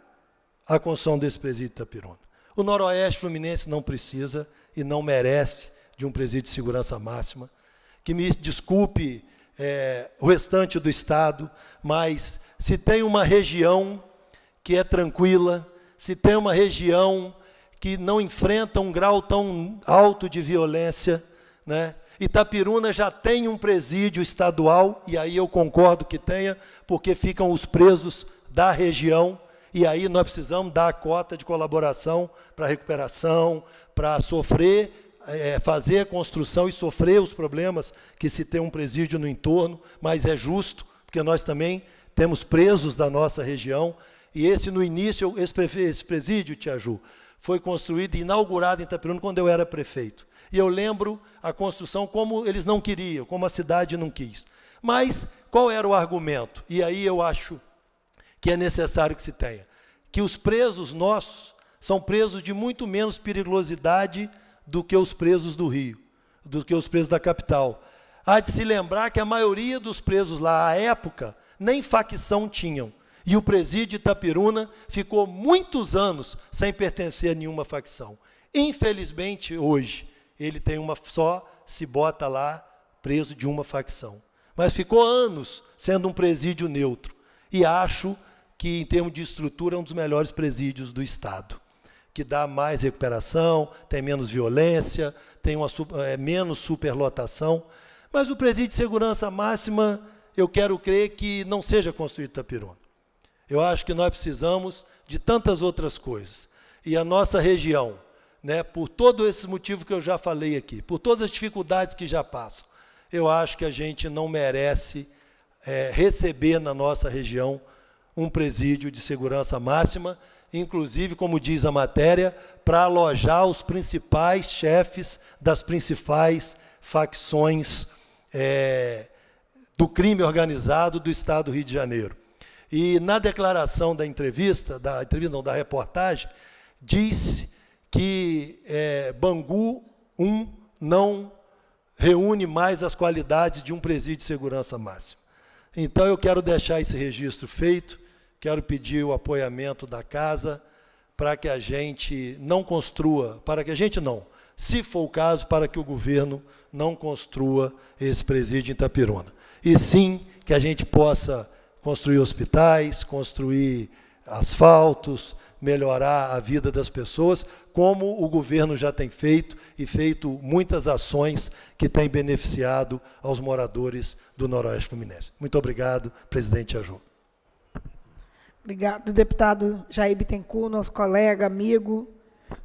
à construção desse presídio de Itapiruna. O Noroeste Fluminense não precisa e não merece de um presídio de segurança máxima. Que me desculpe é, o restante do Estado, mas se tem uma região que é tranquila, se tem uma região que não enfrenta um grau tão alto de violência, né, Itapiruna já tem um presídio estadual, e aí eu concordo que tenha, porque ficam os presos da região, e aí nós precisamos dar a cota de colaboração para recuperação, para sofrer é fazer a construção e sofrer os problemas que se tem um presídio no entorno, mas é justo, porque nós também temos presos da nossa região. E esse, no início, esse presídio, Tiaju, foi construído e inaugurado em Itapiruna quando eu era prefeito e eu lembro a construção como eles não queriam, como a cidade não quis. Mas qual era o argumento? E aí eu acho que é necessário que se tenha. Que os presos nossos são presos de muito menos perigosidade do que os presos do Rio, do que os presos da capital. Há de se lembrar que a maioria dos presos lá, à época, nem facção tinham. E o presídio Itapiruna ficou muitos anos sem pertencer a nenhuma facção. Infelizmente, hoje, ele tem uma só, se bota lá preso de uma facção. Mas ficou anos sendo um presídio neutro. E acho que, em termos de estrutura, é um dos melhores presídios do Estado, que dá mais recuperação, tem menos violência, tem uma, é, menos superlotação. Mas o presídio de segurança máxima, eu quero crer que não seja construído Tapirona. Eu acho que nós precisamos de tantas outras coisas. E a nossa região, né, por todo esse motivo que eu já falei aqui, por todas as dificuldades que já passam, eu acho que a gente não merece é, receber na nossa região um presídio de segurança máxima, inclusive, como diz a matéria, para alojar os principais chefes das principais facções é, do crime organizado do Estado do Rio de Janeiro. E na declaração da entrevista, da entrevista não, da reportagem, disse que é, Bangu 1 não reúne mais as qualidades de um presídio de segurança máxima. Então, eu quero deixar esse registro feito, quero pedir o apoiamento da casa para que a gente não construa, para que a gente não, se for o caso, para que o governo não construa esse presídio em Itapirona. E sim que a gente possa construir hospitais, construir asfaltos, melhorar a vida das pessoas, como o governo já tem feito e feito muitas ações que têm beneficiado aos moradores do Noroeste Fluminense. Muito obrigado, presidente Ajô.
Obrigado, deputado Jair Bittencourt, nosso colega, amigo.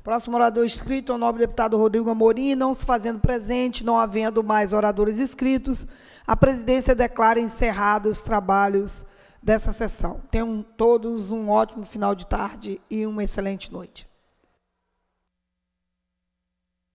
Próximo orador inscrito é o nobre deputado Rodrigo Amorim. Não se fazendo presente, não havendo mais oradores inscritos, a presidência declara encerrados os trabalhos dessa sessão. Tenham todos um ótimo final de tarde e uma excelente noite.